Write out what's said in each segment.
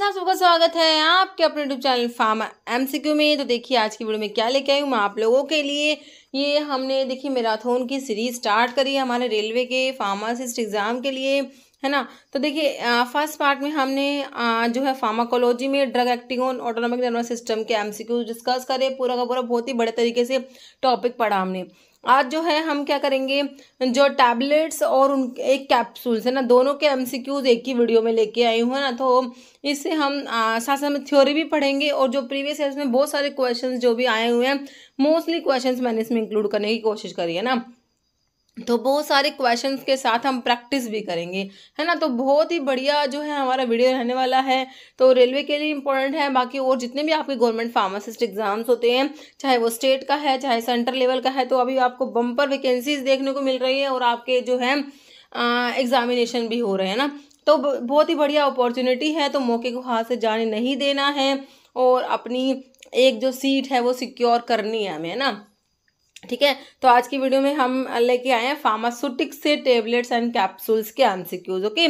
साहब सबका स्वागत है आपके अपने यूट्यूब चैनल फार्म एमसीक्यू में तो देखिए आज की वीडियो में क्या लेके आई हूँ मैं आप लोगों के लिए ये हमने देखिए मैराथन की सीरीज स्टार्ट करी है हमारे रेलवे के फार्मासिस्ट एग्ज़ाम के लिए है ना तो देखिए फर्स्ट पार्ट में हमने आ, जो है फार्माकोलॉजी में drug acting on autonomic nervous system के क्यू डिस्कस करे पूरा का पूरा बहुत ही बड़े तरीके से टॉपिक पढ़ा हमने आज जो है हम क्या करेंगे जो टैबलेट्स और उन एक कैप्सूल्स है ना दोनों के एमसीक्यूज एक ही वीडियो में लेके आई हूँ ना तो इससे हम साथ साथ में थ्योरी भी पढ़ेंगे और जो प्रीवियस ईयर में बहुत सारे क्वेश्चंस जो भी आए हुए हैं मोस्टली क्वेश्चंस मैंने इसमें इंक्लूड करने की कोशिश करी है ना तो बहुत सारे क्वेश्चंस के साथ हम प्रैक्टिस भी करेंगे है ना तो बहुत ही बढ़िया जो है हमारा वीडियो रहने वाला है तो रेलवे के लिए इंपॉर्टेंट है बाकी और जितने भी आपके गवर्नमेंट फार्मासिस्ट एग्जाम्स होते हैं चाहे वो स्टेट का है चाहे सेंट्रल लेवल का है तो अभी आपको बम्पर वैकेंसीज देखने को मिल रही है और आपके जो है एग्जामिनेशन भी हो रहे हैं ना तो बहुत ही बढ़िया अपॉर्चुनिटी है तो मौके को हाथ से जाने नहीं देना है और अपनी एक जो सीट है वो सिक्योर करनी है हमें ना ठीक है तो आज की वीडियो में हम लेके आए हैं फार्मास्यूटिक्स से टेबलेट्स एंड कैप्सूल्स के एमसीक्यूज ओके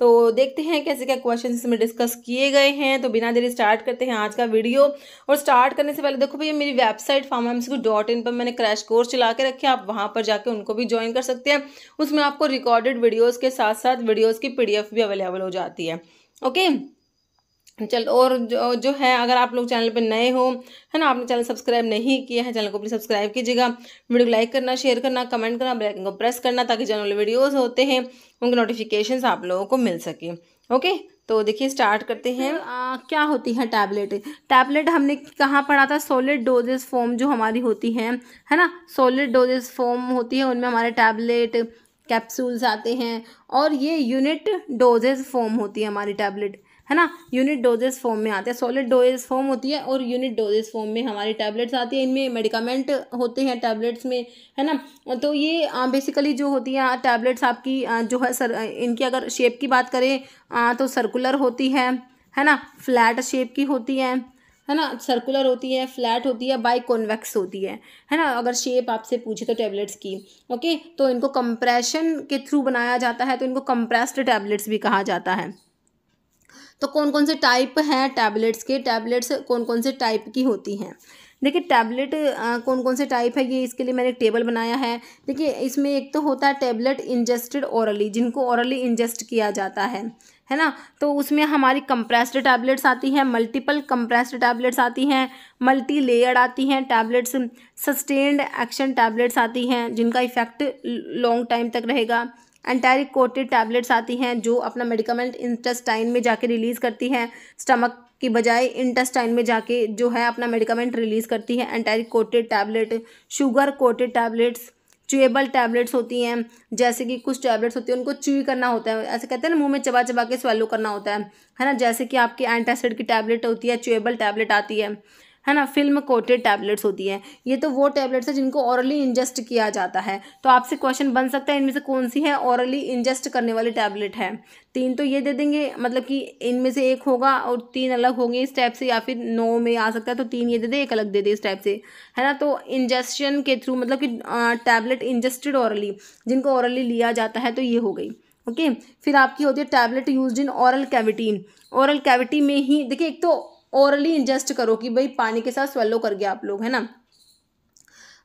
तो देखते हैं कैसे क्या क्वेश्चन इसमें डिस्कस किए गए हैं तो बिना देरी स्टार्ट करते हैं आज का वीडियो और स्टार्ट करने से पहले देखो भैया मेरी वेबसाइट फार्म डॉट इन पर मैंने क्रैश कोर्स चला के रखे आप वहाँ पर जाके उनको भी ज्वाइन कर सकते हैं उसमें आपको रिकॉर्डेड वीडियोज़ के साथ साथ वीडियोज़ की पी भी अवेलेबल हो जाती है ओके okay? चल और जो, जो है अगर आप लोग चैनल पे नए हो है ना आपने चैनल सब्सक्राइब नहीं किया है चैनल को प्लीज सब्सक्राइब कीजिएगा वीडियो को लाइक करना शेयर करना कमेंट करना बेल आइकन को प्रेस करना ताकि जो वाले होते हैं उनके नोटिफिकेशन आप लोगों को मिल सके ओके तो देखिए स्टार्ट करते हैं आ, क्या होती है टैबलेट टैबलेट हमने कहाँ पढ़ा था सॉलिड डोजेस फॉर्म जो हमारी होती हैं है ना सॉलिड डोजेस फॉर्म होती है उनमें हमारे टैबलेट कैप्सूल्स आते हैं और ये यूनिट डोजेस फॉर्म होती है हमारी टैबलेट है ना यूनिट डोजेस फॉर्म में आते हैं सॉलिड डोजेस फॉर्म होती है और यूनिट डोजेस फॉर्म में हमारी टैबलेट्स आती है इनमें मेडिकामेंट होते हैं टैबलेट्स में है ना तो ये बेसिकली जो होती है टैबलेट्स आपकी जो है सर इनकी अगर शेप की बात करें तो सर्कुलर होती है है ना फ्लैट शेप की होती है है ना सर्कुलर होती है फ्लैट होती है बाई कॉन्वेक्स होती है है ना अगर शेप आपसे पूछे तो टैबलेट्स की ओके तो इनको कंप्रेशन के थ्रू बनाया जाता है तो इनको कंप्रेस्ड टैबलेट्स भी कहा जाता है तो कौन कौन से टाइप हैं टैबलेट्स के टैबलेट्स कौन कौन से टाइप की होती हैं देखिए टैबलेट कौन कौन से टाइप है ये इसके लिए मैंने एक टेबल बनाया है देखिए इसमें एक तो होता है टैबलेट इंजेस्टेड औरली जिनको औरली इंजेस्ट किया जाता है है ना तो उसमें हमारी कंप्रेस्ड टैबलेट्स आती हैं मल्टीपल कंप्रेस्ड टैबलेट्स आती हैं मल्टी लेयर्ड आती हैं टैबलेट्स सस्टेन्ड एक्शन टैबलेट्स आती हैं जिनका इफेक्ट लॉन्ग टाइम तक रहेगा एंटेरिक कोटेड टैबलेट्स आती हैं जो अपना मेडिकामेंट इंटेस्टाइन में जाके रिलीज़ करती हैं स्टमक की बजाय इंटेस्टाइन में जाके जो है अपना मेडिकामेंट रिलीज़ करती है enteric coated tablet sugar coated tablets chewable tablets होती हैं जैसे कि कुछ टैबलेट्स होती हैं उनको चुई करना होता है ऐसे कहते हैं ना मुंह में चबा चबा के स्वेलो करना होता है है ना जैसे कि आपकी एंटासिड की टैबलेट होती है चुएबल टैबलेट आती है है ना फिल्म कोटेड टैबलेट्स होती हैं ये तो वो टैबलेट्स हैं जिनको औरली इंजेस्ट किया जाता है तो आपसे क्वेश्चन बन सकता है इनमें से कौन सी है औरली इंजेस्ट करने वाली टैबलेट है तीन तो ये दे देंगे मतलब कि इनमें से एक होगा और तीन अलग होंगे इस टाइप से या फिर नौ में आ सकता है तो तीन ये दे दे एक अलग दे दे इस टाइप से है ना तो इंजेक्शन के थ्रू मतलब कि टैबलेट इंजेस्टेड औरली जिनको औरली लिया जाता है तो ये हो गई ओके okay? फिर आपकी होती है tablet use in oral cavity oral cavity में ही देखिए एक तो ओरली इंजस्ट करो कि भाई पानी के साथ स्वेलो कर गया आप लोग है ना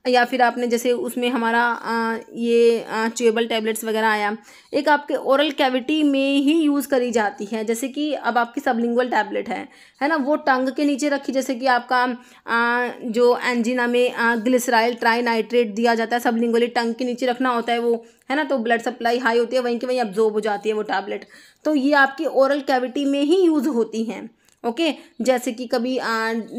या फिर आपने जैसे उसमें हमारा आ, ये चुएबल टैबलेट्स वगैरह आया एक आपके ओरल कैविटी में ही यूज़ करी जाती है जैसे कि अब आपकी सबलिंगुअल टैबलेट है है ना वो टंग के नीचे रखी जैसे कि आपका आ, जो एंजिना में ग्लिसराइल ट्राइनाइट्रेट दिया जाता है सबलिंगुअली टंग के नीचे रखना होता है वो है ना तो ब्लड सप्लाई हाई होती है वहीं के वहीं अब्जॉर्ब हो जाती है वो टैबलेट तो ये आपकी ओरल कैविटी में ही यूज़ होती हैं ओके जैसे कि कभी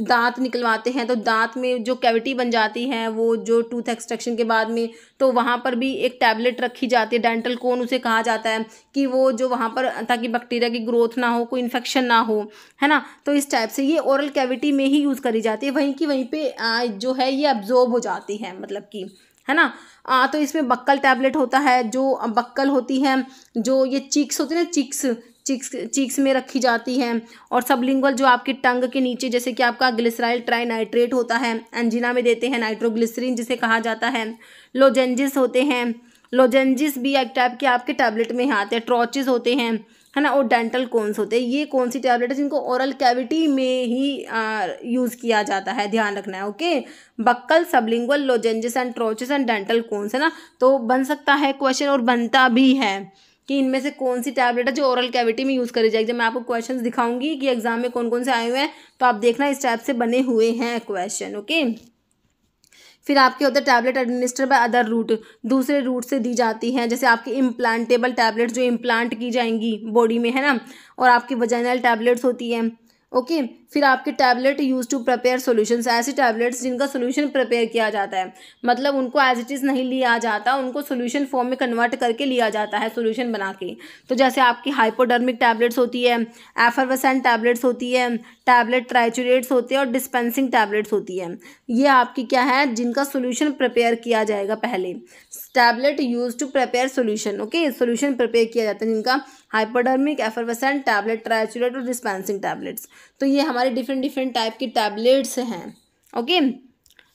दांत निकलवाते हैं तो दांत में जो कैविटी बन जाती है वो जो टूथ एक्सट्रैक्शन के बाद में तो वहाँ पर भी एक टैबलेट रखी जाती है डेंटल कोन उसे कहा जाता है कि वो जो वहाँ पर ताकि बैक्टीरिया की ग्रोथ ना हो कोई इन्फेक्शन ना हो है ना तो इस टाइप से ये ओरल कैविटी में ही यूज़ करी जाती है वहीं की वहीं पर जो है ये अब्जॉर्ब हो जाती है मतलब कि है ना आ, तो इसमें बक्कल टैबलेट होता है जो बक्कल होती है जो ये चिक्स होती है ना चिक्स चीक्स चीक्स में रखी जाती हैं और सबलिंगल जो आपकी टंग के नीचे जैसे कि आपका ग्लिसराइल ट्राइनाइट्रेट होता है एंजिना में देते हैं नाइट्रोग्लिसरीन जिसे कहा जाता है लोजेंजिस होते हैं लोजेंजिस भी एक टाइप के आपके टैबलेट में आते हैं ट्रॉचेज होते हैं है ना और डेंटल कोन्स होते हैं ये कौन सी टैबलेट है जिनको ओरल कैविटी में ही यूज़ किया जाता है ध्यान रखना है okay buccal sublingual lozenges and troches and dental cones है ना तो बन सकता है क्वेश्चन और बनता भी है कि इनमें से कौन सी टैबलेट है जो ओरल कैविटी में यूज़ करी जाएगी जब मैं आपको क्वेश्चन दिखाऊंगी कि एग्जाम में कौन कौन से आए हुए हैं तो आप देखना इस टाइप से बने हुए हैं क्वेश्चन ओके फिर आपके होते हैं tablet administer by other route दूसरे रूट से दी जाती हैं जैसे आपकी इम्प्लांटेबल टैबलेट जो इम्प्लांट की जाएंगी बॉडी में है ना और आपकी वजाइनल टैबलेट्स होती हैं ओके फिर आपके tablet use to prepare solution ऐसे टैबलेट्स जिनका सोल्यूशन प्रपेयर किया जाता है मतलब उनको एज इट इज़ नहीं लिया जाता उनको सोल्यूशन फॉर्म में कन्वर्ट करके लिया जाता है सोल्यूशन बना के तो जैसे आपकी हाइपोडर्मिक टैबलेट्स होती है एफरवसैन टैबलेट्स होती है टैबलेट ट्राइचुरेट्स होते हैं और डिस्पेंसिंग टैबलेट्स होती है ये आपकी क्या है जिनका सोल्यूशन प्रपेयर किया जाएगा पहले tablet use to prepare solution okay solution prepare किया जाता है जिनका हाइपोडर्मिक एफरवेसेंट टैबलेट ट्राइचुलेट और डिस्पेंसिंग टैबलेट्स तो ये हमारे डिफरेंट डिफरेंट टाइप के टैबलेट्स हैं ओके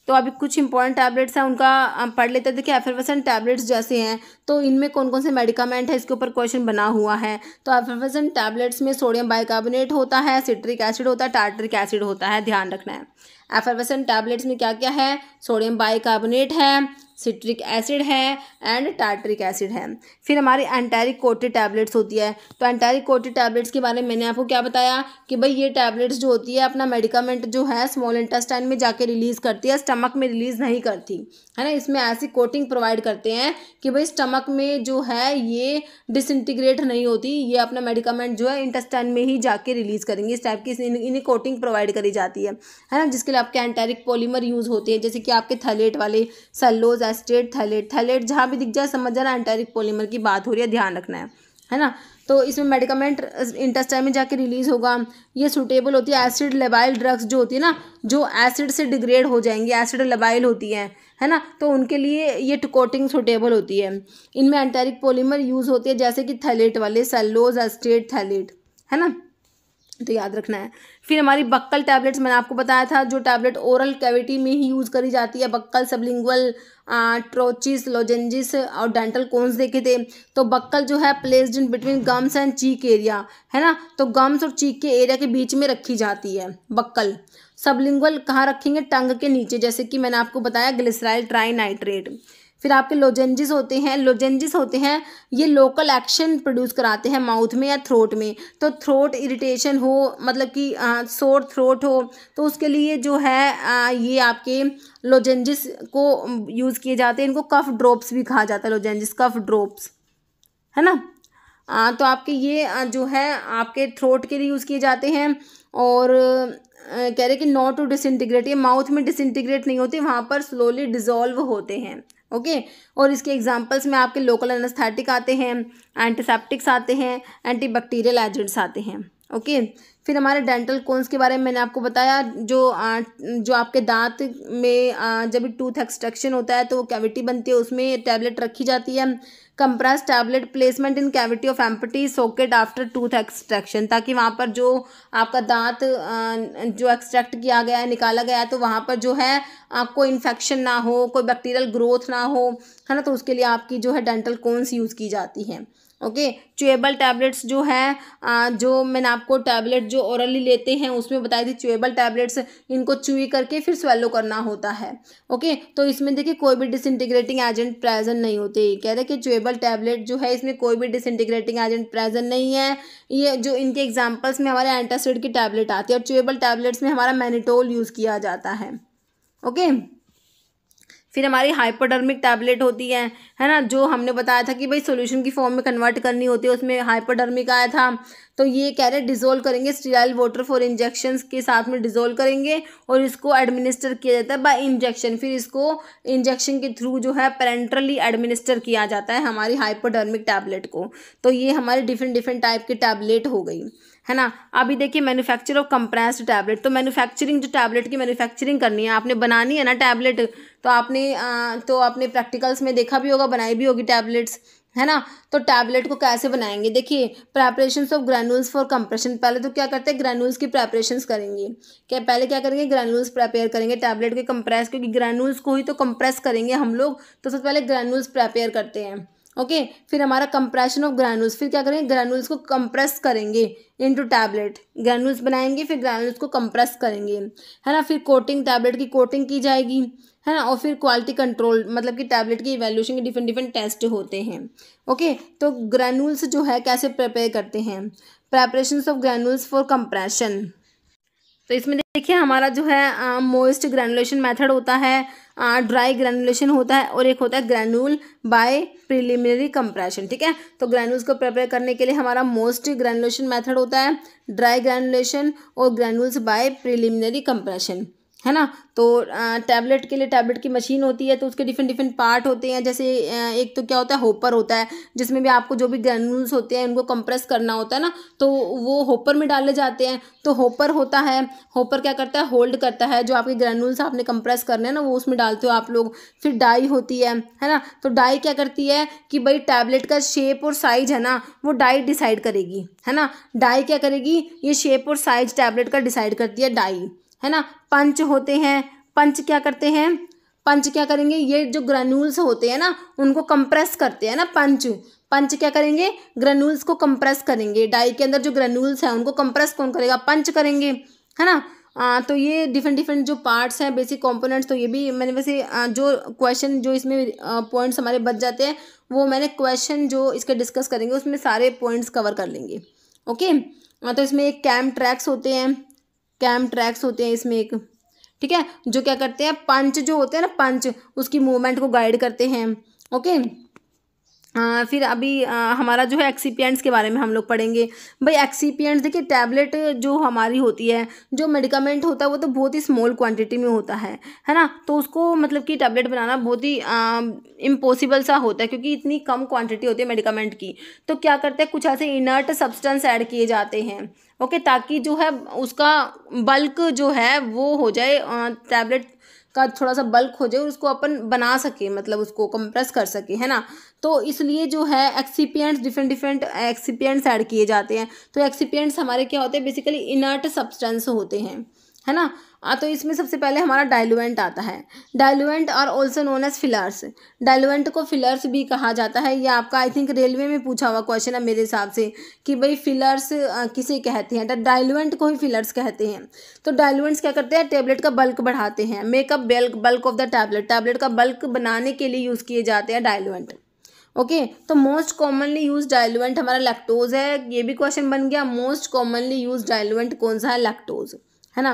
तो अभी कुछ इंपॉर्टेंट टैबलेट्स हैं उनका हम पढ़ लेते थे कि एफरवेसेंट टैबलेट्स जैसे हैं तो इनमें कौन कौन से मेडिकामेंट है इसके ऊपर क्वेश्चन बना हुआ है तो एफरवेसेंट टैबलेट्स में सोडियम बाइकार्बोनेट होता है सिट्रिक एसिड होता है टार्टरिक एसिड होता है ध्यान रखना है एफरवेसेंट टैबलेट्स में क्या क्या है सोडियम बाइकार्बोनेट है सिट्रिक एसिड है एंड टार्ट्रिक एसिड है फिर हमारी एंटेरिक कोटेड टैबलेट्स होती है तो एंटेरिक कोटेड टैबलेट्स के बारे में मैंने आपको क्या बताया कि भाई ये टैबलेट्स जो होती है अपना मेडिकामेंट जो है स्मॉल इंटेस्टाइन में जाके रिलीज़ करती है स्टमक में रिलीज़ नहीं करती है ना इसमें ऐसी कोटिंग प्रोवाइड करते हैं कि भाई स्टमक में जो है ये डिसइंटीग्रेट नहीं होती ये अपना मेडिकामेंट जो है इंटेस्टाइन में ही जाके रिलीज़ करेंगे इस टाइप की इन्हें कोटिंग प्रोवाइड करी जाती है है ना जिसके लिए आपके एंटेरिक पोलीमर यूज़ होते हैं जैसे कि आपके थैलेट वाले सेलोज एस्टेट थैलेट थैलेट जहाँ भी दिख जाए समझ जाना एंटेरिक पोलीमर की बात हो रही है ध्यान रखना है है ना तो इसमें मेडिकामेंट इंटेस्टाइन में जाके रिलीज होगा ये सुटेबल होती है एसिड लेबाइल ड्रग्स जो होती है ना जो एसिड से डिग्रेड हो जाएंगी एसिड लेबाइल होती है है ना तो उनके लिए ये कोटिंग सुटेबल होती है इनमें एंटेरिक पोलीमर यूज़ होती है जैसे कि थैलेट वाले सेलोज एस्टेट थैलेट है ना तो याद रखना है फिर हमारी बक्कल टैबलेट्स मैंने आपको बताया था जो टैबलेट ओरल कैविटी में ही यूज़ करी जाती है बक्कल सबलिंगुअल ट्रोचिस लोजेंजिस और डेंटल कोन्स देखे थे तो बक्कल जो है placed in between gums and cheek area है ना तो गम्स और चीक के एरिया के बीच में रखी जाती है बक्कल सबलिंगुअल कहाँ रखेंगे टंग के नीचे जैसे कि मैंने आपको बताया ग्लिसराइल ट्राई नाइट्रेट फिर आपके लोजेंजिस होते हैं लोजेंजिस होते हैं ये लोकल एक्शन प्रोड्यूस कराते हैं माउथ में या थ्रोट में तो थ्रोट इरिटेशन हो मतलब कि सोर थ्रोट हो तो उसके लिए जो है आ, ये आपके लोजेंजिस को यूज़ किए जाते हैं इनको कफ ड्रॉप्स भी कहा जाता है लोजेंजिस कफ ड्रॉप्स है ना आ, तो आपके ये जो है आपके थ्रोट के लिए यूज़ किए जाते हैं और कह रहे कि नॉट टू डिसइंटीग्रेट ये माउथ में डिसइंटीग्रेट नहीं होते वहाँ पर स्लोली डिज़ोल्व होते हैं ओके और इसके एग्जांपल्स में आपके लोकल एनास्थेटिक आते हैं एंटीसेप्टिक्स आते हैं एंटीबैक्टीरियल एजेंट्स आते हैं ओके फिर हमारे डेंटल कोन्स के बारे में मैंने आपको बताया जो आ, जो आपके दांत में आ, जब टूथ एक्सट्रैक्शन होता है तो वो कैविटी बनती है उसमें टैबलेट रखी जाती है compress tablet placement in cavity of empty socket after tooth extraction ताकि वहाँ पर जो आपका दांत जो एक्सट्रैक्ट किया गया है निकाला गया है तो वहाँ पर जो है आपको इन्फेक्शन ना हो कोई बैक्टीरियल ग्रोथ ना हो है ना तो उसके लिए आपकी जो है डेंटल कोन्स यूज़ की जाती हैं ओके च्यूएबल टैबलेट्स जो है आ, जो मैंने आपको टैबलेट जो ओरली लेते हैं उसमें बताई थी च्यूएबल टैबलेट्स इनको चुई करके फिर स्वेलो करना होता है ओके तो इसमें देखिए कोई भी डिसइंटीग्रेटिंग एजेंट प्रेजेंट नहीं होते कह रहे कि च्यूएबल टैबलेट जो है इसमें कोई भी डिसइंटीग्रेटिंग एजेंट प्रेजेंट नहीं है ये जो इनके एग्जाम्पल्स में हमारे एंटासिड की टैबलेट आती है और च्यूएबल टैबलेट्स में हमारा मैनिटोल यूज़ किया जाता है ओके okay? फिर हमारी हाइपोडर्मिक टैबलेट होती है है ना जो हमने बताया था कि भाई सोल्यूशन की फॉर्म में कन्वर्ट करनी होती है उसमें हाइपोडर्मिक आया था तो ये कह रहे डिजोल्व करेंगे स्टीराइल वाटर फॉर इंजेक्शन के साथ में डिजोल्व करेंगे और इसको एडमिनिस्टर किया जाता है बाय इंजेक्शन फिर इसको इंजेक्शन के थ्रू जो है पेरेंट्रली एडमिनिस्टर किया जाता है हमारी हाइपोडर्मिक टैबलेट को तो ये हमारी डिफरेंट डिफरेंट टाइप की टैबलेट हो गई है ना अभी देखिए मैन्युफैक्चर ऑफ कंप्रेस्ड टैबलेट तो मैन्युफैक्चरिंग जो टैबलेट की मैन्युफैक्चरिंग करनी है आपने बनानी है ना टैबलेट तो आपने आ, तो आपने प्रैक्टिकल्स में देखा भी होगा बनाई भी होगी टैबलेट्स है ना तो टैबलेट को कैसे बनाएंगे देखिए preparation of granules for compression पहले तो क्या करते हैं ग्रैनुल्स की प्रेपरेशन करेंगे क्या पहले क्या करेंगे ग्रैनुल्स प्रेपेयर करेंगे टैबलेट के कंप्रेस क्योंकि ग्रैनुल्स को ही तो कंप्रेस करेंगे हम लोग तो सबसे पहले ग्रैनुल्स प्रेपेयर करते हैं ओके फिर हमारा कंप्रेशन ऑफ ग्रैनुल्स फिर क्या करेंगे ग्रैनुल्स को कंप्रेस करेंगे इनटू टैबलेट ग्रैनुल्स बनाएंगे फिर ग्रैनुल्स को कंप्रेस करेंगे है ना फिर कोटिंग टैबलेट की कोटिंग की जाएगी है ना और फिर क्वालिटी कंट्रोल मतलब कि टैबलेट की इवेल्यूशन के डिफरेंट डिफरेंट टेस्ट होते हैं ओके तो ग्रैनुल्स जो है कैसे प्रिपेयर करते हैं preparation of granules for compression तो इसमें देखिए हमारा जो है मोस्ट ग्रैनुलेशन मेथड होता है ड्राई ग्रैनुलेशन होता है और एक होता है ग्रैनुल बाय प्रिलिमिनरी कंप्रेशन ठीक है तो ग्रैनुल्स को प्रिपेयर करने के लिए हमारा मोस्ट ग्रैनुलेशन मेथड होता है ड्राई ग्रैनुलेशन और ग्रैनुल्स बाय प्रिलिमिनरी कंप्रेशन है ना तो टैबलेट के लिए टैबलेट की मशीन होती है तो उसके डिफरेंट डिफरेंट पार्ट होते हैं जैसे एक तो क्या होता है होपर होता है जिसमें भी आपको जो भी ग्रेनुल्स होते हैं उनको कंप्रेस करना होता है ना तो वो होपर में डाले जाते हैं तो होपर होता है होपर क्या करता है होल्ड करता है जो आपके ग्रेनुल्स आपने कंप्रेस करने हैं ना वो उसमें डालते हो आप लोग फिर डाई होती है है ना तो डाई क्या करती है कि भाई टैबलेट का शेप और साइज है ना वो डाई डिसाइड करेगी है ना डाई क्या करेगी ये शेप और साइज टैबलेट का डिसाइड करती है डाई है ना पंच होते हैं पंच क्या करते हैं पंच क्या करेंगे ये जो ग्रेनुल्स होते हैं ना उनको कंप्रेस करते हैं ना पंच पंच क्या करेंगे ग्रेनुल्स को कंप्रेस करेंगे डाई के अंदर जो ग्रेनुल्स हैं उनको कंप्रेस कौन करेगा पंच करेंगे है ना आ, तो ये डिफरेंट डिफरेंट जो पार्ट्स हैं बेसिक कंपोनेंट्स तो ये भी मैंने वैसे आ, जो क्वेश्चन जो इसमें पॉइंट्स हमारे बच जाते हैं वो मैंने क्वेश्चन जो इसके डिस्कस करेंगे उसमें सारे पॉइंट्स कवर कर लेंगे ओके आ, तो इसमें एक कैम ट्रैक्स होते हैं कैम ट्रैक्स होते हैं इसमें एक ठीक है जो क्या करते हैं पंच जो होते हैं ना पंच उसकी मूवमेंट को गाइड करते हैं ओके आ, फिर अभी आ, हमारा जो है एक्सीपियंट्स के बारे में हम लोग पढ़ेंगे भाई एक्सीपियंट्स देखिए टैबलेट जो हमारी होती है जो मेडिकामेंट होता है वो तो बहुत ही स्मॉल क्वांटिटी में होता है है ना तो उसको मतलब कि टैबलेट बनाना बहुत ही इम्पॉसिबल सा होता है क्योंकि इतनी कम क्वांटिटी होती है मेडिकामेंट की तो क्या करते हैं कुछ ऐसे इनर्ट सब्सटेंस ऐड किए जाते हैं ओके ताकि जो है उसका बल्क जो है वो हो जाए टैबलेट का थोड़ा सा बल्क हो जाए और उसको अपन बना सके मतलब उसको कंप्रेस कर सके है ना तो इसलिए जो है excipients different different excipients add किए जाते हैं तो एक्सीपियंट्स हमारे क्या होते हैं बेसिकली इनर्ट सब्सटेंस होते हैं है ना आ तो इसमें सबसे पहले हमारा डायलुएंट आता है डायलुएंट और also known as fillers diluent को फिलर्स भी कहा जाता है ये आपका आई थिंक रेलवे में पूछा हुआ क्वेश्चन है मेरे हिसाब से कि भाई फिलर्स किसे कहते हैं डायलुएंट तो को ही फिलर्स कहते हैं तो डायलुएंट्स क्या करते हैं टेबलेट का बल्क बढ़ाते हैं make up bulk bulk of the tablet tablet का बल्क बनाने के लिए यूज़ किए जाते हैं डायलुएंट ओके okay, तो मोस्ट कॉमनली यूज डाइलुएंट हमारा लैक्टोज है ये भी क्वेश्चन बन गया मोस्ट कॉमनली यूज डाइलुएंट कौन सा है लैक्टोज है ना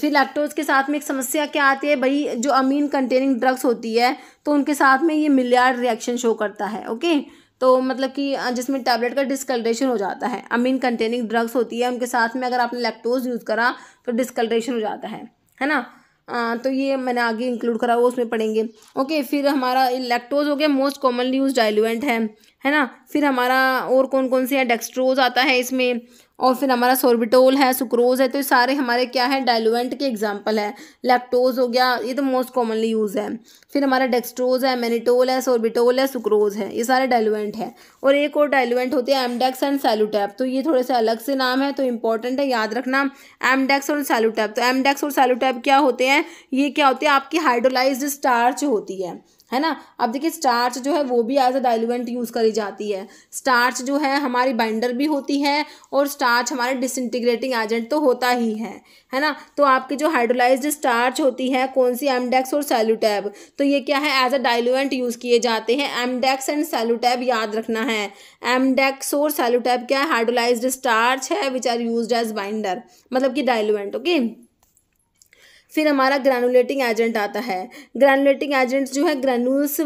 फिर लैक्टोज के साथ में एक समस्या क्या आती है भाई जो अमीन कंटेनिंग ड्रग्स होती है तो उनके साथ में ये मिलियार्ड रिएक्शन शो करता है ओके okay? तो मतलब कि जिसमें टैबलेट का डिस्कलरेशन हो जाता है अमीन कंटेनिंग ड्रग्स होती है उनके साथ में अगर आपने लैक्टोज यूज़ करा तो डिस्कलरेशन हो जाता है है ना आ, तो ये मैंने आगे इंक्लूड करा हुआ उसमें पढ़ेंगे ओके फिर हमारा लैक्टोज हो गया मोस्ट कॉमनली यूज डायलुएंट है है ना फिर हमारा और कौन कौन से है डेक्स्ट्रोज आता है इसमें और फिर हमारा सोर्बिटोल है सुक्रोज है तो ये सारे हमारे क्या है डाइलुवेंट के एग्जाम्पल है लैक्टोज हो गया ये तो मोस्ट कॉमनली यूज़ है फिर हमारा डेक्सट्रोज है मेनिटोल है सोर्बिटोल है सुक्रोज है ये सारे डायलोवेंट है और एक और डाइलुवेंट होते हैं एमडेक्स एंड सैलोटैप तो ये थोड़े से अलग से नाम है तो इंपॉर्टेंट है याद रखना एमडेक्स और सैलोटैप तो एमडेक्स और सैलोटैप क्या होते हैं ये क्या होते हैं आपकी हाइड्रोलाइज स्टार्च होती है है ना अब देखिए स्टार्च जो है वो भी एज अ डायलुवेंट यूज़ करी जाती है स्टार्च जो है हमारी बाइंडर भी होती है और स्टार्च हमारे डिसइंटीग्रेटिंग एजेंट तो होता ही है है ना तो आपकी जो हाइड्रोलाइज्ड स्टार्च होती है कौन सी एमडेक्स और सेलुटैब तो ये क्या है एज अ डायलुवेंट यूज़ किए जाते हैं एमडेक्स एंड सेलूटैब याद रखना है एमडेक्स और सेलुटैब क्या है हाइड्रोलाइज्ड स्टार्च है which are use as binder मतलब कि डायलुवेंट ओके okay? फिर हमारा ग्रैनुलेटिंग एजेंट आता है ग्रैनुलेटिंग एजेंट्स जो है ग्रैनुल्स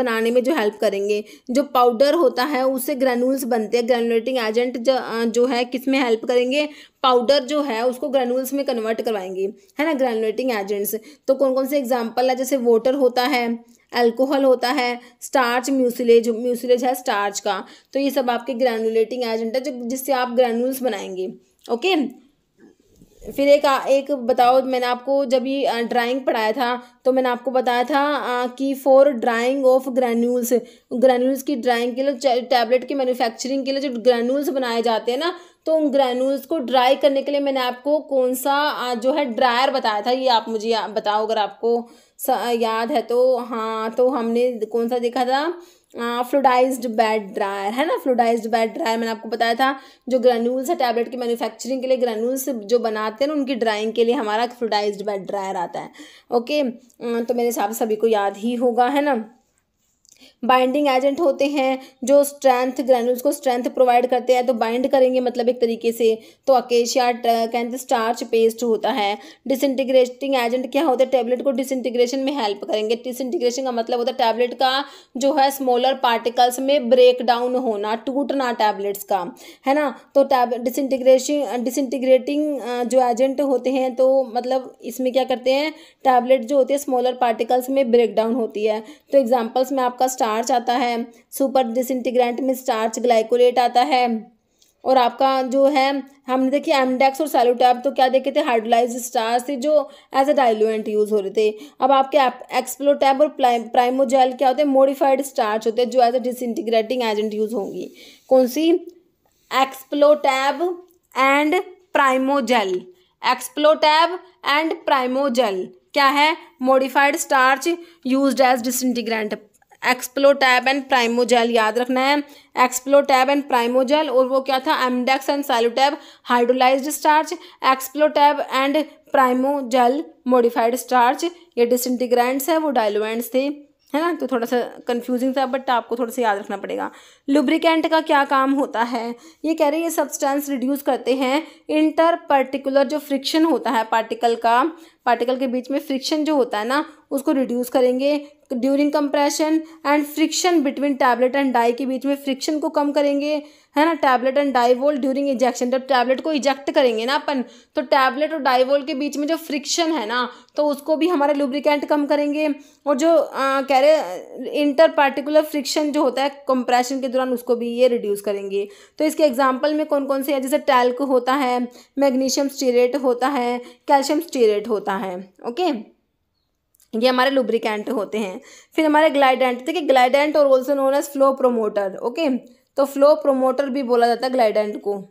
बनाने में जो हेल्प करेंगे जो पाउडर होता है उससे ग्रैनुल्स बनते हैं ग्रैनुलेटिंग एजेंट जो है किस में हेल्प करेंगे पाउडर जो है उसको ग्रैनुल्स में कन्वर्ट करवाएंगे है ना ग्रैनुलेटिंग एजेंट्स तो कौन कौन से एग्जाम्पल है जैसे वाटर होता है अल्कोहल होता है स्टार्च म्यूसिलेज म्यूसिलेज है स्टार्च का तो ये सब आपके ग्रैनुलेटिंग एजेंट है जो जिससे आप ग्रैनुल्स बनाएंगे ओके फिर एक एक बताओ मैंने आपको जब ये ड्राइंग पढ़ाया था तो मैंने आपको बताया था कि for drying of granules granules की ड्राइंग के लिए टैबलेट की मैन्युफैक्चरिंग के लिए जो ग्रैन्यूल्स बनाए जाते हैं ना तो उन ग्रैन्यूल्स को ड्राई करने के लिए मैंने आपको कौन सा जो है ड्रायर बताया था ये आप मुझे बताओ अगर आपको याद है तो हाँ तो हमने कौन सा देखा था फ्लूडाइज्ड बेड ड्रायर है ना फ्लूडाइज्ड बेड ड्रायर मैंने आपको बताया था जो ग्रेन्यूल्स है टैबलेट की मैन्युफैक्चरिंग के लिए ग्रेन्यूल्स जो बनाते हैं ना उनकी ड्राइंग के लिए हमारा फ्लूडाइज्ड बेड ड्रायर आता है ओके तो मेरे हिसाब से सभी को याद ही होगा है ना बाइंडिंग एजेंट होते हैं जो स्ट्रेंथ ग्रैनुल्स को स्ट्रेंथ प्रोवाइड करते हैं तो बाइंड करेंगे मतलब एक तरीके से तो अकेशिया कहते स्टार्च पेस्ट होता है डिसइंटीग्रेटिंग एजेंट क्या होता है टैबलेट को डिसइंटीग्रेशन में हेल्प करेंगे डिसइंटीग्रेशन का मतलब होता है टैबलेट का जो है स्मॉलर पार्टिकल्स में ब्रेक डाउन होना टूटना टैबलेट्स का है ना तो टैब डिसइंटीग्रेशन डिसइंटीग्रेटिंग जो एजेंट होते हैं तो मतलब इसमें क्या करते हैं टैबलेट जो होती है स्मॉलर पार्टिकल्स में ब्रेक डाउन होती है तो एग्जाम्पल्स में आपका स्टार स्टार्च आता है सुपर डिसइंटीग्रेंट में स्टार्च ग्लाइकोलेट आता है और आपका जो है हमने देखिए एमडेक्स और सैलोटैप तो क्या देखे थे हाइड्रोलाइज स्टार्स थे जो एज अ डाइलुएंट यूज़ हो रहे थे अब आपके एक्सप्लोटैप और प्राइमोजेल क्या होते हैं मोडिफाइड स्टार्च होते हैं जो as a disintegrating agent use होंगी कौन सी एक्सप्लोटैब एंड प्राइमोजेल एक्सप्लोटैब एंड प्राइमोजेल क्या है modified starch used as disintegrant Explotab and Primojel याद रखना है एक्सप्लोटैब एंड प्राइमोजेल और वो क्या था Emdex and Celutab hydrolysed starch Explotab and Primojel modified starch ये डिसइंटीग्रेंट्स है वो डायलुएंट्स थे है ना तो थोड़ा सा कंफ्यूजिंग था बट आपको थोड़ा सा याद रखना पड़ेगा लुब्रिकेंट का क्या काम होता है ये कह रहे हैं ये सब्सटेंस रिड्यूस करते हैं इंटर पर्टिकुलर जो फ्रिक्शन होता है पार्टिकल का पार्टिकल के बीच में फ्रिक्शन जो होता है ना उसको रिड्यूस करेंगे during compression and friction between tablet and die के बीच में फ्रिक्शन को कम करेंगे है ना tablet and die wall during ejection जब टैबलेट को इजेक्ट करेंगे ना अपन तो टैबलेट और डाइवोल के बीच में जो फ्रिक्शन है ना तो उसको भी हमारे लुब्रिकेंट कम करेंगे और जो आ, कह रहे इंटर पार्टिकुलर फ्रिक्शन जो होता है कंप्रेशन के दौरान उसको भी ये रिड्यूस करेंगे तो इसके एग्जाम्पल में कौन कौन से है जैसे टैल्क होता है मैग्नीशियम स्टीरेट होता है कैल्शियम स्टीरेट होता है ओके ये हमारे लुब्रिकेंट होते हैं फिर हमारे ग्लाइडेंट देखिए ग्लाइडेंट और also known as flow promoter okay तो फ्लो प्रोमोटर भी बोला जाता है ग्लाइडेंट को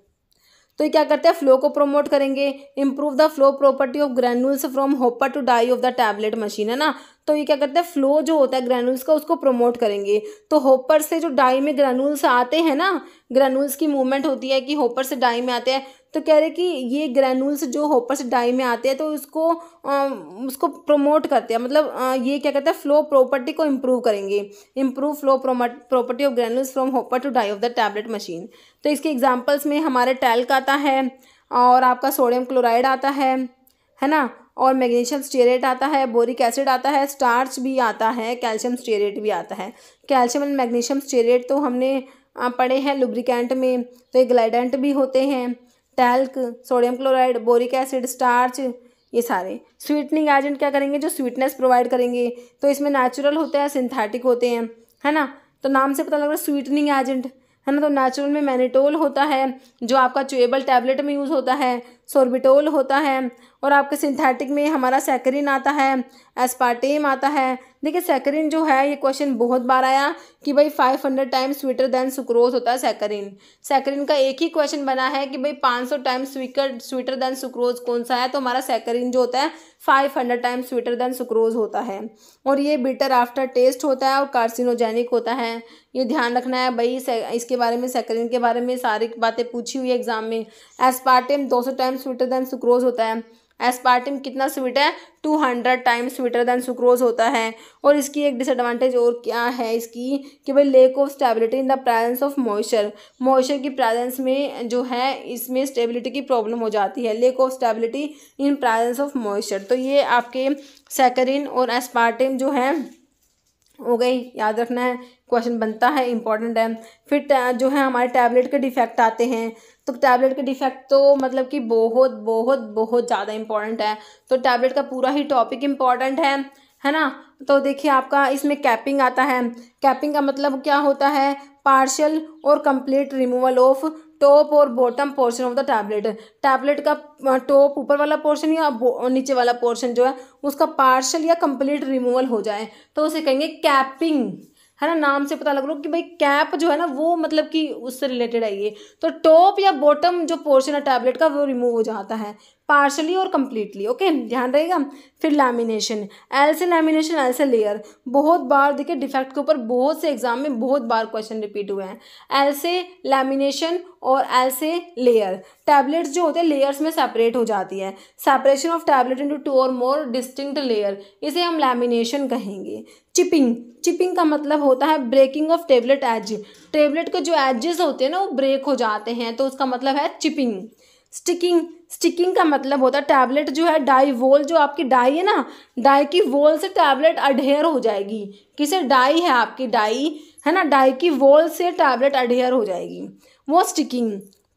तो ये क्या करते हैं फ्लो को प्रोमोट करेंगे improve the flow property of granules from hopper to die of the tablet machine है ना तो ये क्या करते हैं फ्लो जो होता है ग्रेनुल्स का उसको प्रोमोट करेंगे तो होपर से जो डाई में ग्रेनुल्स आते हैं ना ग्रेनुल्स की मूवमेंट होती है कि होपर से डाई में आते हैं तो कह रहे कि ये ग्रैनुल्स जो होपर से डाई में आते हैं तो उसको आ, उसको प्रमोट करते हैं मतलब आ, ये क्या कहते हैं फ्लो प्रॉपर्टी को इम्प्रूव करेंगे improve flow property of granules from hopper to die of the tablet machine तो इसके एग्जाम्पल्स में हमारे टैल्क आता है और आपका सोडियम क्लोराइड आता है है ना और मैग्नीशियम स्टेरेट आता है बोरिक एसिड आता है स्टार्च भी आता है कैल्शियम स्टेरेट भी आता है कैल्शियम एंड मैग्नीशियम स्टेरेट तो हमने पढ़े हैं लुब्रिकेंट में तो ये ग्लाइडेंट भी होते हैं talc sodium chloride boric acid starch ये सारे स्वीटनिंग एजेंट क्या करेंगे जो स्वीटनेस प्रोवाइड करेंगे तो इसमें नेचुरल होते हैं सिंथेटिक होते हैं है ना तो नाम से पता लग रहा है स्वीटनिंग एजेंट है ना तो नेचुरल में मैनिटोल होता है जो आपका चुएबल टैबलेट में यूज़ होता है सोर्बिटोल होता है और आपके सिंथेटिक में हमारा सैकरिन आता है एस्पार्टेम आता है देखिए सैकरिन जो है ये क्वेश्चन बहुत बार आया कि भाई five hundred times sweeter than sucrose होता है सैकरिन सैकरिन का एक ही क्वेश्चन बना है कि भाई पाँच सौ times sweeter sweeter than sucrose कौन सा है तो हमारा सैकरिन जो होता है five hundred times sweeter than sucrose होता है और ये बिटर आफ्टर टेस्ट होता है और कार्सिनोजेनिक होता है ये ध्यान रखना है भाई इसके बारे में सैकरिन के बारे में सारी बातें पूछी हुई है एग्जाम में एस्पार्टिम दो सौ टाइम्स स्वीटर दैन सुक्रोज होता है एस्पार्टिम कितना स्वीट है two hundred times sweeter than sucrose होता है और इसकी एक डिसएडवांटेज और क्या है इसकी कि भाई lack of stability in the presence of moisture moisture की प्रेजेंस में जो है इसमें स्टेबिलिटी की प्रॉब्लम हो जाती है lack of stability in presence of moisture तो ये आपके सैकरिन और एस्पार्टिम जो है हो गई याद रखना है क्वेश्चन बनता है इंपॉर्टेंट है फिर जो है हमारे टैबलेट के डिफेक्ट आते हैं तो टैबलेट के डिफ़ेक्ट तो मतलब कि बहुत बहुत बहुत ज़्यादा इंपॉर्टेंट है तो टैबलेट का पूरा ही टॉपिक इम्पॉर्टेंट है है ना तो देखिए आपका इसमें कैपिंग आता है कैपिंग का मतलब क्या होता है partial or complete removal of top or bottom portion of the tablet tablet का टॉप ऊपर वाला पोर्शन या नीचे वाला पोर्शन जो है उसका पार्शल या कंप्लीट रिमूवल हो जाए तो उसे कहेंगे कैपिंग है ना नाम से पता लग रहा हो कि भाई कैप जो है ना वो मतलब कि उससे रिलेटेड है ये तो टॉप या बॉटम जो पोर्शन है टैबलेट का वो रिमूव हो जाता है पार्शली और कम्प्लीटली ओके ध्यान रहेगा फिर लैमिनेशन एल से लैमिनेशन एल से लेयर बहुत बार देखिए डिफेक्ट के ऊपर बहुत से एग्जाम में बहुत बार क्वेश्चन रिपीट हुए हैं एल से लैमिनेशन और एल से लेयर टैबलेट्स जो होते हैं लेयर्स में सेपरेट हो जाती है separation of tablet into two or more distinct layer इसे हम लैमिनेशन कहेंगे चिपिंग चिपिंग का मतलब होता है breaking of tablet edge tablet के जो एजेस होते हैं ना वो ब्रेक हो जाते हैं तो उसका मतलब है चिपिंग स्टिकिंग स्टिकिंग का मतलब होता है टैबलेट जो है डाई वोल जो आपकी डाई है ना डाई की वोल से टैबलेट अडेयर हो जाएगी किसे डाई है आपकी डाई है ना डाई की वोल से टैबलेट अडेयर हो जाएगी वो स्टिकिंग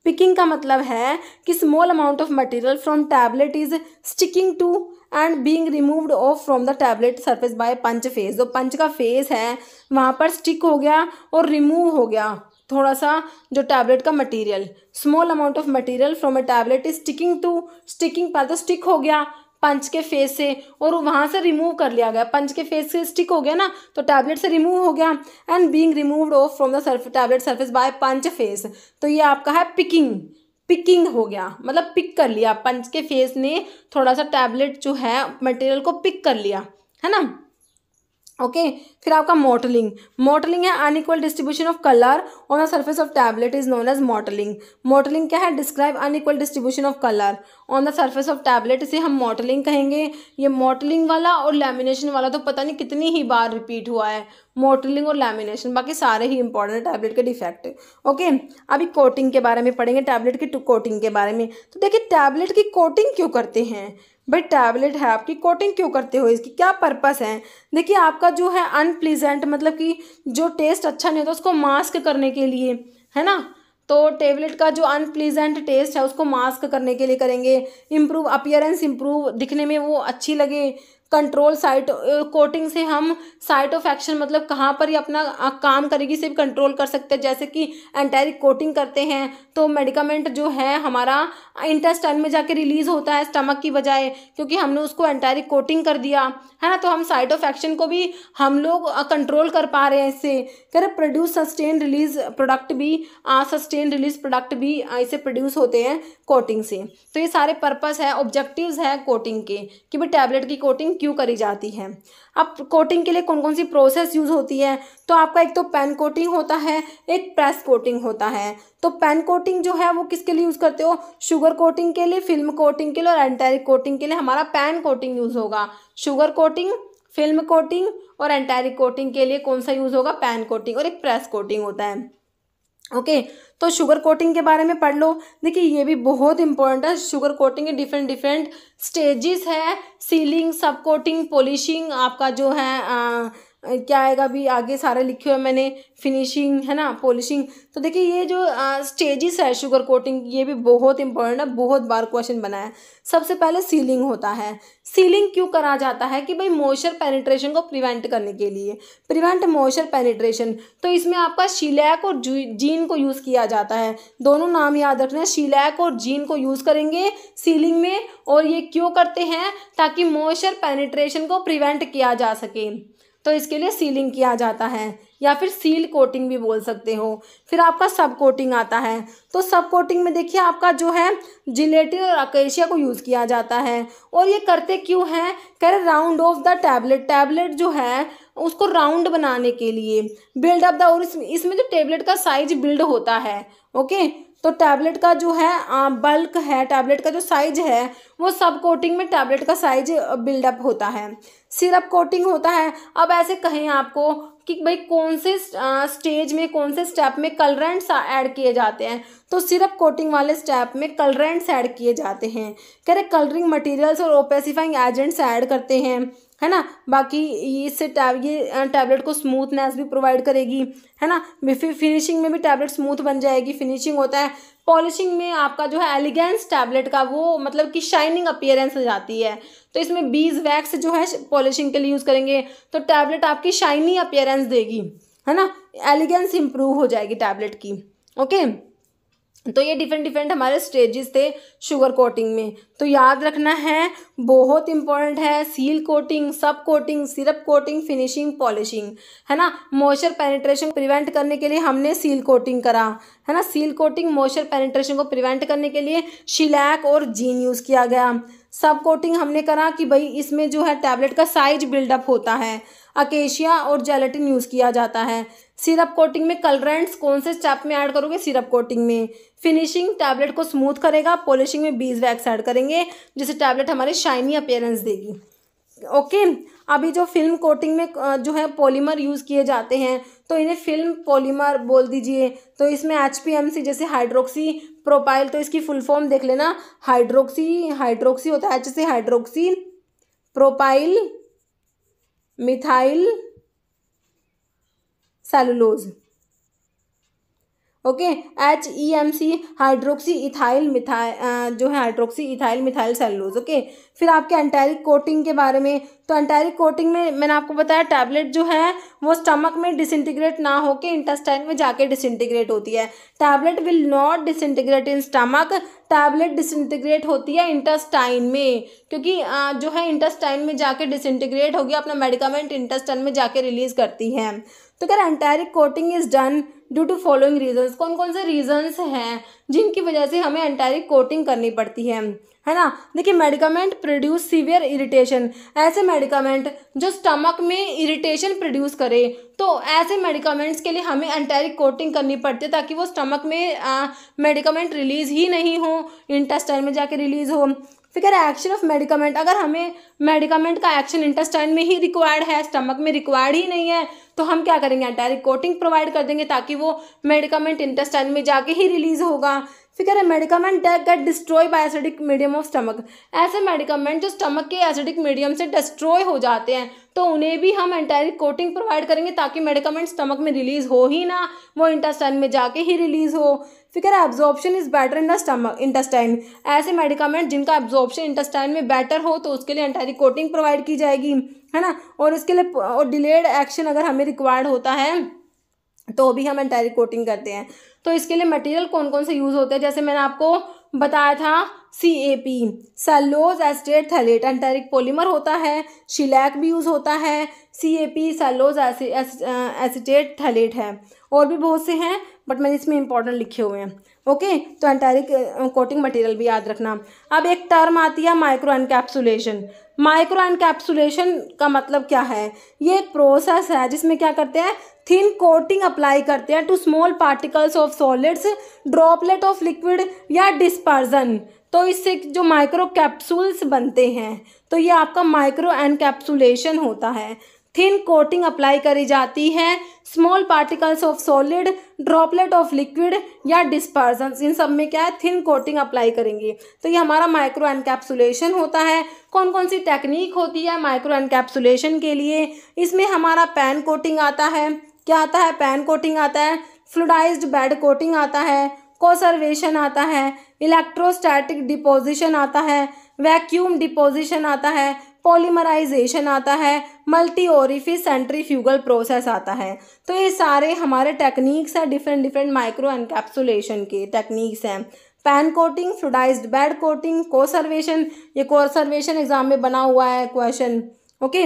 पिकिंग का मतलब है कि small amount of material from tablet is sticking to and being removed off from the tablet surface by punch face जो पंच का फेस है वहाँ पर स्टिक हो गया और रिमूव हो गया थोड़ा सा जो टैबलेट का material small amount of material from a tablet is sticking to sticking पर तो स्टिक हो गया पंच के फेस से और वहाँ से रिमूव कर लिया गया पंच के फेस से स्टिक हो गया ना तो टैबलेट से रिमूव हो गया and being removed off from the surf tablet surface by punch face तो ये आपका है पिकिंग पिकिंग हो गया मतलब पिक कर लिया पंच के फेस ने थोड़ा सा टैबलेट जो है मटेरियल को पिक कर लिया है ना ओके okay, फिर आपका मॉटलिंग मॉटलिंग है unequal distribution of colour on the surface of tablet is known as mottling mottling क्या है describe unequal distribution of colour on the surface of tablet इसे हम मॉटलिंग कहेंगे ये मॉटलिंग वाला और लेमिनेशन वाला तो पता नहीं कितनी ही बार रिपीट हुआ है मोटलिंग और लेमिनेशन बाकी सारे ही इंपॉर्टेंट है टैबलेट के डिफेक्ट ओके अभी कोटिंग के बारे में पढ़ेंगे टैबलेट की कोटिंग के बारे में तो देखिए टैबलेट की कोटिंग क्यों करते हैं भाई टैबलेट है आपकी कोटिंग क्यों करते हो इसकी क्या पर्पस है देखिए आपका जो है अनप्लीजेंट मतलब कि जो टेस्ट अच्छा नहीं होता उसको मास्क करने के लिए है ना तो टेबलेट का जो अनप्लीजेंट टेस्ट है उसको मास्क करने के लिए करेंगे इम्प्रूव अपियरेंस इम्प्रूव दिखने में वो अच्छी लगे कंट्रोल साइट कोटिंग से हम साइट ऑफ एक्शन मतलब कहाँ पर ही अपना काम करेगी से भी कंट्रोल कर सकते हैं जैसे कि एंटेरिक कोटिंग करते हैं तो मेडिकामेंट जो है हमारा इंटेस्टाइन में जाके रिलीज़ होता है स्टमक की बजाय क्योंकि हमने उसको एंटेरिक कोटिंग कर दिया है ना तो हम साइट ऑफ एक्शन को भी हम लोग कंट्रोल कर पा रहे हैं इससे कह रहे प्रोड्यूस सस्टेन रिलीज प्रोडक्ट भी सस्टेन रिलीज प्रोडक्ट भी इसे प्रोड्यूस होते हैं कोटिंग से तो ये सारे पर्पज़ है ऑब्जेक्टिव है कोटिंग के कि भाई टैबलेट की कोटिंग क्यों करी जाती है अब कोटिंग के लिए कौन कौन सी प्रोसेस यूज़ होती है तो आपका एक तो पेन कोटिंग होता है एक प्रेस कोटिंग होता है तो पेन कोटिंग जो है वो किसके लिए यूज़ करते हो शुगर कोटिंग के लिए फिल्म कोटिंग के लिए और एंटेरिक कोटिंग के लिए हमारा पेन कोटिंग यूज़ होगा शुगर कोटिंग फिल्म कोटिंग और एंटेरिक कोटिंग के लिए कौन सा यूज़ होगा पेन कोटिंग और एक प्रेस कोटिंग होता है ओके okay, तो शुगर कोटिंग के बारे में पढ़ लो देखिए ये भी बहुत इंपॉर्टेंट है शुगर कोटिंग के डिफरेंट डिफरेंट स्टेजेस है सीलिंग सब कोटिंग पॉलिशिंग आपका जो है क्या आएगा अभी आगे सारे लिखे हुए मैंने फिनिशिंग है ना पॉलिशिंग तो देखिए ये जो स्टेजेस है शुगर कोटिंग ये भी बहुत इंपॉर्टेंट है बहुत बार क्वेश्चन बना है सबसे पहले सीलिंग होता है सीलिंग क्यों करा जाता है कि भाई मॉइस्चर पेनिट्रेशन को प्रिवेंट करने के लिए प्रिवेंट मॉइस्चर पेनिट्रेशन तो इसमें आपका शीलैक और जीन को यूज़ किया जाता है दोनों नाम याद रखना शीलैक और जीन को यूज़ करेंगे सीलिंग में और ये क्यों करते हैं ताकि मॉइस्चर पेनिट्रेशन को प्रिवेंट किया जा सके तो इसके लिए सीलिंग किया जाता है या फिर सील कोटिंग भी बोल सकते हो फिर आपका सब कोटिंग आता है तो सब कोटिंग में देखिए आपका जो है जिलेटिन और अकेशिया को यूज़ किया जाता है और ये करते क्यों हैं कह रहे round off the tablet tablet जो है उसको राउंड बनाने के लिए बिल्डअप द और इसमें इसमें जो टेबलेट का साइज बिल्ड होता है ओके तो टैबलेट का जो है बल्क है टैबलेट का जो साइज है वो सब कोटिंग में टैबलेट का साइज बिल्डअप होता है सिरप कोटिंग होता है अब ऐसे कहें आपको कि भाई कौन से स्टेज में कौन से स्टेप में कलरेंट्स ऐड किए जाते हैं तो सिरप कोटिंग वाले स्टेप में कलरेंट्स ऐड किए जाते हैं कह रहे कलरिंग मटेरियल्स और ओपेसिफाइंग एजेंट्स ऐड करते हैं है ना बाकी इससे टैब ये टैबलेट को स्मूथनेस भी प्रोवाइड करेगी है ना फिर फिनिशिंग में भी टैबलेट स्मूथ बन जाएगी फिनिशिंग होता है पॉलिशिंग में आपका जो है एलिगेंस टैबलेट का वो मतलब कि शाइनिंग अपियरेंस हो जाती है तो इसमें बीज वैक्स जो है पॉलिशिंग के लिए यूज़ करेंगे तो टैबलेट आपकी शाइनी अपियरेंस देगी है ना एलिगेंस इम्प्रूव हो जाएगी टैबलेट की ओके okay? तो ये डिफरेंट डिफरेंट हमारे स्टेजेस थे शुगर कोटिंग में तो याद रखना है बहुत इंपॉर्टेंट है seal coating sub coating syrup coating finishing polishing है ना मॉइस्चर पेनिट्रेशन प्रिवेंट करने के लिए हमने सील कोटिंग करा है ना सील कोटिंग मॉइस्चर पेनिट्रेशन को प्रिवेंट करने के लिए शिलैक और जीन यूज़ किया गया सब कोटिंग हमने करा कि भाई इसमें जो है टैबलेट का साइज बिल्डअप होता है अकेशिया और जेलेटिन यूज़ किया जाता है सिरप कोटिंग में कलरेंट्स कौन से स्टेप में ऐड करोगे सिरप कोटिंग में फिनिशिंग टैबलेट को स्मूथ करेगा पॉलिशिंग में बीज वैक्स ऐड करेंगे जिससे टैबलेट हमारे शाइनी अपेयरेंस देगी ओके अभी जो फिल्म कोटिंग में जो है पॉलीमर यूज़ किए जाते हैं तो इन्हें फिल्म पॉलीमर बोल दीजिए तो इसमें एच पी एम सी जैसे हाइड्रोक्सी प्रोपाइल तो इसकी फुल फॉर्म देख लेना हाइड्रोक्सी हाइड्रोक्सी होता है एच से hydroxy propyl methyl cellulose okay H E M C hydroxy ethyl methyl जो है hydroxy ethyl methyl cellulose okay फिर आपके एंटेरिक कोटिंग के बारे में तो एंटेरिक कोटिंग में मैंने आपको बताया टैबलेट जो है वो स्टमक में डिसइंटीग्रेट ना होकर इंटेस्टाइन में जाके डिसइंटीग्रेट होती है tablet will not disintegrate in stomach tablet disintegrate होती है इंटेस्टाइन में क्योंकि आ, जो है इंटेस्टाइन में जाके डिसइंटीग्रेट होगी अपना मेडिकामेंट इंटेस्टाइन में जाके रिलीज करती है तो अगर enteric coating is done due to following reasons कौन कौन से रीजंस हैं जिनकी वजह से हमें एंटायरिक कोटिंग करनी पड़ती है है ना देखिए मेडिकामेंट प्रोड्यूस सीवियर इरिटेशन ऐसे मेडिकामेंट जो स्टमक में इरिटेशन प्रोड्यूस करे तो ऐसे मेडिकामेंट्स के लिए हमें एंटायरिक कोटिंग करनी पड़ती है ताकि वो स्टमक में मेडिकामेंट रिलीज़ ही नहीं हो इंटेस्टाइन में जाके रिलीज़ हो फिर एक्शन ऑफ मेडिकामेंट अगर हमें मेडिकामेंट का एक्शन इंटेस्टाइन में ही रिक्वायर्ड है स्टमक में रिक्वायर्ड ही नहीं है तो हम क्या करेंगे कोटिंग प्रोवाइड कर देंगे ताकि वो मेडिकामेंट इंटेस्टाइन में जाके ही रिलीज होगा फिर कह रहे medicament get destroy by acidic medium of stomach ऐसे मेडिकामेंट जो स्टमक के एसिडिक मीडियम से डिस्ट्रॉय हो जाते हैं तो उन्हें भी हम एंटायरिक कोटिंग प्रोवाइड करेंगे ताकि मेडिकामेंट स्टमक में रिलीज हो ही ना वो इंटेस्टाइन में जाके ही रिलीज हो फिकर absorption is better in the stomach intestine ऐसे मेडिकामेंट जिनका एब्जॉर्प्शन इंटेस्टाइन में बेटर हो तो उसके लिए कोटिंग प्रोवाइड की जाएगी है ना और इसके लिए और डिलेड एक्शन अगर हमें रिक्वायर्ड होता है तो भी हम एंटायरी कोटिंग करते हैं तो इसके लिए मटेरियल कौन कौन से यूज़ होते हैं जैसे मैंने आपको बताया था C A P cellulose acetate phthalate enteric polymer होता है शिलैक भी यूज़ होता है C A P cellulose acetate phthalate है और भी बहुत से हैं बट मैंने इसमें इंपॉर्टेंट लिखे हुए हैं ओके तो एंटायरिक कोटिंग मटेरियल भी याद रखना अब एक टर्म आती है माइक्रो एनकैप्सुलेशन माइक्रो एनकैप्सुलेशन का मतलब क्या है ये एक प्रोसेस है जिसमें क्या करते हैं थिन कोटिंग अप्लाई करते हैं to small particles of solids droplet of liquid या डिस्पर्जन तो इससे जो माइक्रो कैप्सूल्स बनते हैं तो ये आपका माइक्रो एनकैप्सुलेशन होता है थिन कोटिंग अप्लाई करी जाती है small particles of solid droplet of liquid या डिस्पर्जन इन सब में क्या है थिन कोटिंग अप्लाई करेंगे तो ये हमारा माइक्रो एनकैप्सुलेशन होता है कौन कौन सी टेक्निक होती है माइक्रो एनकैप्सुलेशन के लिए इसमें हमारा पैन कोटिंग आता है क्या आता है पैन कोटिंग आता है फ्लूडाइज बेड कोटिंग आता है कोसर्वेशन आता है इलेक्ट्रोस्टैटिक डिपोजिशन आता है वैक्यूम डिपोजिशन आता है पॉलीमराइजेशन आता है मल्टी ओरिफिस सेंट्रीफ्यूगल प्रोसेस आता है तो ये सारे हमारे टेक्निक्स हैं डिफरेंट डिफरेंट माइक्रो एनकैप्सुलेशन के टेक्निक्स हैं pan coating fluidized bed coating coacervation ये कोसर्वेशन एग्जाम में बना हुआ है question okay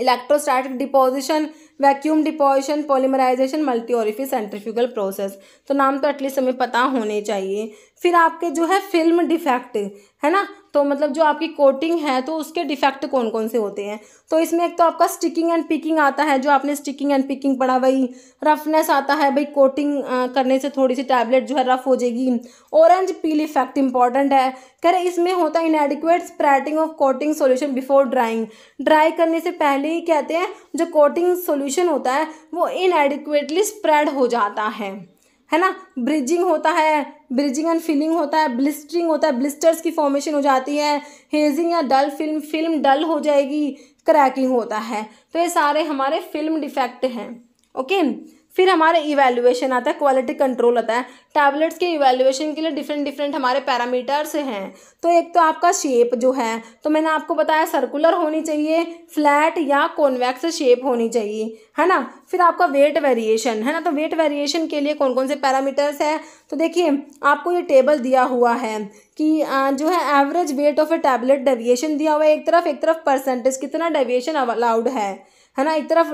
electrostatic deposition vacuum deposition polymerization multi orifice centrifugal process तो नाम तो एटलीस्ट हमें पता होने चाहिए फिर आपके जो है फिल्म डिफेक्ट है ना तो मतलब जो आपकी कोटिंग है तो उसके डिफेक्ट कौन कौन से होते हैं तो इसमें एक तो आपका स्टिकिंग एंड पिकिंग आता है जो आपने स्टिकिंग एंड पिकिंग पढ़ा वही रफनेस आता है भाई कोटिंग करने से थोड़ी सी टैबलेट जो है रफ हो जाएगी ऑरेंज पील इफेक्ट इंपॉर्टेंट है कह रहे इसमें होता है inadequate spreading of coating solution before drying dry करने से पहले ही कहते हैं जो कोटिंग सोल्यूशन होता है वो इनएडिक्वेटली स्प्रेड हो जाता है है ना ब्रिजिंग होता है ब्रिजिंग एंड फिलिंग होता है ब्लिस्टरिंग होता है ब्लिस्टर्स की फॉर्मेशन हो जाती है हेजिंग या डल फिल्म फिल्म डल हो जाएगी क्रैकिंग होता है तो ये सारे हमारे फिल्म डिफेक्ट हैं ओके फिर हमारा इवेलुएशन आता है क्वालिटी कंट्रोल आता है टैबलेट्स के इवैल्यूएशन के लिए डिफरेंट डिफरेंट हमारे पैरामीटर्स हैं तो एक तो आपका शेप जो है तो मैंने आपको बताया सर्कुलर होनी चाहिए फ्लैट या कॉन्वैक्स शेप होनी चाहिए है ना फिर आपका वेट वेरिएशन है ना तो वेट वेरिएशन के लिए कौन कौन से पैरामीटर्स हैं तो देखिए आपको ये टेबल दिया हुआ है कि जो है average weight of a tablet deviation दिया हुआ है एक तरफ एक तरफ परसेंटेज कितना डेविएशन अलाउड है है ना एक तरफ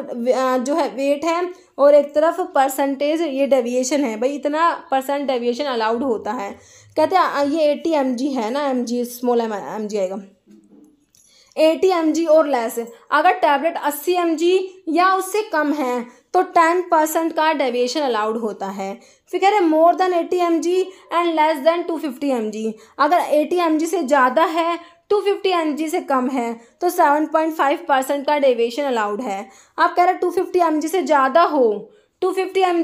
जो है वेट है और एक तरफ परसेंटेज ये डेविएशन है भाई इतना परसेंट डेविएशन अलाउड होता है कहते हैं ये एटी एम जी है ना M G small M G आएगा एटी एम जी और लेस अगर टैबलेट अस्सी एम जी या उससे कम है तो टेन परसेंट का डेविएशन अलाउड होता है फिर कह रहे more than eighty M G and less than two fifty M G अगर एटी एम जी से ज़्यादा है एम जी से कम है तो 7.5 परसेंट का डेविएशन अलाउड है आप कह रहे टू फिफ्टी एम से ज़्यादा हो टू फिफ्टी एम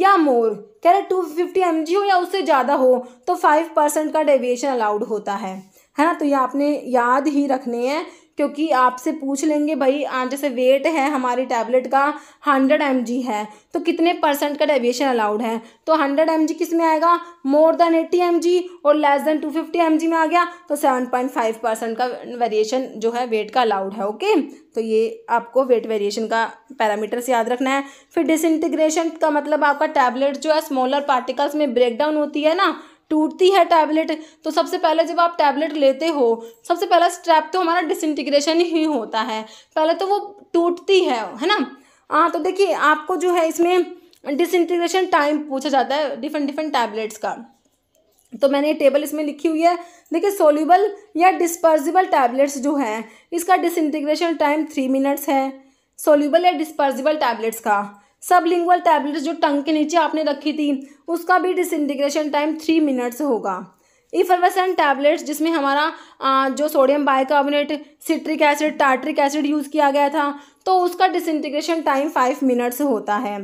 या मोर कह रहे टू फिफ्टी एम हो या उससे ज़्यादा हो तो फाइव परसेंट का डेविएशन अलाउड होता है है ना तो ये आपने याद ही रखने हैं क्योंकि आपसे पूछ लेंगे भाई जैसे वेट है हमारी टैबलेट का हंड्रेड एम है तो कितने परसेंट का डेविएशन अलाउड है तो हंड्रेड एम किस में आएगा मोर देन एट्टी एम और less than two fifty M में आ गया तो सेवन पॉइंट फाइव परसेंट का वेरिएशन जो है वेट का अलाउड है ओके तो ये आपको वेट वेरिएशन का पैरामीटर्स याद रखना है फिर डिसइंटीग्रेशन का मतलब आपका टैबलेट जो है स्मॉलर पार्टिकल्स में ब्रेक डाउन होती है ना टूटती है टैबलेट तो सबसे पहले जब आप टैबलेट लेते हो सबसे पहला स्टेप तो हमारा डिसइंटीग्रेशन ही होता है पहले तो वो टूटती है है ना हाँ तो देखिए आपको जो है इसमें डिसइंटीग्रेशन टाइम पूछा जाता है डिफरेंट डिफरेंट टैबलेट्स का तो मैंने ये टेबल इसमें लिखी हुई है देखिए सोल्यूबल या डिस्पर्जिबल टैबलेट्स जो हैं इसका डिसइंटीग्रेशन टाइम थ्री मिनट्स है सोल्यूबल या डिस्पर्जिबल टैबलेट्स का सब लिंगुअल टैबलेट्स जो टंग के नीचे आपने रखी थी उसका भी डिसइंटीग्रेशन टाइम थ्री मिनट्स होगा इफरवेसेंट टैबलेट्स जिसमें हमारा जो sodium bicarbonate citric acid tartaric acid use किया गया था तो उसका डिसइंटीग्रेशन टाइम फाइव मिनट से होता है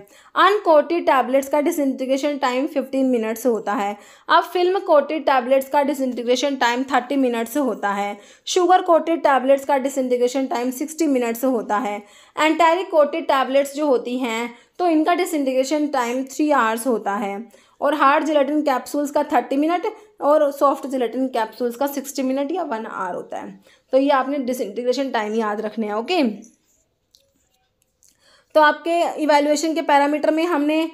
अनकोटेड टैबलेट्स का डिसइंटीग्रेशन टाइम फिफ्टीन मिनट से होता है अब फिल्म कोटेड टैबलेट्स का डिसइंटीग्रेशन टाइम थर्टी मिनट से होता है शुगर कोटेड टैबलेट्स का डिसइंटीग्रेशन टाइम सिक्सटी मिनट से होता है एंटेरिक कोटेड टैबलेट्स जो होती हैं तो इनका डिसइंटीग्रेशन टाइम थ्री आवर्स होता है और हार्ड जिलेटिन कैप्सूल्स का थर्टी मिनट और सॉफ्ट जिलेटिन कैप्सूल्स का सिक्सटी मिनट या वन आवर होता है तो ये आपने डिसइंटीग्रेशन टाइम याद रखने हैं ओके तो आपके इवेल्युएशन के पैरामीटर में हमने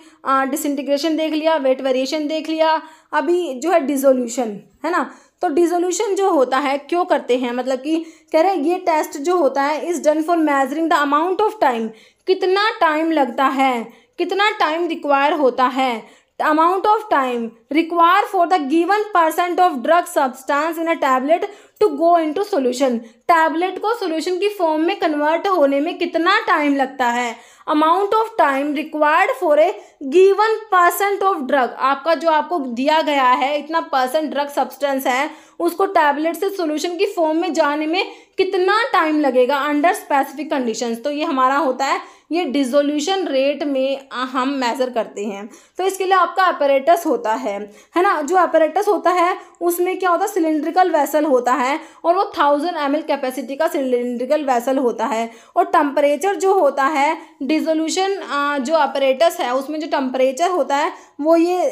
डिसइंटीग्रेशन देख लिया वेट वेरिएशन देख लिया अभी जो है डिजोल्यूशन है ना तो डिजोल्यूशन जो होता है क्यों करते हैं मतलब कि कह रहे हैं ये टेस्ट जो होता है is done for measuring the amount of time कितना टाइम लगता है कितना टाइम रिक्वायर होता है amount of time require for the given percent of drug substance in a tablet to go into solution tablet को solution की form में convert होने में कितना टाइम लगता है amount of time required for a given percent of drug आपका जो आपको दिया गया है इतना परसेंट ड्रग सब्सटेंस है उसको टैबलेट से सोल्यूशन की फॉर्म में जाने में कितना टाइम लगेगा अंडर स्पेसिफिक कंडीशंस तो ये हमारा होता है ये डिजोल्यूशन रेट में हम मेज़र करते हैं तो इसके लिए आपका अपरेटस होता है है ना जो अपरेटस होता है उसमें क्या होता है सिलेंड्रिकल वैसल होता है और वो थाउजेंड एम कैपेसिटी का सिलेंड्रिकल वैसल होता है और टम्परेचर जो होता है डिजोल्यूशन जो अपरेटस है उसमें जो टम्परेचर होता है वो ये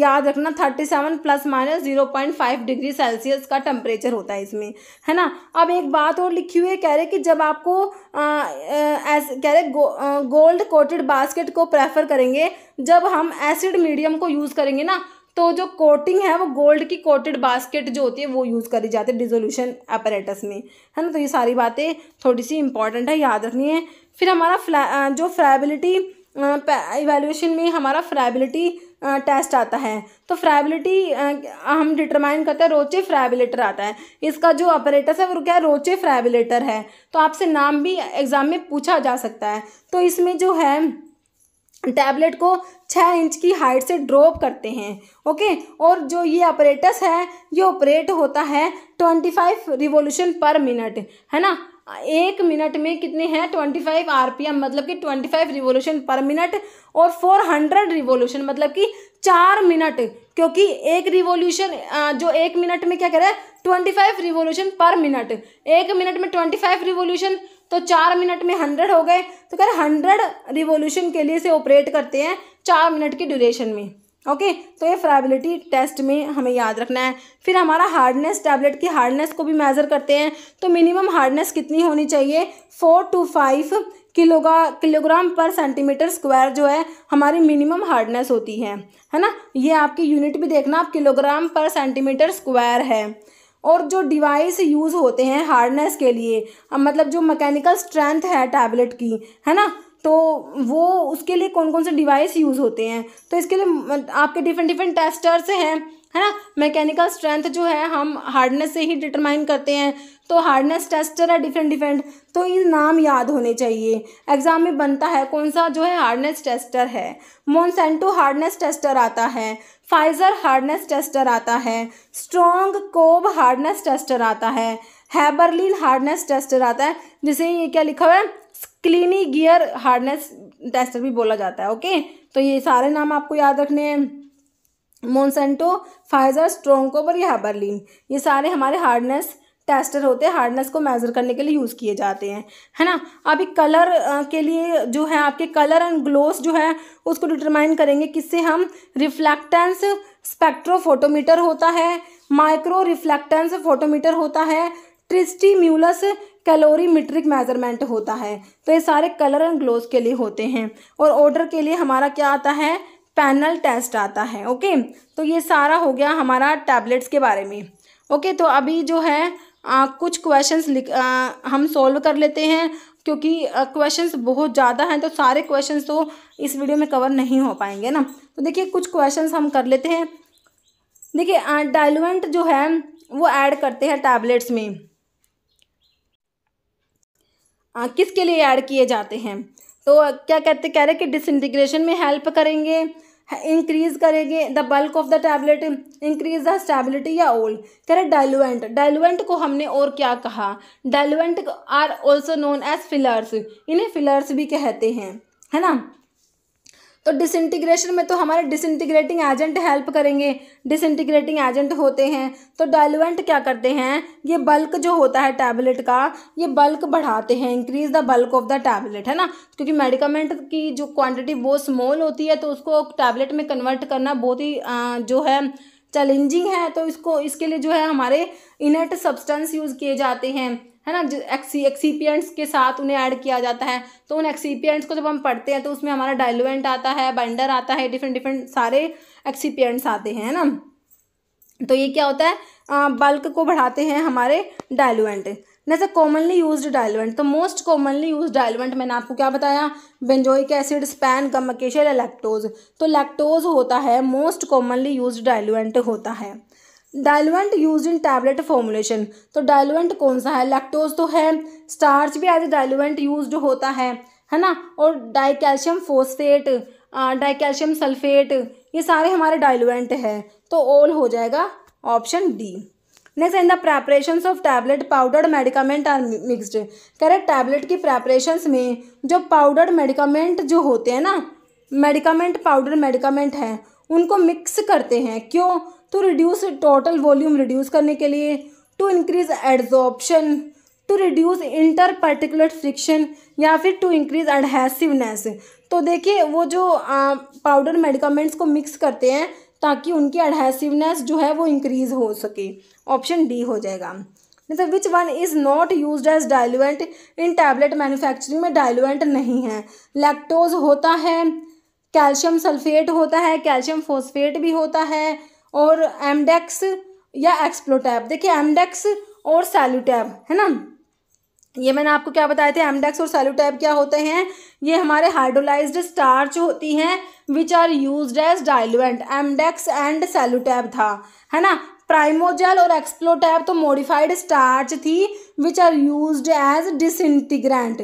याद रखना thirty seven plus minus zero point five degree celsius का टेम्परेचर होता है इसमें है ना अब एक बात और लिखी हुई है कह रहे कि जब आपको ऐसे कह रहे गो, गोल्ड कोटेड बास्केट को प्रेफर करेंगे जब हम एसिड मीडियम को यूज़ करेंगे ना तो जो कोटिंग है वो गोल्ड की कोटेड बास्केट जो होती है वो यूज़ करी जाती है डिजोल्यूशन अपरेटस में है ना तो ये सारी बातें थोड़ी सी इंपॉर्टेंट है याद रखनी है फिर हमारा फ्ला जो फ्राइबिलिटी इवेल्यूशन में हमारा फ्राइबिलिटी टेस्ट आता है तो फ्राइबिलिटी हम डिटरमाइन करते हैं रोचे फ्राइबिलेटर आता है इसका जो ऑपरेटस है वो क्या है रोचे फ्राइबिलेटर है तो आपसे नाम भी एग्ज़ाम में पूछा जा सकता है तो इसमें जो है टैबलेट को छः इंच की हाइट से ड्रॉप करते हैं ओके और जो ये ऑपरेटस है ये ऑपरेट होता है twenty five revolution per minute है ना एक मिनट में कितने हैं twenty five R P M मतलब कि twenty five revolution per minute और फोर हंड्रेड रिवोल्यूशन मतलब कि चार मिनट क्योंकि एक रिवोल्यूशन जो एक मिनट में क्या करे twenty five revolution per minute एक मिनट में ट्वेंटी फाइव रिवोल्यूशन तो चार मिनट में हंड्रेड हो गए तो कह रहे हंड्रेड रिवोल्यूशन के लिए से ऑपरेट करते हैं चार मिनट की ड्यूरेशन में ओके तो ये फ्राइबिलिटी टेस्ट में हमें याद रखना है फिर हमारा हार्डनेस टैबलेट की हार्डनेस को भी मेज़र करते हैं तो मिनिमम हार्डनेस कितनी होनी चाहिए फोर टू फाइव किलोगा किलोग्राम पर सेंटीमीटर स्क्वायर जो है हमारी मिनिमम हार्डनेस होती है है ना ये आपकी यूनिट भी देखना आप किलोग्राम पर सेंटीमीटर स्क्वायर है और जो डिवाइस यूज़ होते हैं हार्डनेस के लिए मतलब जो मैकेनिकल स्ट्रेंथ है टैबलेट की है ना तो वो उसके लिए कौन कौन से डिवाइस यूज़ होते हैं तो इसके लिए आपके डिफरेंट डिफरेंट टेस्टर्स हैं है ना मैकेनिकल स्ट्रेंथ जो है हम हार्डनेस से ही डिटरमाइन करते हैं तो हार्डनेस टेस्टर है डिफरेंट डिफरेंट तो ये नाम याद होने चाहिए एग्ज़ाम में बनता है कौन सा जो है हार्डनेस टेस्टर है मोनसेंटो हार्डनेस टेस्टर आता है फाइजर हार्डनेस टेस्टर आता है स्ट्रॉन्ग कोब हार्डनेस टेस्टर आता है हैबरलिन हार्डनेस टेस्टर आता है जिसे ये क्या लिखा हुआ है क्लीनी गियर हार्डनेस टेस्टर भी बोला जाता है ओके तो ये सारे नाम आपको याद रखने हैं मोनसेंटो फाइजर स्ट्रोंकोबर या हबरलिन ये सारे हमारे हार्डनेस टेस्टर होते हैं हार्डनेस को मेज़र करने के लिए यूज़ किए जाते हैं है ना अभी कलर के लिए जो है आपके कलर एंड ग्लोस जो है उसको डिटरमाइन करेंगे किससे हम रिफ्लेक्टेंस स्पेक्ट्रोफोटोमीटर होता है माइक्रो रिफ्लेक्टेंस फोटोमीटर होता है tristimulus colorimetric measurement होता है तो ये सारे कलर एंड ग्लोज के लिए होते हैं और ऑर्डर के लिए हमारा क्या आता है पैनल टेस्ट आता है ओके तो ये सारा हो गया हमारा टैबलेट्स के बारे में ओके तो अभी जो है आ, कुछ क्वेश्चंस लिख आ, हम सॉल्व कर लेते हैं क्योंकि क्वेश्चंस बहुत ज़्यादा हैं तो सारे क्वेश्चंस तो इस वीडियो में कवर नहीं हो पाएंगे ना तो देखिए कुछ क्वेश्चंस हम कर लेते हैं देखिए डायलुएंट जो है वो ऐड करते हैं टैबलेट्स में किसके लिए ऐड किए जाते हैं तो क्या कहते कह रहे कि डिसइंटीग्रेशन में हेल्प करेंगे इंक्रीज करेंगे the bulk of the tablet increase the stability या ओल्ड कह रहे डायलुएंट डायलुएंट को हमने और क्या कहा diluent are also known as fillers इन्हें फिलर्स भी कहते हैं है ना तो डिसइंटीग्रेशन में तो हमारे डिसइंटीग्रेटिंग एजेंट हेल्प करेंगे डिसइंटीग्रेटिंग एजेंट होते हैं तो डाइलुएंट क्या करते हैं ये बल्क जो होता है टैबलेट का ये बल्क बढ़ाते हैं increase the bulk of the tablet है ना क्योंकि मेडिकामेंट की जो क्वांटिटी बहुत स्मॉल होती है तो उसको टैबलेट में कन्वर्ट करना बहुत ही जो है चैलेंजिंग है तो इसको इसके लिए जो है हमारे इनट सब्सटेंस यूज़ किए जाते हैं है ना एक्सी एक्सीपियंट्स के साथ उन्हें ऐड किया जाता है तो उन एक्सीपियंट्स को जब हम पढ़ते हैं तो उसमें हमारा डायलुएंट आता है बाइंडर आता है डिफरेंट डिफरेंट सारे एक्सीपियंट्स आते हैं है ना तो ये क्या होता है बल्क को बढ़ाते हैं हमारे डायलुएंट जैसे कॉमनली यूज डाइलवेंट तो मोस्ट कॉमनली यूज डाइलवेंट मैंने आपको क्या बताया benzoic acid Span gum acacia lactose तो लैक्टोज होता है मोस्ट कॉमनली यूज डायलुएंट होता है diluent use in tablet formulation तो डायलवेंट कौन सा है लैक्टोज तो है स्टार्च भी एज ए डायलवेंट यूज होता है है ना और डाइकैल्शियम फोस्फेट डाइकैल्शियम सल्फेट ये सारे हमारे डायलवेंट है तो ऑल हो जाएगा option D next in the preparation of tablet powdered medicament are mixed कह रहे टैबलेट की प्रेपरेशंस में जो पाउडर्ड मेडिकामेंट जो होते हैं ना मेडिकामेंट पाउडर मेडिकामेंट हैं उनको मिक्स करते हैं क्यों to reduce total volume reduce करने के लिए to increase adsorption to reduce inter particular friction या फिर टू इंक्रीज एडहेसिवनेस तो देखिए वो जो पाउडर मेडिकामेंट्स को मिक्स करते हैं ताकि उनकी एडहेसिवनेस जो है वो इंक्रीज हो सके ऑप्शन डी हो जाएगा मतलब which one is not use as diluent in tablet manufacturing में डायलुएंट नहीं है लैक्टोज होता है कैल्शियम सल्फेट होता है कैल्शियम फोस्फेट भी होता है और एमडेक्स e या एक्सप्लोटैब देखिए एमडेक्स e और सैल्यूटैब है ना ये मैंने आपको क्या बताए थे एमडेक्स e और सैल्यूटैब क्या होते हैं ये हमारे हाइड्रोलाइज स्टार्च होती हैं which are use as diluent Emdex and Celutab था है ना प्राइमोजेल और एक्सप्लोटैब तो मॉडिफाइड स्टार्च थी which are use as disintegrant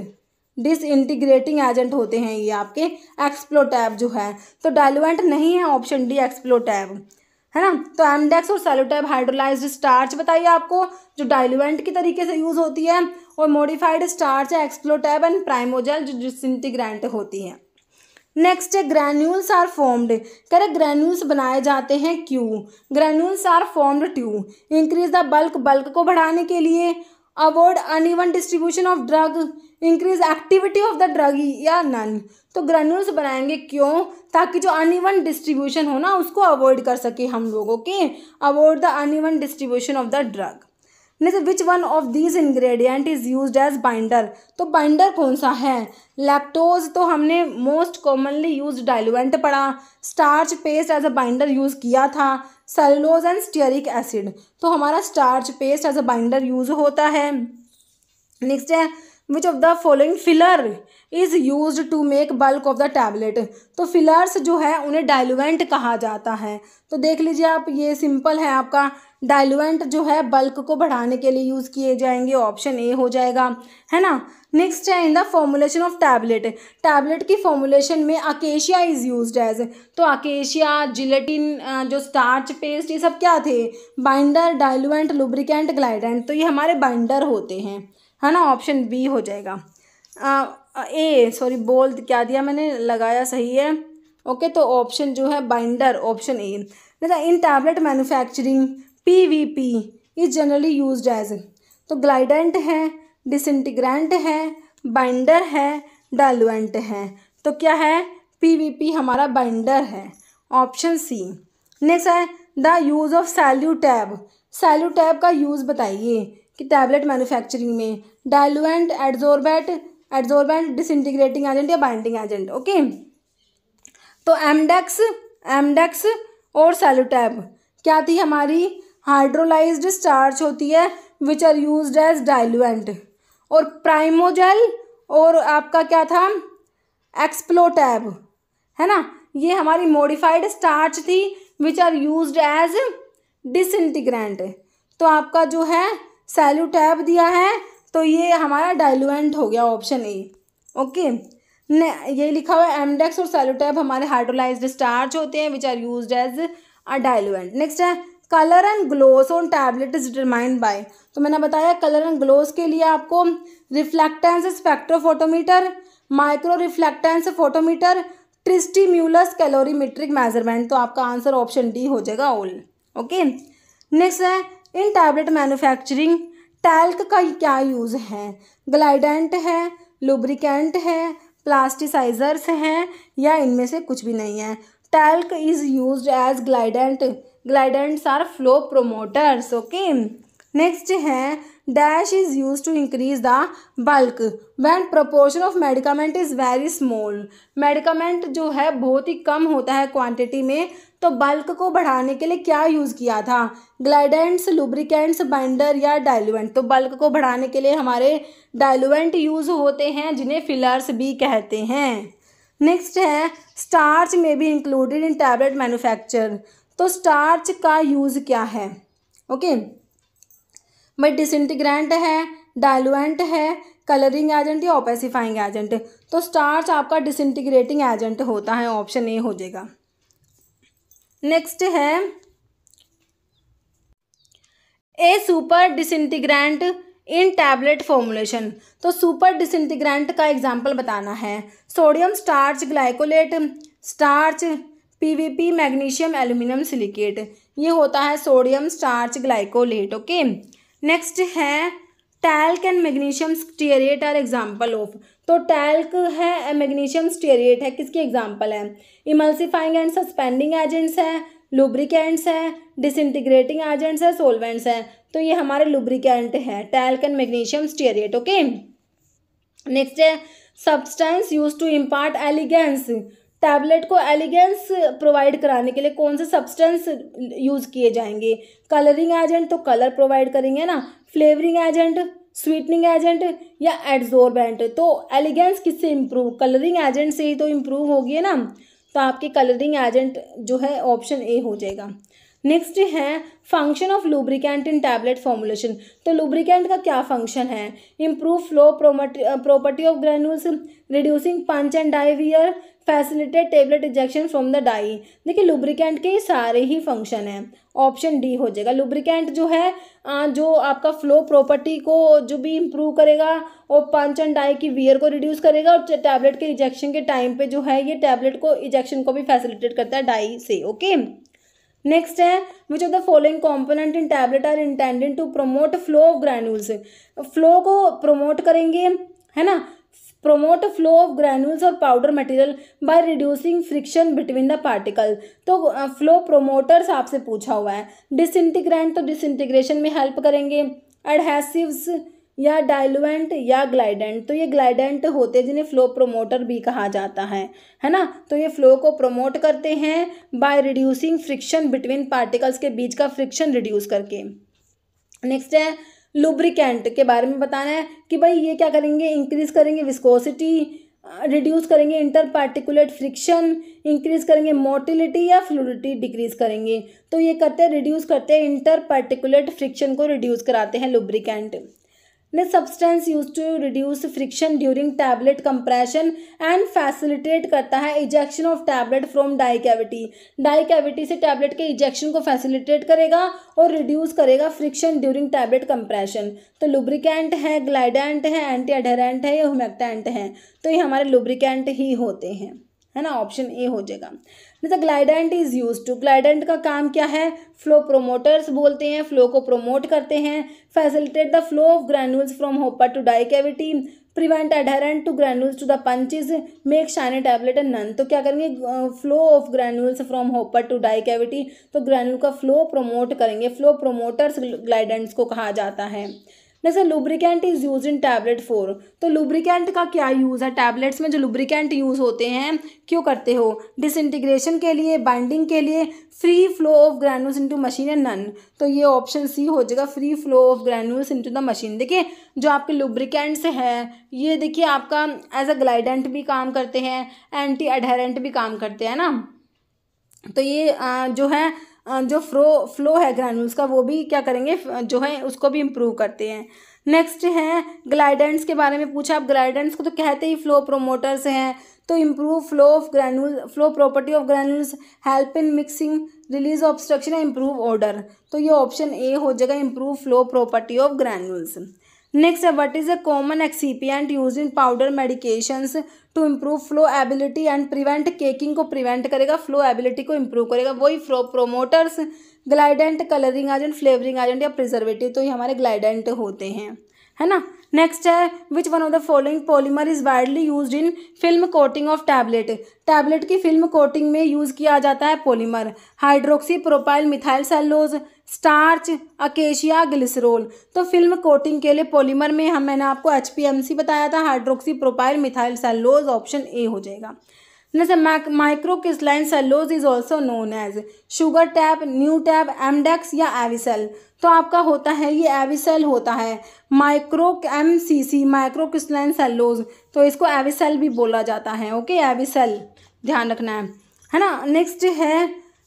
disintegrating agent होते हैं ये आपके एक्सप्लोटैब जो है तो डायलुएंट नहीं है ऑप्शन डी एक्सप्लोटैब है ना तो एमडेक्स और सेलोटाइप हाइड्रोलाइज स्टार्च बताइए आपको जो डाइलुवेंट की तरीके से यूज़ होती है और मॉडिफाइड स्टार्च है एक्सप्लोटैब एंड प्राइमोजेल जो डिसइंटीग्रेंट होती है नेक्स्ट है ग्रैन्यूल्स आर फॉर्म्ड कह रहे ग्रैन्यूल्स बनाए जाते हैं क्यों granules are formed to increase the bulk bulk को बढ़ाने के लिए avoid uneven distribution of drug increase activity of the drug या नन तो ग्रेन्यूल्स बनाएंगे क्यों ताकि जो अनइवन डिस्ट्रीब्यूशन हो ना उसको अवॉइड कर सके हम लोगों के avoid the uneven distribution of the drug next which one of these ingredient is use as binder तो बाइंडर कौन सा है लैक्टोज तो हमने मोस्ट कॉमनली यूज डाइलुएंट पढ़ा starch paste as a binder use किया था सेलोज एंड स्टियरिक एसिड तो हमारा starch paste as a binder use होता है नेक्स्ट है which of the following filler is use to make bulk of the tablet तो fillers जो है उन्हें डायलुवेंट कहा जाता है तो देख लीजिए आप ये सिंपल है आपका डायलुवेंट जो है बल्क को बढ़ाने के लिए यूज़ किए जाएंगे ऑप्शन ए हो जाएगा है ना नेक्स्ट है in the formulation of tablet tablet की फॉर्मुलेशन में अकेशिया इज़ यूज एज तो अकेशिया जिलेटिन जो स्टार्च पेस्ट ये सब क्या थे बाइंडर डायलुवेंट लुब्रिकेंट ग्लाइडेंट तो ये हमारे बाइंडर होते हैं है ना ऑप्शन बी हो जाएगा ए सॉरी बोल क्या दिया मैंने लगाया सही है ओके तो ऑप्शन जो है बाइंडर ऑप्शन ए देखा in tablet manufacturing PVP is generally use as तो ग्लाइडेंट है डिसइंटीग्रेंट है बाइंडर है डालुएंट है तो क्या है पीवीपी हमारा बाइंडर है ऑप्शन सी नेक्स्ट है the use of Celutab Celutab का यूज़ बताइए कि टैबलेट मैन्युफैक्चरिंग में diluent adsorbate adsorbent disintegrating agent या बाइंडिंग एजेंट ओके तो एमडेक्स एमडेक्स और सेलोटैब क्या थी हमारी हाइड्रोलाइज स्टार्च होती है which are use as diluent और प्राइमोजेल और आपका क्या था एक्सप्लोटैब है ना ये हमारी मॉडिफाइड स्टार्च थी which are use as disintegrant तो आपका जो है सैल्यू टैब दिया है तो ये हमारा डाइलुएंट हो गया ऑप्शन ए ओके ये लिखा हुआ है एमडेक्स e और सैल्यूटैप हमारे हाइड्रोलाइज स्टार्च होते हैं which are use as a diluent next है colour and gloss on tablet is determined by तो मैंने बताया कलर एंड ग्लोस के लिए आपको reflectance spectrophotometer micro reflectance photometer tristimulus colorimetric measurement तो आपका आंसर ऑप्शन डी हो जाएगा ओल ओके नेक्स्ट है इन टैबलेट मैन्युफैक्चरिंग टैल्क का क्या यूज़ है ग्लाइडेंट है लुब्रिकेंट है प्लास्टिसाइजर्स हैं या इनमें से कुछ भी नहीं है talc is use as glidant glidants are flow promoters okay next है dash is use to increase the bulk when proportion of medicament is very small medicament जो है बहुत ही कम होता है क्वान्टिटी में तो बल्क को बढ़ाने के लिए क्या यूज़ किया था ग्लाइडेंट्स लुब्रिकेंट्स बाइंडर या डाइलुएंट तो बल्क को बढ़ाने के लिए हमारे डाइलुएंट यूज़ होते हैं जिन्हें फिलर्स भी कहते हैं नेक्स्ट है स्टार्च में भी इंक्लूडेड इन टैबलेट मैन्युफैक्चर तो स्टार्च का यूज़ क्या है ओके भाई डिसइंटीग्रेंट है डायलुएंट है कलरिंग एजेंट या ओपेसिफाइंग एजेंट तो स्टार्च आपका डिसइंटीग्रेटिंग एजेंट होता है ऑप्शन ए हो जाएगा नेक्स्ट है a super disintegrant in tablet formulation तो सुपर डिसइंटीग्रेंट का एग्जाम्पल बताना है sodium starch glycolate starch PVP magnesium aluminium silicate ये होता है sodium starch glycolate okay next है talc and magnesium stearate are example of तो टैल्क है मैग्नीशियम स्टेरिएट है किसकी एग्जाम्पल है इमल्सिफाइंग एंड सस्पेंडिंग एजेंट्स है लुब्रिकेंट्स है डिसइंटीग्रेटिंग एजेंट्स है सोलवेंट्स है तो ये हमारे लुब्रिकेंट है talc and magnesium stearate okay next है substance use to impart elegance tablet को एलिगेंस प्रोवाइड कराने के लिए कौन से सब्सटेंस यूज़ किए जाएंगे कलरिंग एजेंट तो कलर प्रोवाइड करेंगे ना फ्लेवरिंग एजेंट स्वीटनिंग एजेंट या एड्जोरबेंट तो एलिगेंस किससे इम्प्रूव कलरिंग एजेंट से ही तो इम्प्रूव होगी ना तो आपके कलरिंग एजेंट जो है ऑप्शन ए हो जाएगा नेक्स्ट है function of lubricant in tablet formulation तो लुब्रिकेंट का क्या फंक्शन है improve flow property of granules reducing punch and die wear facilitated tablet ejection from the die देखिए लुब्रिकेंट के सारे ही फंक्शन हैं ऑप्शन डी हो जाएगा लुब्रिकेंट जो है जो आपका फ्लो प्रॉपर्टी को जो भी इम्प्रूव करेगा और पंच एंड डाई की वियर को रिड्यूस करेगा और टैबलेट के इजेक्शन के टाइम पे जो है ये टैबलेट को इजेक्शन को भी फैसिलिटेट करता है डाई से ओके नेक्स्ट है which of the following component in tablet are intended to promote flow of granules flow को प्रोमोट करेंगे है ना प्रोमोट फ्लो ऑफ ग्रैनुल्स और powder material by reducing friction between the particle तो flow promoters आपसे पूछा हुआ है डिसइंटीग्रेंट तो डिसइंटीग्रेशन में हेल्प करेंगे एडहेसिव्स या डाइलुएंट या ग्लाइडेंट तो ये ग्लाइडेंट होते हैं जिन्हें फ्लो प्रोमोटर भी कहा जाता है है ना तो ये फ्लो को प्रोमोट करते हैं by reducing friction between particles के बीच का फ्रिक्शन रिड्यूस करके नेक्स्ट है लुब्रिकेंट के बारे में बताना है कि भाई ये क्या करेंगे इंक्रीज करेंगे विस्कोसिटी रिड्यूस करेंगे इंटर पार्टिकुलेट फ्रिक्शन इंक्रीज करेंगे मोटिलिटी या फ्लूडिटी डिक्रीज करेंगे तो ये करते हैं रिड्यूस करते हैं इंटर पार्टिकुलेट फ्रिक्शन को रिड्यूस कराते हैं lubricant the substance used to reduce friction during tablet compression and facilitate करता है ejection of tablet from die cavity die cavity से tablet के ejection को facilitate करेगा और reduce करेगा friction during tablet compression तो lubricant है glidant है anti adherent है या humectant है तो ये हमारे lubricant ही होते हैं है ना ऑप्शन ए हो जाएगा जैसे glidant is use to glidant का काम क्या है फ्लो प्रोमोटर्स बोलते हैं फ्लो को प्रोमोट करते हैं facilitate the flow of granules from hopper to die cavity prevent adherent to granules to the punches make shiny tablet and none तो क्या करेंगे flow of granules from hopper to die cavity तो granule का flow promote करेंगे flow promoters glidants को कहा जाता है जैसे lubricant is use in tablet for तो लुब्रिकेंट का क्या यूज़ है टैबलेट्स में जो लुब्रिकेंट यूज़ होते हैं क्यों करते हो डिसइंटीग्रेशन के लिए बाइंडिंग के लिए free flow of granules into machine and none तो ये ऑप्शन सी हो जाएगा free flow of granules into the machine देखिए जो आपके लुब्रिकेंट्स हैं ये देखिए आपका एज अ ग्लाइडेंट भी काम करते हैं एंटी अडहेरेंट भी काम करते हैं ना तो ये आ, जो है जो फ्लो फ्लो है ग्रैनुल्स का वो भी क्या करेंगे जो है उसको भी इम्प्रूव करते हैं नेक्स्ट है ग्लाइडेंट्स के बारे में पूछा आप ग्लाइडेंट्स को तो कहते ही फ्लो प्रोमोटर्स हैं तो improve flow of granule flow property of granules help in mixing release obstruction and improve order तो ये ऑप्शन ए हो जाएगा improve flow property of granules next है what is a common excipient use in powder medications to improve flowability and prevent caking को prevent करेगा flowability को improve करेगा वही flow promoters glidant colouring agent flavouring agent या preservative तो ये हमारे ग्लाइडेंट होते हैं है ना नेक्स्ट है which one of the following polymer is widely use in film coating of tablet tablet की फिल्म कोटिंग में यूज़ किया जाता है polymer hydroxy propyl methyl cellulose starch acacia glycerol तो फिल्म कोटिंग के लिए पॉलीमर में हम मैंने आपको एच बताया था hydroxy propyl methyl cellulose option A हो जाएगा जैसे microcrystalline cellulose is also known as Sugartab Nutab Emdex या एविसेल तो आपका होता है ये एविसेल होता है माइक्रो एम सी सी माइक्रोकिसलाइन सेलोज तो इसको एविसेल भी बोला जाता है ओके एविसेल ध्यान रखना है है ना नेक्स्ट है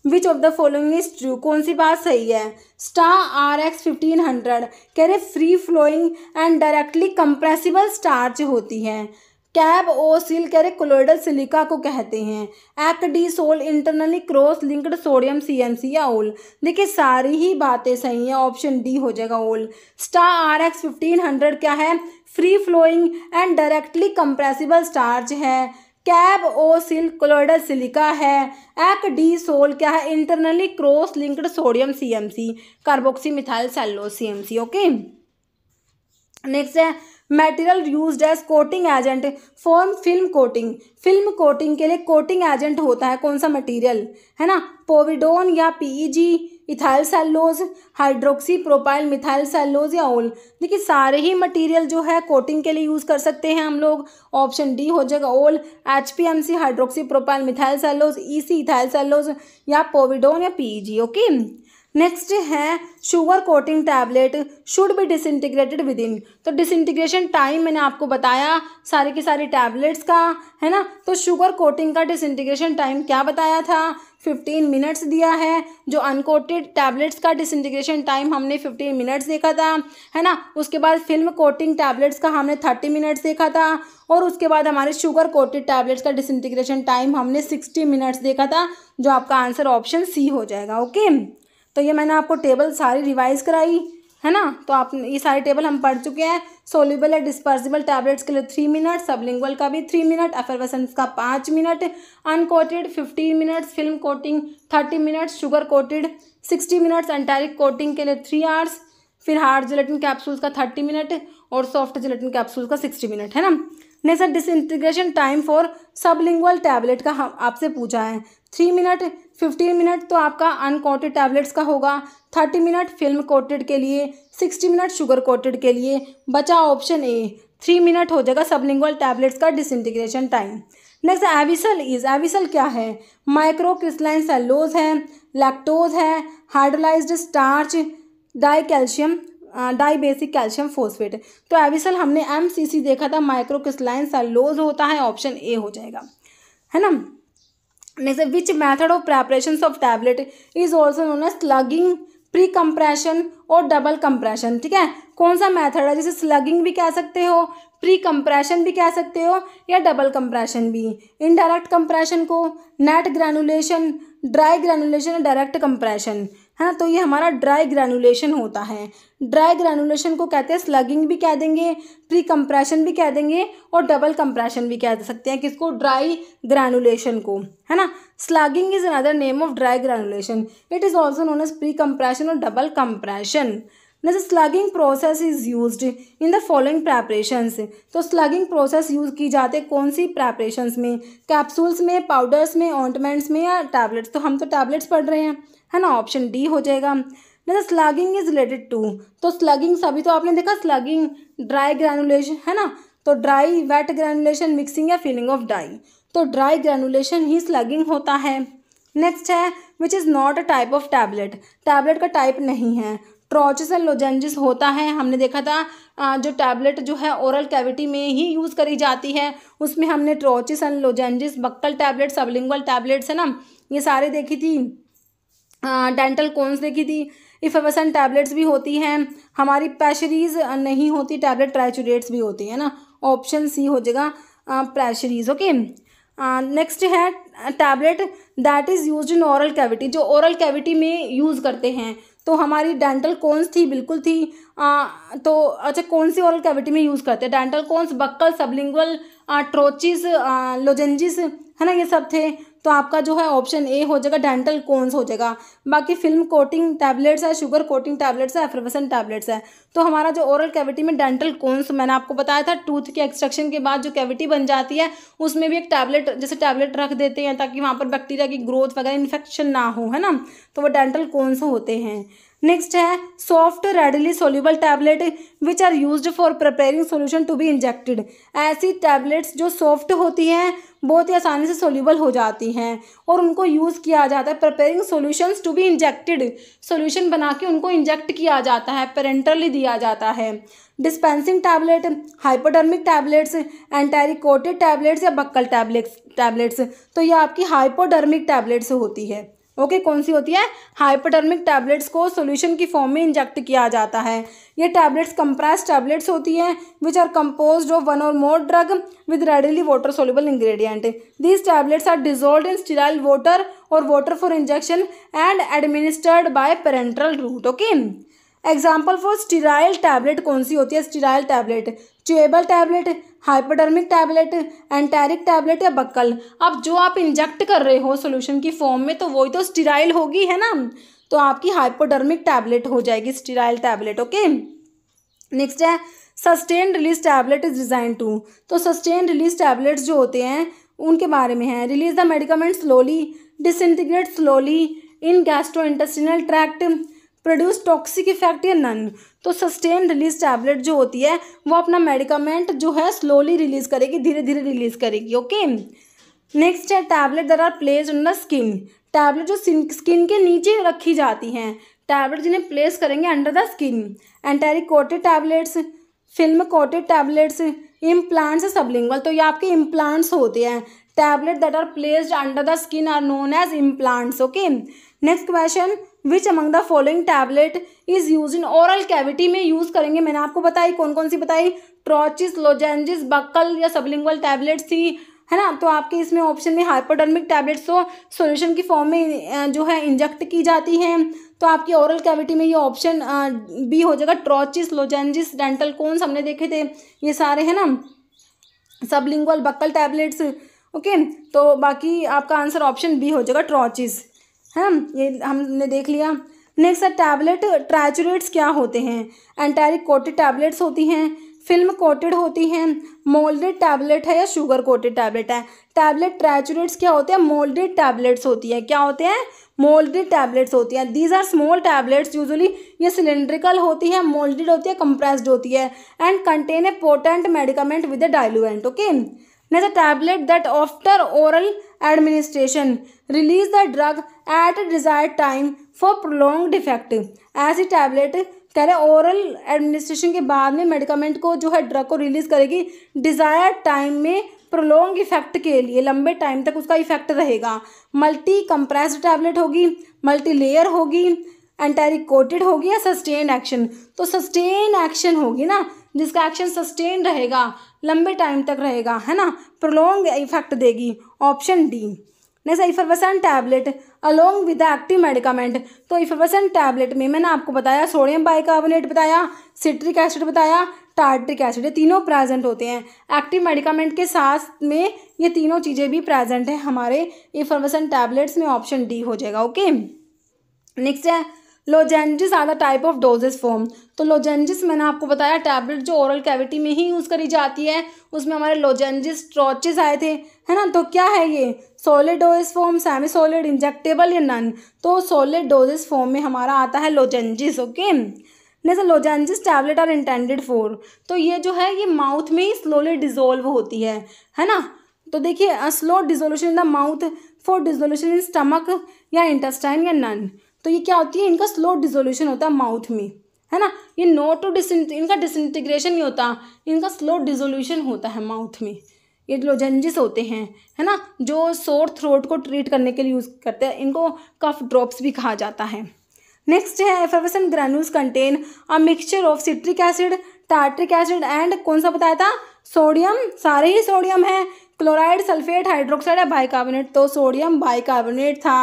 which of the following is true कौन सी बात सही है Star R X fifteen hundred कह रहे free flowing and directly compressible starch होती है कैब ओ सील कह रहे कोलोइडल सिलिका को कहते हैं Ac Di Sol internally cross linked sodium C M C या ओल देखिए सारी ही बातें सही हैं ऑप्शन डी हो जाएगा all Star R X fifteen hundred क्या है free flowing and directly compressible starch है Cab O Sil colloidal silica है एक डी सोल क्या है internally cross linked sodium CMC carboxy methyl cellulose CMC okay next है material used as coating agent form film coating film coating के लिए coating agent होता है कौन सा मटेरियल है ना पोविडोन या PEG ethyl cellulose hydroxy propyl methyl cellulose या ओल देखिए सारे ही मटेरियल जो है कोटिंग के लिए यूज़ कर सकते हैं हम लोग ऑप्शन डी हो जाएगा all H P M C hydroxy propyl methyl cellulose E C ethyl cellulose या पोविडोन या पी जी ओके नेक्स्ट है sugar coating tablet should be disintegrated within तो डिसइंटीग्रेशन टाइम मैंने आपको बताया सारी की सारी टैबलेट्स का है ना तो शुगर कोटिंग का डिसइंटीग्रेशन टाइम क्या बताया था फिफ्टीन मिनट्स दिया है जो अनकोटेड टैबलेट्स का डिसइंटीग्रेशन टाइम हमने 15 मिनट्स देखा था है ना उसके बाद फिल्म कोटिंग टैबलेट्स का हमने थर्टी मिनट्स देखा था और उसके बाद हमारे शुगर कोटेड टैबलेट्स का डिसइंटीग्रेशन टाइम हमने सिक्सटी मिनट्स देखा था जो आपका आंसर ऑप्शन सी हो जाएगा ओके तो ये मैंने आपको टेबल सारी रिवाइज़ कराई है ना तो आप ये सारे टेबल हम पढ़ चुके हैं सोल्यूबल है डिस्पर्सिबल टैबलेट्स के लिए थ्री मिनट सबलिंगल का भी थ्री मिनट एफरवेसेंस का पाँच minute uncoated fifteen minutes film coating thirty minutes sugar coated sixty minutes enteric coating के लिए थ्री आवर्स फिर हार्ड जिलेटिन कैप्सूल्स का थर्टी मिनट और सॉफ्ट जिलेटिन कैप्सूल्स का सिक्सटी मिनट है ना next disintegration time for sublingual tablet का हम आपसे पूछा है थ्री मिनट फिफ्टीन मिनट तो आपका अनकोटेड टैबलेट्स का होगा थर्टी मिनट फिल्म कोटेड के लिए सिक्सटी मिनट शुगर कोटेड के लिए बचा ऑप्शन ए थ्री मिनट हो जाएगा सबलिंगुअल टैबलेट्स का disintegration time next Avicel is Avicel क्या है माइक्रो क्रिस्टलाइन सेलोज है लैक्टोज है hydrolyse starch dicalcium dibasic calcium phosphate तो एविसल हमने एम सी सी देखा था माइक्रो क्रिस्टलाइन सेलोज होता है ऑप्शन ए हो जाएगा है ना next which method of preparation of tablet is also known as slugging precompression और डबल कंप्रेशन ठीक है कौन सा मेथड है जिसे स्लगिंग भी कह सकते हो प्री कंप्रेशन भी कह सकते हो या डबल कंप्रेशन भी इनडायरेक्ट कंप्रेशन को नेट ग्रेनुलेशन ड्राई या डायरेक्ट कंप्रेशन है ना तो ये हमारा ड्राई ग्रैनुलेशन होता है ड्राई ग्रैनुलेशन को कहते हैं स्लगिंग भी कह देंगे प्री कंप्रेशन भी कह देंगे और डबल कंप्रेशन भी कह सकते हैं किसको ड्राई ग्रैनुलेशन को है ना slugging is another name of dry granulation it is also known as precompression और डबल कंप्रेशन जैसे slugging process is use in the following preparation तो स्लगिंग प्रोसेस यूज़ की जाते कौन सी प्रेपरेशन में कैप्सूल्स में पाउडर्स में ऑइंटमेंट्स में या टैबलेट्स तो हम तो टैबलेट्स पढ़ रहे हैं है ना ऑप्शन डी हो जाएगा ना स्लगिंग इज रिलेटेड टू तो स्लगिंग सभी तो आपने देखा स्लगिंग ड्राई ग्रैनुलेशन है ना तो ड्राई वेट ग्रैनुलेशन मिक्सिंग या फीलिंग ऑफ डाई तो ड्राई ग्रैनुलेशन ही स्लगिंग होता है नेक्स्ट है which is not a type of tablet tablet का टाइप नहीं है ट्रॉचिस एंड लोजेंजिस होता है हमने देखा था जो टैबलेट जो है ओरल कैविटी में ही यूज़ करी जाती है उसमें हमने troches and lozenges buccal tablet sublingual tablets है ना ये सारे देखी थी डेंटल कोन्स देखी थी इफेवसन टैबलेट्स भी होती हैं हमारी पैशरीज नहीं होती टैबलेट ट्राइचुरेट्स भी होती है ना ऑप्शन सी हो जाएगा प्रेशरीज ओके नेक्स्ट है tablet that is use in oral cavity जो ओरल कैविटी में यूज़ करते हैं तो हमारी डेंटल कोन्स थी बिल्कुल थी आ, तो अच्छा कौन सी ओरल कैविटी में यूज़ करते हैं dental cones buccal sublingual troches lozenges है ना ये सब थे तो आपका जो है ऑप्शन ए हो जाएगा डेंटल कोन्स हो जाएगा बाकी फिल्म कोटिंग टैबलेट्स है शुगर कोटिंग टैबलेट्स है एफ्रोवेसन टैबलेट्स है तो हमारा जो ओरल कैविटी में डेंटल कोन्स मैंने आपको बताया था टूथ के एक्सट्रक्शन के बाद जो कैविटी बन जाती है उसमें भी एक टैबलेट जैसे टैबलेट रख देते हैं ताकि वहाँ पर बैक्टीरिया की ग्रोथ वगैरह इन्फेक्शन ना हो है ना तो वो डेंटल कोन्स होते हैं नेक्स्ट है soft readily soluble tablet which are used for preparing solution to be injected ऐसी टैबलेट्स जो सॉफ्ट होती हैं बहुत ही आसानी से सोल्यूबल हो जाती हैं और उनको यूज़ किया जाता है preparing solutions to be injected solution बना के उनको इंजेक्ट किया जाता है पेरेंटरली दिया जाता है dispensing tablet hypodermic tablets enteric coated tablets या बक्कल टैबलेट्स टैबलेट्स तो ये आपकी हाइपोडर्मिक टैबलेट्स होती है ओके कौन सी होती है हाइपोटर्मिक टैबलेट्स को सोल्यूशन की फॉर्म में इंजेक्ट किया जाता है ये टैबलेट्स कंप्रेस टैबलेट्स होती हैं which are compose of one or more drug with readily water soluble ingredient these tablets are dissolve in sterile water or water for injection and administered by parenteral route okay example for sterile tablet कौन सी होती है sterile tablet chewable tablet hypodermic tablet enteric tablet या buccal अब जो आप inject कर रहे हो सोल्यूशन की फॉर्म में तो वही तो स्टीराइल होगी है ना तो आपकी हाइपोडर्मिक टैबलेट हो जाएगी स्टीराइल टैबलेट ओके नेक्स्ट है sustain release tablet is design to तो सस्टेन रिलीज टैबलेट्स जो होते हैं उनके बारे में है release the medicament slowly disintegrate slowly in gastrointestinal tract produce toxic effect या नन तो सस्टेन रिलीज टैबलेट जो होती है वो अपना मेडिकामेंट जो है स्लोली रिलीज करेगी धीरे धीरे रिलीज करेगी ओके नेक्स्ट है tablet that are place in the skin tablet जो स्किन के नीचे रखी जाती हैं टैबलेट जिन्हें प्लेस करेंगे under the skin enteric coated coated tablets film coated tablets implants sublingual तो ये आपके इम्प्लांट्स होते हैं tablet that are placed under the skin are known as implants okay next question which among the following tablet is use in oral cavity में use करेंगे मैंने आपको बताई कौन कौन सी बताई ट्रॉचिस लोजेंजिस बक्कल या सबलिंगल टैबलेट्स थी है ना तो आपके इसमें ऑप्शन में हाइपोडर्मिक टैबलेट्स तो सोल्यूशन की फॉर्म में जो है इंजेक्ट की जाती हैं तो आपकी ओरल कैविटी में ये ऑप्शन बी हो जाएगा ट्रॉचिस लोजेंजिस डेंटल कोन्स हमने देखे थे ये सारे है ना सबलिंगल बक्कल टैबलेट्स ओके तो बाकी आपका आंसर ऑप्शन बी हो जाएगा ट्रॉचिस है ये हमने देख लिया नेक्स्ट टैबलेट ट्रैचुरेट्स क्या होते हैं एंटेरिक कोटेड टैबलेट्स होती हैं फिल्म कोटेड होती हैं मोल्डेड टैबलेट है या शुगर कोटेड टैबलेट है टैबलेट ट्रैचुरेट्स क्या होते हैं मोल्डेड टैबलेट्स होती हैं क्या होते हैं मोल्डेड टैबलेट्स होती हैं these are small tablets usually ये सिलेंड्रिकल होती है मोल्डेड होती है कंप्रेस्ड होती है and contain a potent medicament with a diluent okay next tablet that after oral administration release the drug at desire time for for prolonged effect ऐसी tablet कह रहे ओरल एडमिनिस्ट्रेशन के बाद में मेडिकामेंट को जो है ड्रग को रिलीज करेगी डिजायर टाइम में प्रोलोंग इफेक्ट के लिए लंबे टाइम तक उसका इफेक्ट रहेगा मल्टी कंप्रेस टैबलेट होगी मल्टी लेयर होगी कोटेड होगी या सस्टेन एक्शन तो सस्टेन एक्शन होगी ना जिसका एक्शन सस्टेन रहेगा लंबे टाइम तक रहेगा है ना प्रोलोंग इफेक्ट देगी option D next effervescent tablet along with active medicament तो इफरवसन टैबलेट में मैंने आपको बताया सोडियम बाइकार्बोनेट बताया सिट्रिक एसिड बताया टार्ट्रिक एसिड ये तीनों प्रेजेंट होते हैं एक्टिव मेडिकामेंट के साथ में ये तीनों चीज़ें भी प्रेजेंट हैं हमारे इफरवसन टैबलेट्स में ऑप्शन डी हो जाएगा ओके नेक्स्ट है lozenges are the type of doses form तो लोजेंजिस मैंने आपको बताया टैबलेट जो ओरल कैविटी में ही यूज़ करी जाती है उसमें हमारे लोजेंजिस ट्रॉचेस आए थे है ना तो क्या है ये solid doses form semi solid injectable या नन तो सॉलिड डोजेस फॉर्म में हमारा आता है लोजेंजिस ओके नहीं sir lozenges tablet are intended for तो ये जो है ये माउथ में ही स्लोली डिजोल्व होती है है ना तो देखिए slow dissolution in the mouth for dissolution in stomach या इंटेस्टाइन या नन तो ये क्या होती है इनका स्लो डिजोल्यूशन होता है माउथ में है ना ये नो टू डिस इनका डिसइंटीग्रेशन नहीं होता इनका स्लो डिजोल्यूशन होता है माउथ में ये लोजेंजिस होते हैं है ना जो सोर थ्रोट को ट्रीट करने के लिए यूज़ करते हैं इनको कफ ड्रॉप्स भी कहा जाता है नेक्स्ट है effervescent granules contain a mixture of citric acid tartaric acid and कौन सा बताया था सोडियम सारे ही सोडियम है क्लोराइड सल्फेट हाइड्रोक्साइड या बाइकार्बोनेट तो सोडियम बाइकार्बोनेट था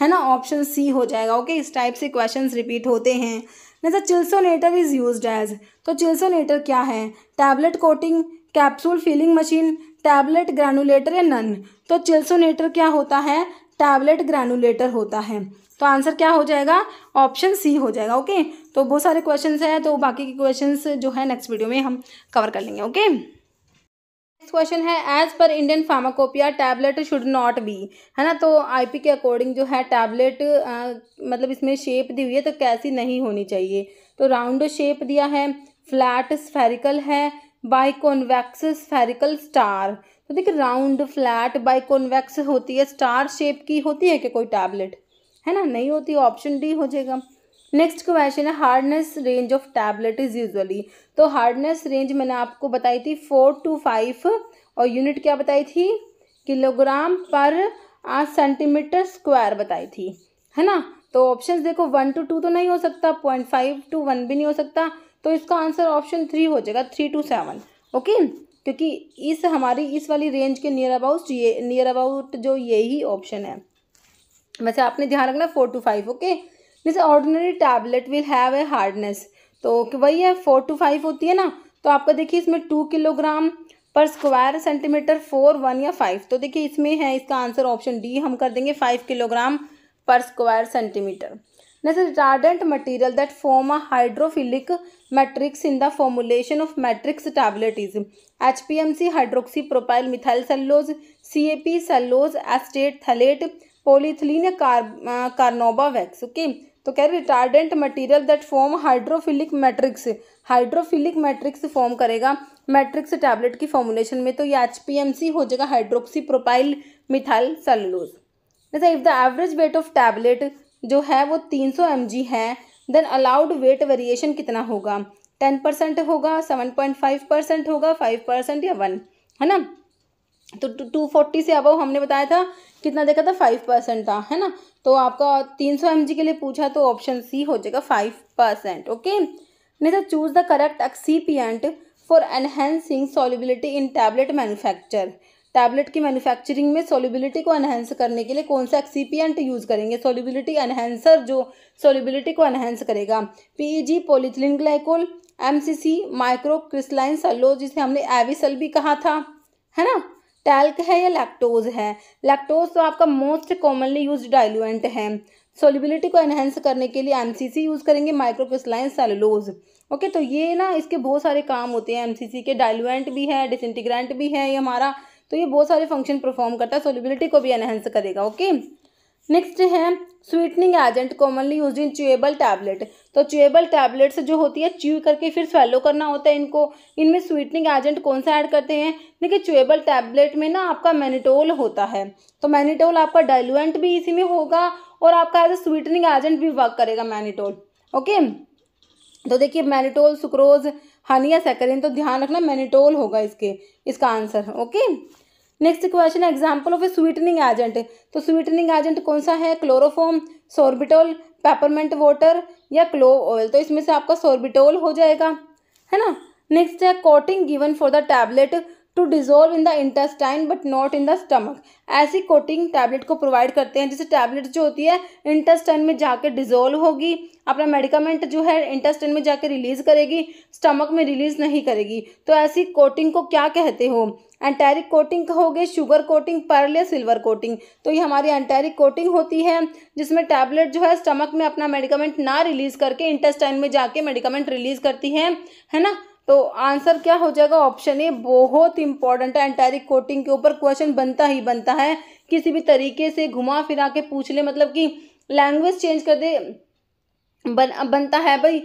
है ना ऑप्शन सी हो जाएगा ओके इस टाइप से क्वेश्चंस रिपीट होते हैं sir chilsonator is use as तो चिल्सोनेटर क्या है tablet coating capsule filling machine tablet granulator या नन तो चिल्सोनेटर क्या होता है टैबलेट ग्रैनुलेटर होता है तो आंसर क्या हो जाएगा ऑप्शन सी हो जाएगा ओके तो बहुत सारे क्वेश्चंस हैं तो बाकी के क्वेश्चंस जो है नेक्स्ट वीडियो में हम कवर कर लेंगे ओके क्वेश्चन है as per Indian pharmacopoeia tablet should not be है ना तो आईपी के अकॉर्डिंग जो है टैबलेट मतलब इसमें शेप दी हुई है तो कैसी नहीं होनी चाहिए तो राउंड शेप दिया है फ्लैट स्फेरिकल है बाइकोनवैक्स स्फेरिकल स्टार तो देखिए राउंड फ्लैट बाइकोनवैक्स होती है स्टार शेप की होती है क्या कोई टैबलेट है ना नहीं होती ऑप्शन डी हो जाएगा नेक्स्ट क्वेश्चन है hardness range of tablet is usually तो हार्डनेस रेंज मैंने आपको बताई थी फोर टू फाइव और यूनिट क्या बताई थी किलोग्राम पर सेंटीमीटर स्क्वायर बताई थी है ना तो ऑप्शन देखो वन टू टू तो नहीं हो सकता पॉइंट फाइव टू वन भी नहीं हो सकता तो इसका आंसर ऑप्शन थ्री हो जाएगा थ्री टू सेवन ओके क्योंकि इस हमारी इस वाली रेंज के नियर अबाउट ये नियर अबाउट जो यही ऑप्शन है वैसे आपने ध्यान रखना फोर टू फाइव ओके जैसे ordinary tablet will have a hardness तो वही है फोर टू फाइव होती है ना तो आपका देखिए इसमें two kilogram per square centimetre four one या फाइव तो देखिए इसमें है इसका आंसर ऑप्शन डी हम कर देंगे five kilogram per square centimetre नैसे retardant material that form a hydrophilic matrix in the formulation of matrix is H P M C hydroxy propyl methyl cellulose C A P cellulose acetate phthalate polyethylene या carnauba wax okay तो कह रहे retardant material that form hydrophilic matrix hydrophilic matrix form करेगा matrix tablet की formulation में तो ये H P M C हो जाएगा हाइड्रोक्सी प्रोपाइल मिथाइल सेलुलोज जैसे if the average weight of tablet जो है वो तीन सौ एम जी है देन अलाउड वेट वेरिएशन कितना होगा टेन परसेंट होगा सेवन पॉइंट फाइव परसेंट होगा फाइव परसेंट या वन है ना तो टू फोर्टी से अब हमने बताया था कितना देखा था फाइव परसेंट था है ना तो आपका तीन सौ के लिए पूछा तो ऑप्शन सी हो जाएगा फाइव परसेंट ओके नहीं तो choose the correct excipient for enhancing solubility in tablet manufacture tablet की मैन्युफैक्चरिंग में सॉलिबिलिटी को एनहेंस करने के लिए कौन सा एक्सीपियंट यूज़ करेंगे सॉलिबिलिटी एनहेंसर जो सॉलिबिलिटी को एनहेंस करेगा PEG polyethylene glycol MCC micro crystalline cellulose जिसे हमने एविसल भी कहा था है ना टैल्क है या लैक्टोज है लैक्टोज तो आपका मोस्ट कॉमनली यूज डायलुएंट है सोलिबिलिटी को एनहेंस करने के लिए एमसीसी यूज करेंगे माइक्रोक्रिस्टलाइन सेलुलोज ओके तो ये ना इसके बहुत सारे काम होते हैं एमसीसी के डायलुएंट भी है डिसइंटीग्रेंट भी है ये हमारा तो ये बहुत सारे फंक्शन परफॉर्म करता है सोलिबिलिटी को भी एनहेंस करेगा ओके नेक्स्ट है sweetening agent commonly use in chewable tablet तो च्यूएबल टैबलेट्स जो होती है च्यू करके फिर स्वेलो करना होता है इनको इनमें स्वीटनिंग एजेंट कौन सा ऐड करते हैं देखिए च्यूएबल टैबलेट में ना आपका मैनिटोल होता है तो मैनिटोल आपका डाइलुएंट भी इसी में होगा और आपका एज ए स्वीटनिंग एजेंट भी वर्क करेगा मैनिटोल ओके तो देखिए मैनिटोल सुक्रोज हनी या तो ध्यान रखना मैनिटोल होगा इसके इसका आंसर ओके नेक्स्ट क्वेश्चन है example of a sweetening agent तो स्वीटनिंग एजेंट कौन सा है क्लोरोफॉम सोर्बिटोल पेपरमेंट वाटर या क्लो ऑयल तो इसमें से आपका सोर्बिटोल हो जाएगा है ना नेक्स्ट है coating given for the tablet to dissolve in the intestine but not in the stomach ऐसी कोटिंग टैबलेट को प्रोवाइड करते हैं जिससे टैबलेट जो होती है इंटेस्टाइन में जाकर डिजोल्व होगी अपना मेडिकामेंट जो है इंटेस्टाइन में जाकर रिलीज करेगी स्टमक में रिलीज नहीं करेगी तो ऐसी कोटिंग को क्या कहते हो एंटेरिक कोटिंग कहोगे शुगर कोटिंग पर्ल या सिल्वर कोटिंग तो ये हमारी एंटेरिक कोटिंग होती है जिसमें टैबलेट जो है स्टमक में अपना मेडिकामेंट ना रिलीज करके इंटेस्टाइन में जाके मेडिकामेंट रिलीज करती है है ना तो आंसर क्या हो जाएगा ऑप्शन ए बहुत इंपॉर्टेंट है एंटेरिक कोटिंग के ऊपर क्वेश्चन बनता ही बनता है किसी भी तरीके से घुमा फिरा के पूछ ले मतलब कि लैंग्वेज चेंज कर दे बन बनता है भाई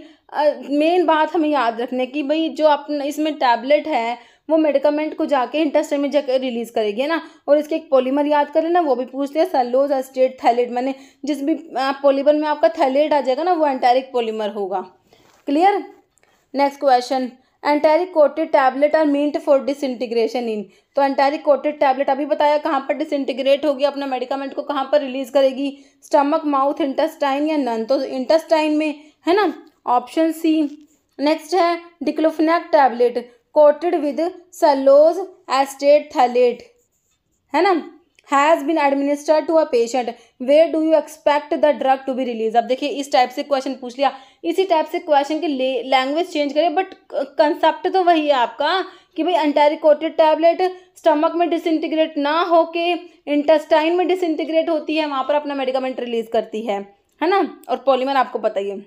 मेन बात हमें याद रखने की भाई जो अपना इसमें टैबलेट है वो मेडिकामेंट को जाके इंटरस्टेट में जाकर रिलीज़ करेगी है ना और इसके एक पॉलीमर याद करें ना वो भी पूछते हैं सलोज अस्टेट थैलेट मैंने जिस भी पॉलीमर में आपका थैलेट आ जाएगा ना वो एंटेरिक पॉलीमर होगा clear next question enteric coated tablet are meant for disintegration in तो एंटेरिक कोटेड टैबलेट अभी बताया कहाँ पर डिसइंटीग्रेट होगी अपना मेडिकामेंट को कहाँ पर रिलीज करेगी स्टमक माउथ इंटेस्टाइन या नन तो इंटेस्टाइन में है ना ऑप्शन सी नेक्स्ट है diclofenac tablet coated with cellulose acetate phthalate है ना has been administered to a patient where do you expect the drug to be release अब देखिए इस टाइप से क्वेश्चन पूछ लिया इसी टाइप से क्वेश्चन की लैंग्वेज चेंज करें बट कंसेप्ट तो वही है आपका कि भाई एंटेरिकोटेड टैबलेट स्टमक में डिसइंटीग्रेट ना होके इंटेस्टाइन में डिसइंटीग्रेट होती है वहाँ पर अपना मेडिकामेंट रिलीज करती है है ना और पॉलीमर आपको बताइए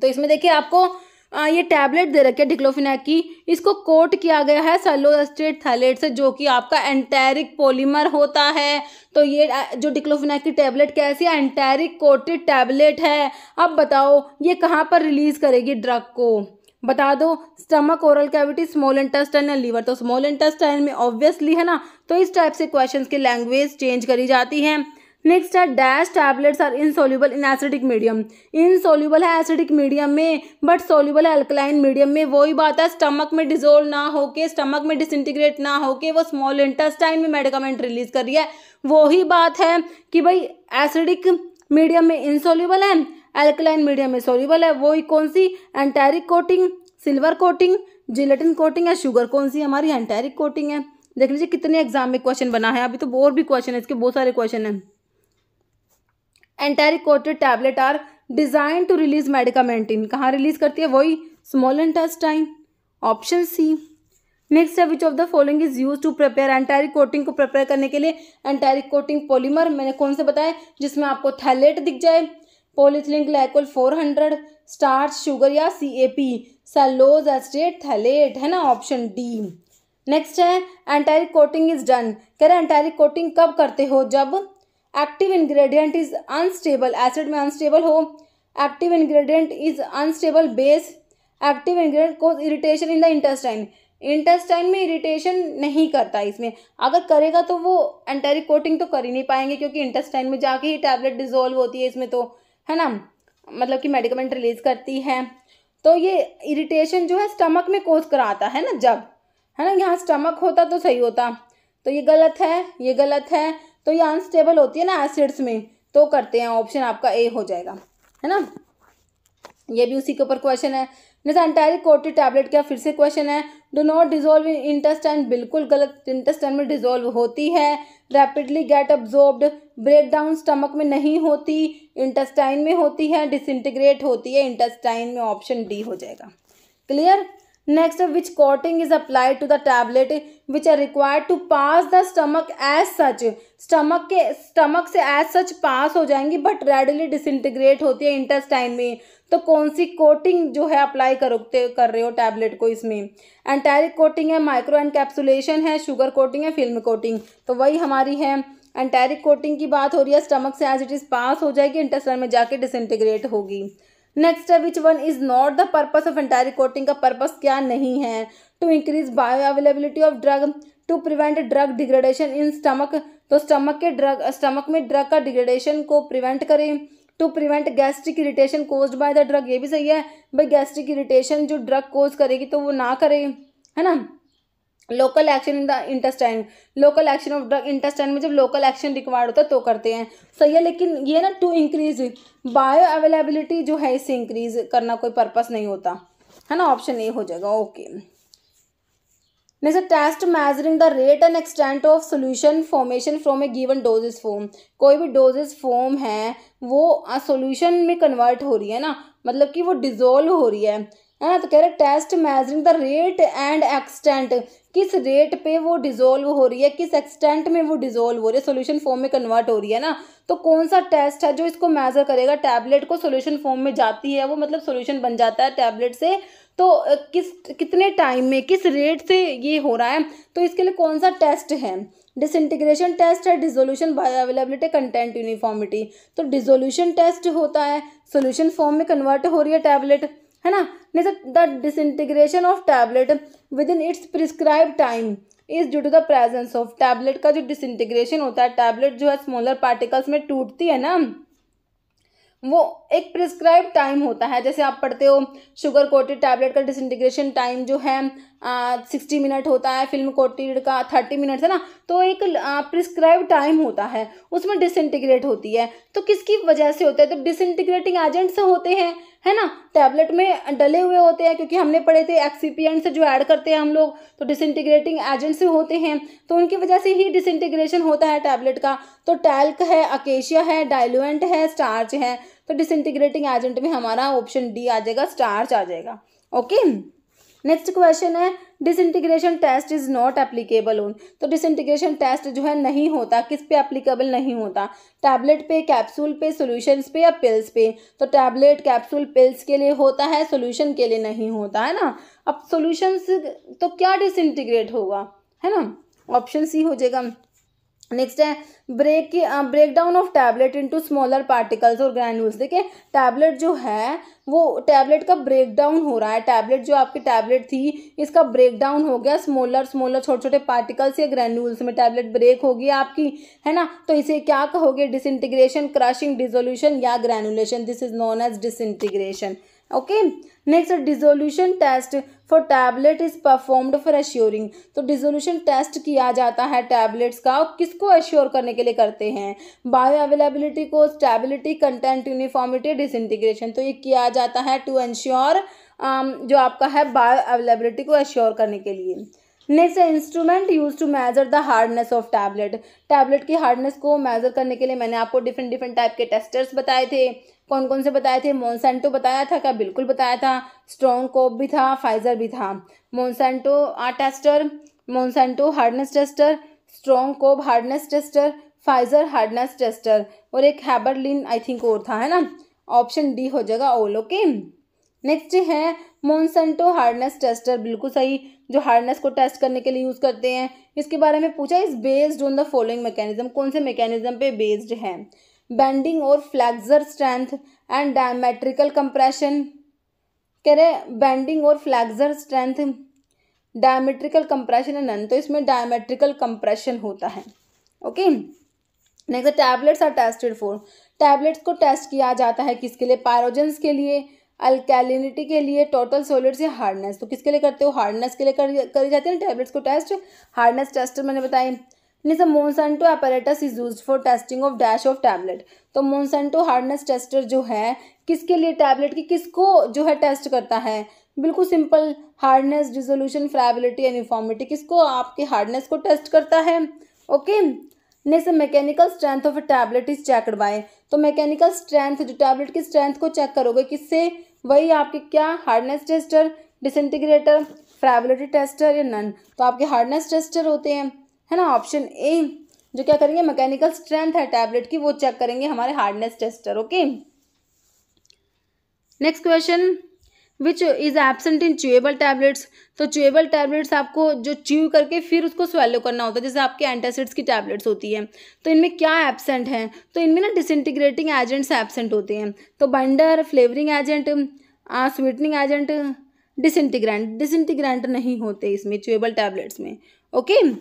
तो इसमें देखिए आपको ये टैबलेट दे रखी है डिक्लोफिनैक की इसको कोट किया गया है सलोस्टेट थैलेट से जो कि आपका एंटेरिक पॉलीमर होता है तो ये जो डिक्लोफिनैक की टैबलेट कैसी है एंटेरिक कोटेड टैबलेट है अब बताओ ये कहाँ पर रिलीज़ करेगी ड्रग को बता दो stomach oral cavity small intestine या लीवर तो स्मॉल इंटेस्टाइन में ऑब्वियसली है ना तो इस टाइप से क्वेश्चंस की लैंग्वेज चेंज करी जाती है नेक्स्ट है dash tablets are insoluble in acidic medium insoluble है एसिडिक मीडियम में बट सोल्यूबल है अल्कलाइन मीडियम में वही बात है स्टमक में डिजोल्व ना होके स्टमक में डिसइंटीग्रेट ना होके वो स्मॉल इंटेस्टाइन में मेडिकामेंट रिलीज कर रही है वही बात है कि भाई एसिडिक मीडियम में इनसोल्यूबल है एल्कलाइन मीडियम में सोल्यूबल है वही कौन सी enteric coating silver coating gelatin coating है शुगर कौन सी हमारी एंटेरिक कोटिंग है देख लीजिए कितने एग्जाम में क्वेश्चन बना है अभी तो और भी क्वेश्चन है इसके बहुत सारे क्वेश्चन हैं enteric coated coated tablet are design to release medicament in कहाँ रिलीज करती है वही small intestine option C next है which of the following is use to prepare enteric coating को प्रिपेयर करने के लिए एंटेरिक कोटिंग पॉलीमर मैंने कौन से बताया जिसमें आपको थैलेट दिख जाए polyethylene glycol four hundred starch sugar या C A P cellulose acetate phthalate है ना ऑप्शन डी नेक्स्ट है एंटेरिक कोटिंग इज डन कह रहे एंटेरिक कोटिंग कब करते हो जब active ingredient is unstable acid में अनस्टेबल हो active ingredient is unstable base active ingredient को irritation in the intestine intestine में इरिटेशन नहीं करता इसमें अगर करेगा तो वो एंटेरिक कोटिंग तो कर ही नहीं पाएंगे क्योंकि इंटेस्टाइन में जाके ही टैबलेट डिजोल्व होती है इसमें तो है ना मतलब कि मेडिकमेंट रिलीज करती है तो ये इरिटेशन जो है स्टमक में कोज कराता है ना जब है ना यहाँ स्टमक होता तो सही होता तो ये गलत है ये गलत है तो ये अनस्टेबल होती है ना एसिड्स में तो करते हैं ऑप्शन आपका ए हो जाएगा है ना ये भी उसी के ऊपर क्वेश्चन है निसानटाइल कोटेड टैबलेट का फिर से क्वेश्चन है do not dissolve in intestine बिल्कुल गलत इंटेस्टाइन में डिजोल्व होती है rapidly get absorb break down stomach में नहीं होती इंटेस्टाइन में होती है डिसइंटीग्रेट होती है इंटेस्टाइन में ऑप्शन डी हो जाएगा clear next which coating is applied to the tablet which are required to pass the stomach as such stomach के स्टमक से एज सच पास हो जाएंगी बट रेडली डिसइंटीग्रेट होती है इंटेस्टाइन में तो कौन सी कोटिंग जो है अप्लाई करते कर रहे हो टैबलेट को इसमें एंटेरिक कोटिंग है माइक्रो एनकैप्सुलेशन है शुगर कोटिंग है फिल्म कोटिंग तो वही हमारी है एंटेरिक कोटिंग की बात हो रही है स्टमक से एज इट इज़ पास हो जाएगी इंटेस्टाइन में जाके डिसइंटीग्रेट होगी नेक्स्ट है which one is not the purpose of entire coating का पर्पज़ क्या नहीं है to increase bio availability of drug to prevent drug degradation in stomach तो स्टमक के ड्रग स्टमक में ड्रग का डिग्रेडेशन को प्रिवेंट करें to prevent gastric irritation cause by the drug ये भी सही है भाई गैस्ट्रिक इरिटेशन जो ड्रग कोज करेगी तो वो ना करे है ना local action in the intestine local action of the intestine में जब लोकल एक्शन रिक्वायर्ड होता है तो करते हैं सही है लेकिन ये ना टू इंक्रीज बायो अवेलेबिलिटी जो है इसे इंक्रीज करना कोई पर्पस नहीं होता है ना ऑप्शन ए हो जाएगा okay next test measuring the rate and extent of solution formation from a given doses form कोई भी डोजेज फॉर्म है वो सोल्यूशन में कन्वर्ट हो रही है ना मतलब कि वो डिजोल्व हो रही है है ना तो कह रहे test measuring the rate and extent किस रेट पे वो डिजोल्व हो रही है किस एक्सटेंट में वो डिजोल्व हो रही है सोल्यूशन फॉर्म में कन्वर्ट हो रही है ना तो कौन सा टेस्ट है जो इसको मेजर करेगा टैबलेट को सोल्यूशन फॉर्म में जाती है वो मतलब सोल्यूशन बन जाता है टैबलेट से तो किस कितने टाइम में किस रेट से ये हो रहा है तो इसके लिए कौन सा टेस्ट है डिसइंटीग्रेशन टेस्ट है डिजोल्यूशन अवेलेबिलिटी कंटेंट यूनिफॉर्मिटी तो डिजोल्यूशन टेस्ट होता है सोल्यूशन फॉर्म में कन्वर्ट हो रही है टैबलेट है ना the disintegration of tablet within its prescribe time is due to the presence of tablet का जो डिसइंटीग्रेशन होता है टैबलेट जो है स्मॉलर पार्टिकल्स में टूटती है ना वो एक प्रिस्क्राइब टाइम होता है जैसे आप पढ़ते हो शुगर कोटेड टैबलेट का डिसइंटीग्रेशन टाइम जो है सिक्सटी मिनट होता है फिल्म कोटेड का थर्टी मिनट है ना तो एक प्रिस्क्राइब टाइम होता है उसमें डिसइंटीग्रेट होती है तो किसकी वजह से होता है तो डिसइंटीग्रेटिंग एजेंट से होते हैं है ना टैबलेट में डले हुए होते हैं क्योंकि हमने पढ़े थे एक्सीपियन से जो ऐड करते हैं हम लोग तो डिसइंटीग्रेटिंग एजेंट से होते हैं तो उनकी वजह से ही डिसइंटीग्रेशन होता है टैबलेट का तो टैल्क है अकेशिया है डाइलुएंट है स्टार्च है तो डिसइंटीग्रेटिंग एजेंट में हमारा ऑप्शन डी आ जाएगा स्टार्च आ जाएगा ओके नेक्स्ट क्वेश्चन है disintegration test is not applicable on तो डिसइंटीग्रेशन टेस्ट जो है नहीं होता किस पे एप्लीकेबल नहीं होता टैबलेट पे कैप्सूल पे सोल्यूशंस पे या पिल्स पे तो टैबलेट कैप्सूल पिल्स के लिए होता है सोल्यूशन के लिए नहीं होता है ना अब सोल्यूशंस तो क्या डिसइंटीग्रेट होगा है ना ऑप्शन सी हो जाएगा नेक्स्ट है ब्रेक की break down of tablet into smaller particles और ग्रैन्यूल्स देखिए टैबलेट जो है वो टैबलेट का ब्रेक डाउन हो रहा है टैबलेट जो आपकी टैबलेट थी इसका ब्रेक डाउन हो गया स्मॉलर स्मॉलर छोटे छोटे पार्टिकल्स या ग्रैन्यूल्स में टैबलेट ब्रेक होगी आपकी है ना तो इसे क्या कहोगे डिसइंटीग्रेशन क्रशिंग डिजोल्यूशन या granulation this is known as disintegration okay next dissolution test for tablet is performed for assuring तो डिजोल्यूशन टेस्ट किया जाता है टैबलेट्स का और किसको एश्योर करने के लिए करते हैं बायो अवेलेबिलिटी को स्टेबिलिटी कंटेंट यूनिफॉर्मिटी डिसइंटीग्रेशन तो ये किया जाता है टू एंश्योर um, जो आपका है बायो अवेलेबिलिटी को एश्योर करने के लिए next instrument use to measure the hardness of tablet tablet की हार्डनेस को मेजर करने के लिए मैंने आपको डिफरेंट डिफरेंट टाइप के टेस्टर्स बताए थे कौन कौन से बताए थे मोनसेंटो बताया था क्या बिल्कुल बताया था स्ट्रॉन्ग कोप भी था फाइजर भी था Monsanto ah tester Monsanto hardness tester Strong Cobb hardness tester Pfizer hardness tester और एक हैबरलिन आई थिंक और था है ना ऑप्शन डी हो जाएगा ओल ओके नेक्स्ट है मोनसेंटो हार्डनेस टेस्टर बिल्कुल सही जो हार्डनेस को टेस्ट करने के लिए यूज़ करते हैं इसके बारे में पूछा is based on the following mechanism कौन से मैकेनिज्म पे बेस्ड है बेंडिंग और flexure strength and diametrical compression कह रहे बेंडिंग और flexure strength diametrical compression and none तो इसमें डायमेट्रिकल कंप्रेशन होता है okay next tablets are tested for tablets को टेस्ट किया जाता है किसके लिए पायरोजेंस के लिए अल्कैलिनिटी के लिए टोटल सोलिड्स या हार्डनेस तो किसके लिए करते हो हार्डनेस के लिए करी जाती है ना टैबलेट्स को टेस्ट हार्डनेस टेस्ट मैंने बताए इन the monsanto apparatus is use for testing of dash of tablet तो मोनसेंटो हार्डनेस टेस्टर जो है किसके लिए टैबलेट की किसको जो है टेस्ट करता है बिल्कुल simple hardness resolution friability uniformity किसको आपके हार्डनेस को टेस्ट करता है okay next mechanical strength of a tablet is checked by तो मैकेनिकल स्ट्रेंथ जो टैबलेट की स्ट्रेंथ को चेक करोगे किससे वही आपके क्या hardness tester disintegrator friability tester या नन तो आपके हार्डनेस टेस्टर होते हैं है ना ऑप्शन ए जो क्या करेंगे मैकेनिकल स्ट्रेंथ है टैबलेट की वो चेक करेंगे हमारे hardness tester okay next question which is absent in chewable tablets तो च्यूएबल टैबलेट्स आपको जो च्यू करके फिर उसको स्वेलो करना होता है जैसे आपके एंटासिड्स की टैबलेट्स होती है तो इनमें क्या एबसेंट हैं तो इनमें ना डिसइंटीग्रेटिंग एजेंट्स एबसेंट होते हैं तो binder flavouring agent sweetening agent disintegrant disintegrant नहीं होते इसमें च्यूएबल टैबलेट्स में ओके okay?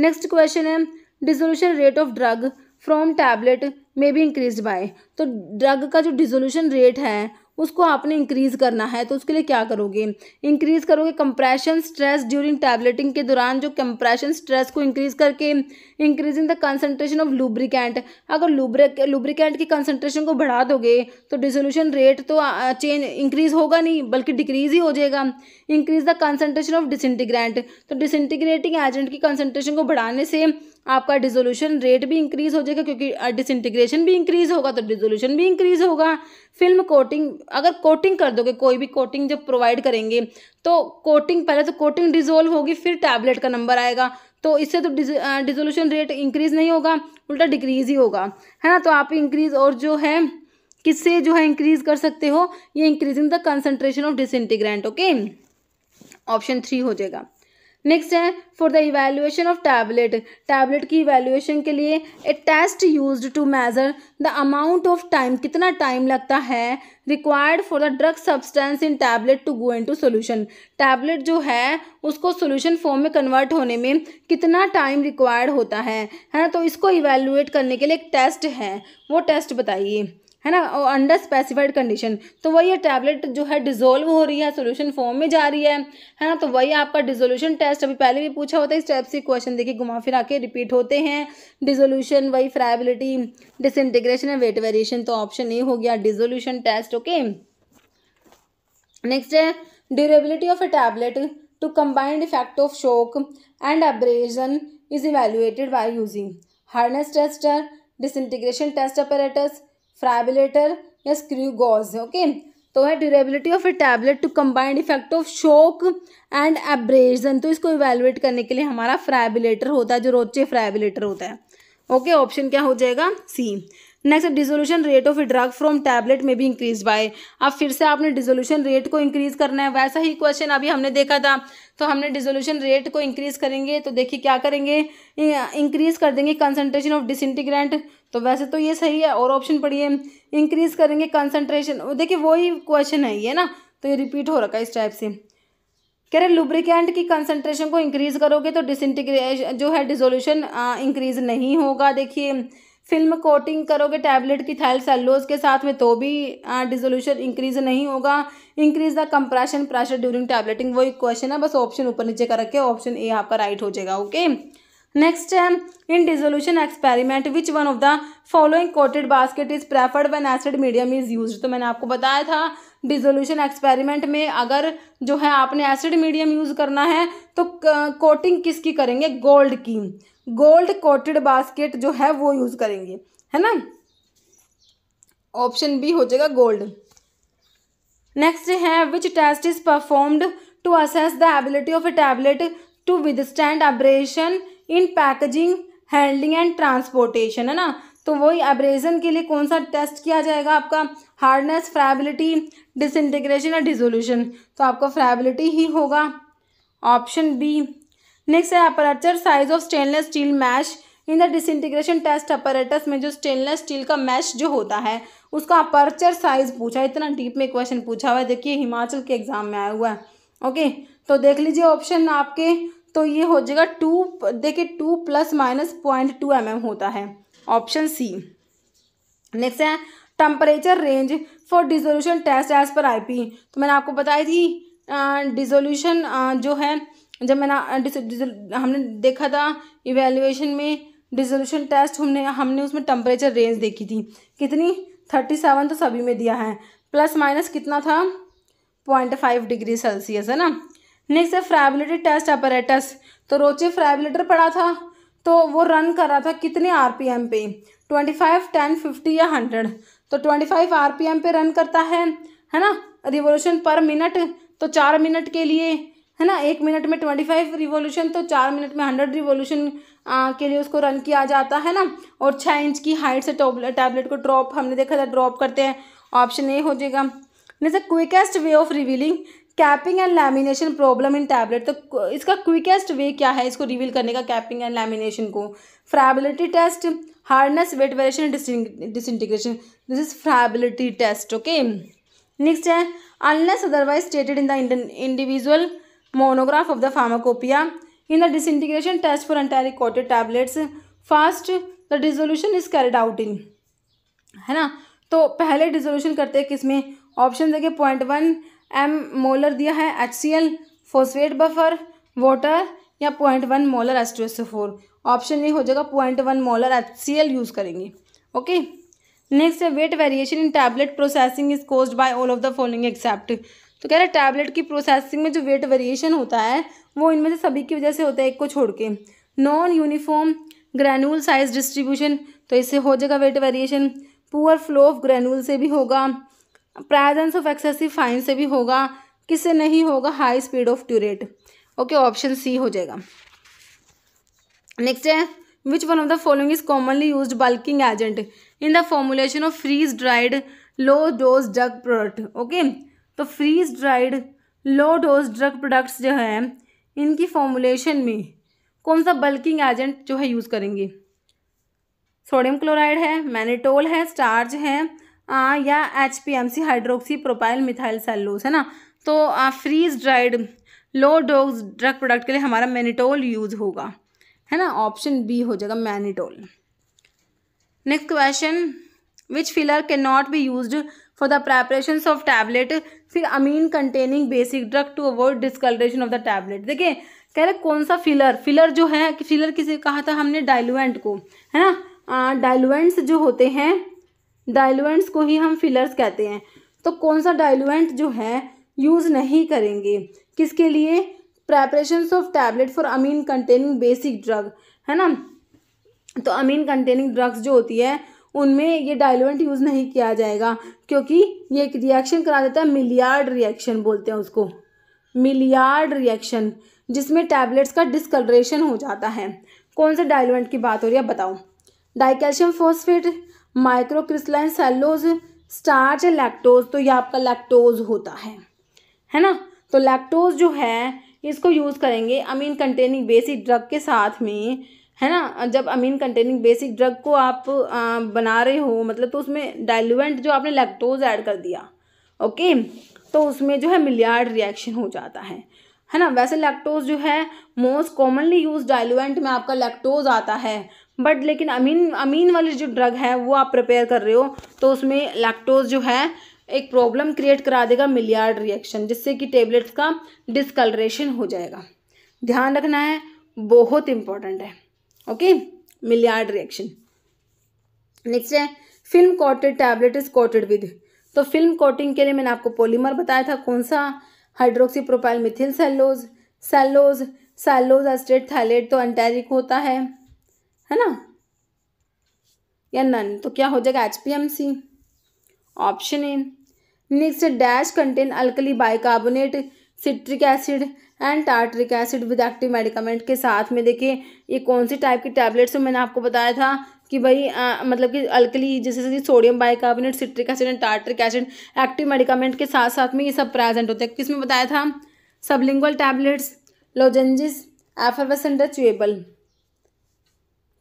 नेक्स्ट क्वेश्चन है dissolution rate of drug from tablet में भी इंक्रीज बाय तो ड्रग का जो डिजोल्यूशन रेट है उसको आपने इंक्रीज़ करना है तो उसके लिए क्या करोगे इंक्रीज़ करोगे कंप्रेशन स्ट्रेस ड्यूरिंग टैबलेटिंग के दौरान जो कंप्रेशन स्ट्रेस को इंक्रीज़ करके increasing the concentration of lubricant अगर लुब्रिकेंट की कंसनट्रेशन को बढ़ा दोगे तो डिसोल्यूशन रेट तो चेंज इंक्रीज़ होगा नहीं बल्कि डिक्रीज़ ही हो जाएगा increase the concentration of disintegrant तो डिसइंटीग्रेटिंग एजेंट की कंसनट्रेशन को बढ़ाने से आपका डिजोल्यूशन रेट भी इंक्रीज़ हो जाएगा क्योंकि डिसइंटीग्रेशन भी इंक्रीज़ होगा तो डिजोल्यूशन भी इंक्रीज़ होगा फिल्म कोटिंग अगर कोटिंग कर दोगे कोई भी कोटिंग जब प्रोवाइड करेंगे तो कोटिंग पहले तो कोटिंग डिजोल्व होगी फिर टैबलेट का नंबर आएगा तो इससे तो डिजोल्यूशन रेट इंक्रीज़ नहीं होगा उल्टा डिक्रीज़ ही होगा है ना तो आप इंक्रीज़ और जो है किससे जो है इंक्रीज़ कर सकते हो ये increasing the concentration of disintegrant okay option three हो जाएगा नेक्स्ट है for the evaluation of tablet tablet की इवेल्युएशन के लिए a test use to measure the amount of time कितना टाइम लगता है required for the drug substance in tablet to go into solution tablet जो है उसको सोल्यूशन फॉर्म में कन्वर्ट होने में कितना टाइम रिक्वायर्ड होता है है ना तो इसको इवेल्युएट करने के लिए एक टेस्ट है वो टेस्ट बताइए है ना और अंडर स्पेसिफाइड कंडीशन तो वही टैबलेट जो है डिजोल्व हो रही है सोल्यूशन फॉर्म में जा रही है है ना तो वही आपका डिजोल्यूशन टेस्ट अभी पहले भी पूछा होता है इस टाइप से क्वेश्चन देखिए घुमा फिरा के रिपीट होते हैं डिजोल्यूशन वही friability disintegration and weight variation तो ऑप्शन ए हो गया डिजोल्यूशन टेस्ट ओके नेक्स्ट है durability of a tablet to combined effect of shock and abrasion is evaluated by using hardness tester disintegration test apparatus friabilator or screw gauge okay तो है durability of a tablet to combined effect of shock and abrasion तो इसको evaluate करने के लिए हमारा फ्राइबिलेटर होता है जो रोचे फ्राइबिलेटर होता है ओके okay, ऑप्शन क्या हो जाएगा C next dissolution rate of a drug from tablet में भी इंक्रीज बाय अब फिर से आपने डिजोल्यूशन रेट को इंक्रीज करना है वैसा ही क्वेश्चन अभी हमने देखा था तो हमने डिजोल्यूशन रेट को इंक्रीज करेंगे तो देखिए क्या करेंगे इंक्रीज कर देंगे कंसनट्रेशन ऑफ डिसइंटीग्रेंट तो वैसे तो ये सही है और ऑप्शन पढ़िए इंक्रीज करेंगे कंसनट्रेशन देखिए वही क्वेश्चन है ये ना तो ये रिपीट हो रखा है इस टाइप से कह रहे लुब्रिकेंट की कंसनट्रेशन को इंक्रीज करोगे तो डिसइंटीग्रेशन जो है डिजोल्यूशन इंक्रीज नहीं होगा देखिए फिल्म कोटिंग करोगे टैबलेट की थाइल सेलोज के साथ में तो भी डिजोल्यूशन इंक्रीज नहीं होगा increase the compression pressure during tableting वही क्वेश्चन है बस ऑप्शन ऊपर नीचे कर रखे ऑप्शन ए आपका राइट हो जाएगा ओके है in dissolution experiment which one of the following coated basket is preferred one acid medium is use तो मैंने आपको बताया था डिजोल्यूशन एक्सपेरिमेंट में अगर जो है आपने एसिड मीडियम यूज़ करना है तो कोटिंग किसकी करेंगे गोल्ड की गोल्ड कोटेड बास्केट जो है वो यूज़ करेंगे है ना ऑप्शन बी हो जाएगा गोल्ड नेक्स्ट है which test is performed to assess the ability of a tablet to withstand abrasion in packaging handling and transportation है ना तो वही एब्रेजन के लिए कौन सा टेस्ट किया जाएगा आपका हार्डनेस फ्रैबिलिटी डिसइंटीग्रेशन या डिजोल्यूशन तो आपका फ्रैबिलिटी ही होगा ऑप्शन बी नेक्स्ट है aperture size of stainless steel mesh in the disintegration test apparatus में जो स्टेनलेस स्टील का मैश जो होता है उसका अपर्चर साइज पूछा इतना डीप में क्वेश्चन पूछा हुआ है देखिए हिमाचल के एग्जाम में आया हुआ है ओके तो देख लीजिए ऑप्शन आपके तो ये हो जाएगा टू देखिए two plus minus point two M होता है ऑप्शन सी नेक्स्ट है temperature range for dissolution test as per IP तो मैंने आपको बताई थी डिजोल्यूशन जो है जब मैंने हमने देखा था इवेल्युएशन में डिजोल्यूशन टेस्ट हमने हमने उसमें टम्परेचर रेंज देखी थी कितनी थर्टी सेवन तो सभी में दिया है प्लस माइनस कितना था पॉइंट फाइव डिग्री सेल्सियस है ना नेक्स्ट है फ्रैबिलिटी टेस्ट अपरेटस तो रोचे फ्रैबिलेटर पड़ा था तो वो रन कर रहा था कितने आर पी एम पे ट्वेंटी फाइव टेन फिफ्टी या हंड्रेड तो twenty five R P M पे रन करता है है ना रिवोल्यूशन पर मिनट तो चार मिनट के लिए है ना एक मिनट में ट्वेंटी फाइव रिवोल्यूशन तो चार मिनट में हंड्रेड रिवोल्यूशन के लिए उसको रन किया जाता है ना और छः इंच की हाइट से टैबलेट को ड्रॉप हमने देखा था ड्रॉप करते हैं ऑप्शन ए हो जाएगा नहीं sir quickest way of revealing capping and lamination problem in tablet तो इसका क्विकेस्ट वे क्या है इसको रिवील करने का कैपिंग एंड लैमिनेशन को friability test hardness weight variation disintegration this is friability test okay next है unless otherwise stated in the individual monograph of the pharmacopoeia in the disintegration test for enteric tablets first the dissolution is carried out in है ना तो पहले dissolution करते हैं किसमें option देखिए point one M molar दिया है H C L phosphate buffer water या point one molar S two S four option ये हो जाएगा point one molar H C L use करेंगे ओके नेक्स्ट है weight variation in tablet processing is cause by all of the following except तो कह रहे हैं टैबलेट की प्रोसेसिंग में जो वेट वेरिएशन होता है वो इनमें से सभी की वजह से होता है एक को छोड़ के non uniform granule size distribution तो इससे हो जाएगा weight variation poor flow of granule से भी होगा प्रेजेंस ऑफ एक्सेसिव फाइन से भी होगा किससे नहीं होगा high speed of turret okay option C हो जाएगा नेक्स्ट है which one of the following is commonly use bulking agent in the formulation of freeze dried low dose drug product okay तो freeze dried low dose drug products जो है इनकी formulation में कौन सा बल्किंग एजेंट जो है यूज़ करेंगे सोडियम क्लोराइड है मैनिटोल है स्टार्च है आ, या H P M C hydroxy propyl methyl cellulose है ना तो freeze dried low dose drug product के लिए हमारा मैनिटोल यूज होगा है ना ऑप्शन बी हो जाएगा mannitol next question which filler can not be use for the preparation of tablet for amine containing basic drug to avoid discolouration of the tablet देखिए कह रहे कौन सा फिलर फिलर जो है कि फिलर किसे कहा था हमने डायलुएंट को है ना डायलुएंट्स जो होते हैं डाइलुएंट्स को ही हम फिलर्स कहते हैं तो कौन सा डाइलुएंट जो है यूज़ नहीं करेंगे किसके लिए preparation of tablet for amine containing basic drug है ना तो अमीन कंटेनिंग ड्रग्स जो होती है उनमें ये डाइलुएंट यूज़ नहीं किया जाएगा क्योंकि ये एक रिएक्शन करा देता है मिलियार्ड रिएक्शन बोलते हैं उसको मिलियार्ड रिएक्शन जिसमें टैबलेट्स का डिसकलरेशन हो जाता है कौन से डाइलुएंट की बात हो रही है बताओ dicalcium phosphate microcrystalline cellulose starch lactose तो ये आपका लैक्टोज होता है है ना तो लैक्टोज जो है इसको यूज़ करेंगे अमीन कंटेनिंग बेसिक ड्रग के साथ में है ना जब अमीन कंटेनिंग बेसिक ड्रग को आप आ, बना रहे हो मतलब तो उसमें डाइल्यूएंट जो आपने लैक्टोज ऐड कर दिया ओके तो उसमें जो है मिलियार्ड रिएक्शन हो जाता है है ना वैसे लैक्टोज जो है मोस्ट कॉमनली यूज डाइल्यूएंट में आपका लैक्टोज आता है बट लेकिन अमीन अमीन वाली जो ड्रग है वो आप प्रिपेयर कर रहे हो तो उसमें लैक्टोज जो है एक प्रॉब्लम क्रिएट करा देगा मिलियार्ड रिएक्शन जिससे कि टेबलेट्स का डिसकलरेशन हो जाएगा ध्यान रखना है बहुत इंपॉर्टेंट है ओके मिलियार्ड रिएक्शन नेक्स्ट है film coated tablet is coated with तो फिल्म कोटिंग के लिए मैंने आपको पॉलीमर बताया था कौन सा hydroxy propyl methyl cellulose cellulose cellulose acetate phthalate तो एंटेरिक होता है है ना या नन तो क्या हो जाएगा H P M C option A next dash contain alkali bicarbonate citric acid and tartaric acid with active medicament के साथ में देखिए ये कौन सी टाइप की टैबलेट्स है मैंने आपको बताया था कि भाई आ, मतलब कि अल्कली जैसे जैसे sodium bicarbonate citric acid and tartaric acid active medicament के साथ साथ में ये सब प्रेजेंट होते हैं किसमें बताया था sublingual tablets lozenges effervescent chewable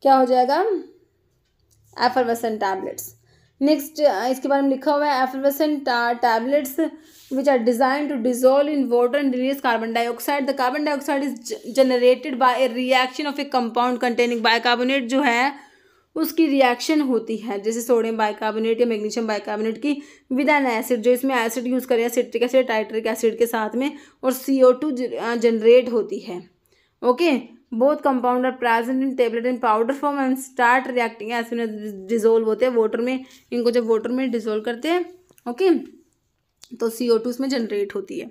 क्या हो जाएगा एफरवसन टैबलेट्स नेक्स्ट इसके बारे में लिखा हुआ है effervescent tablets which are design to dissolve in water and release carbon dioxide the carbon dioxide is generated by a reaction of a compound containing bicarbonate जो है उसकी रिएक्शन होती है जैसे सोडियम बाइकार्बोनेट या मैग्नीशियम बाइकार्बोनेट की with an acid जो इसमें एसिड यूज़ करें सिट्रिक एसिड टाइट्रिक एसिड के साथ में और सी ओ टू जनरेट होती है okay okay? Both compounds are present in tablet in powder form and start reacting reacting as soon होते हैं वाटर में इनको जब वाटर में डिजोल्व करते हैं ओके तो सी ओ टू इसमें जनरेट होती है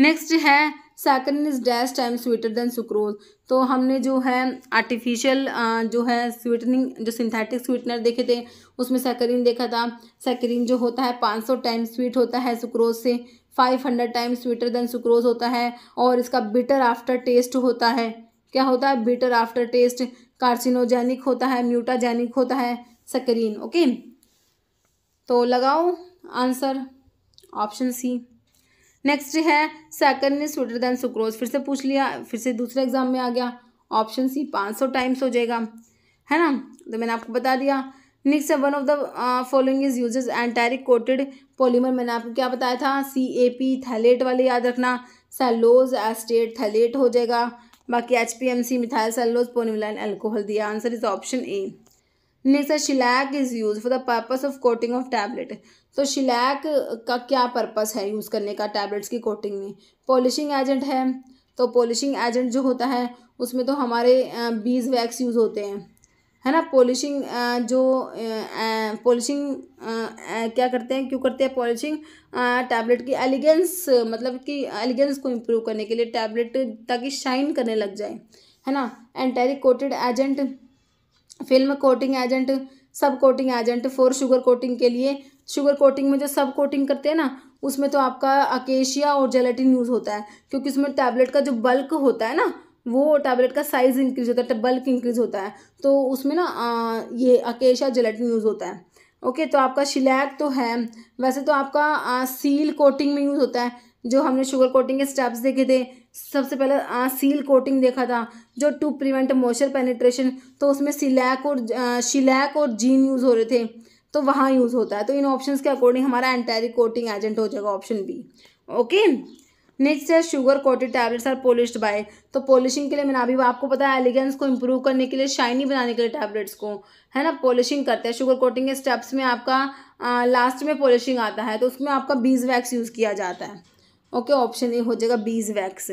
नेक्स्ट है second is dash time sweeter than sucrose तो हमने जो है आर्टिफिशियल जो है स्वीटनिंग जो सिंथेटिक स्वीटनर देखे थे उसमें सैकरीन देखा था सैकरीन जो होता है पाँच सौ टाइम स्वीट होता है सुक्रोज से five hundred time sweeter than sucrose होता है और इसका बिटर आफ्टर टेस्ट होता है क्या होता है बिटर आफ्टर टेस्ट कार्सिनोजेनिक होता है म्यूटाजेनिक होता है सकरीन ओके तो लगाओ आंसर ऑप्शन सी नेक्स्ट है saccharin is sweeter than sucrose फिर से पूछ लिया फिर से दूसरे एग्जाम में आ गया ऑप्शन सी पाँच सौ टाइम्स हो जाएगा है ना तो मैंने आपको बता दिया नेक्स्ट है one of the following is uses enteric coated polymer मैंने आपको क्या बताया था सी ए पी थैलेट वाले याद रखना सैलोज एस्टेट थैलेट हो जाएगा बाकी H P M C methyl cellulose polyvinyl alcohol दिया answer is option A next है shellac is use for the purpose of coating of tablet तो शिलैक का क्या पर्पज़ है यूज़ करने का टैबलेट्स की कोटिंग में पॉलिशिंग एजेंट है तो पॉलिशिंग एजेंट जो होता है उसमें तो हमारे बीज वैक्स यूज़ होते हैं है ना पॉलिशिंग जो पॉलिशिंग क्या करते हैं क्यों करते हैं पॉलिशिंग टैबलेट की एलिगेंस मतलब कि एलिगेंस को इम्प्रूव करने के लिए टैबलेट ताकि शाइन करने लग जाए है ना enteric coated agent film coating agent sub coating agent for sugar coating के लिए शुगर कोटिंग में जो सब कोटिंग करते हैं ना उसमें तो आपका अकेशिया और जेलेटिन यूज़ होता है क्योंकि उसमें टैबलेट का जो बल्क होता है ना वो टैबलेट का साइज़ इंक्रीज़ होता है बल्क मतलब इंक्रीज़ होता है तो उसमें ना आ, ये अकेशा जेलेटिन यूज़ होता है ओके तो आपका शिलैक तो है वैसे तो आपका आ, सील कोटिंग में यूज़ होता है जो हमने शुगर कोटिंग के स्टेप्स देखे थे सबसे पहले आ, सील कोटिंग देखा था जो टू प्रिवेंट मोशर पेनिट्रेशन तो उसमें सिलैक और शिलैक और जीन यूज़ हो रहे थे तो वहाँ यूज़ होता है तो इन ऑप्शंस के अकॉर्डिंग हमारा एंटायरी कोटिंग एजेंट हो जाएगा ऑप्शन बी ओके नेक्स्ट है sugar coated tablets are polished by तो पॉलिशिंग के लिए मैंने अभी आपको पता है एलिगेंस को इम्प्रूव करने के लिए शाइनी बनाने के लिए टैबलेट्स को है ना पॉलिशिंग करते हैं शुगर कोटिंग के स्टेप्स में आपका आ, लास्ट में पॉलिशिंग आता है तो उसमें आपका बीज वैक्स यूज़ किया जाता है ओके ऑप्शन ए हो जाएगा बीज वैक्स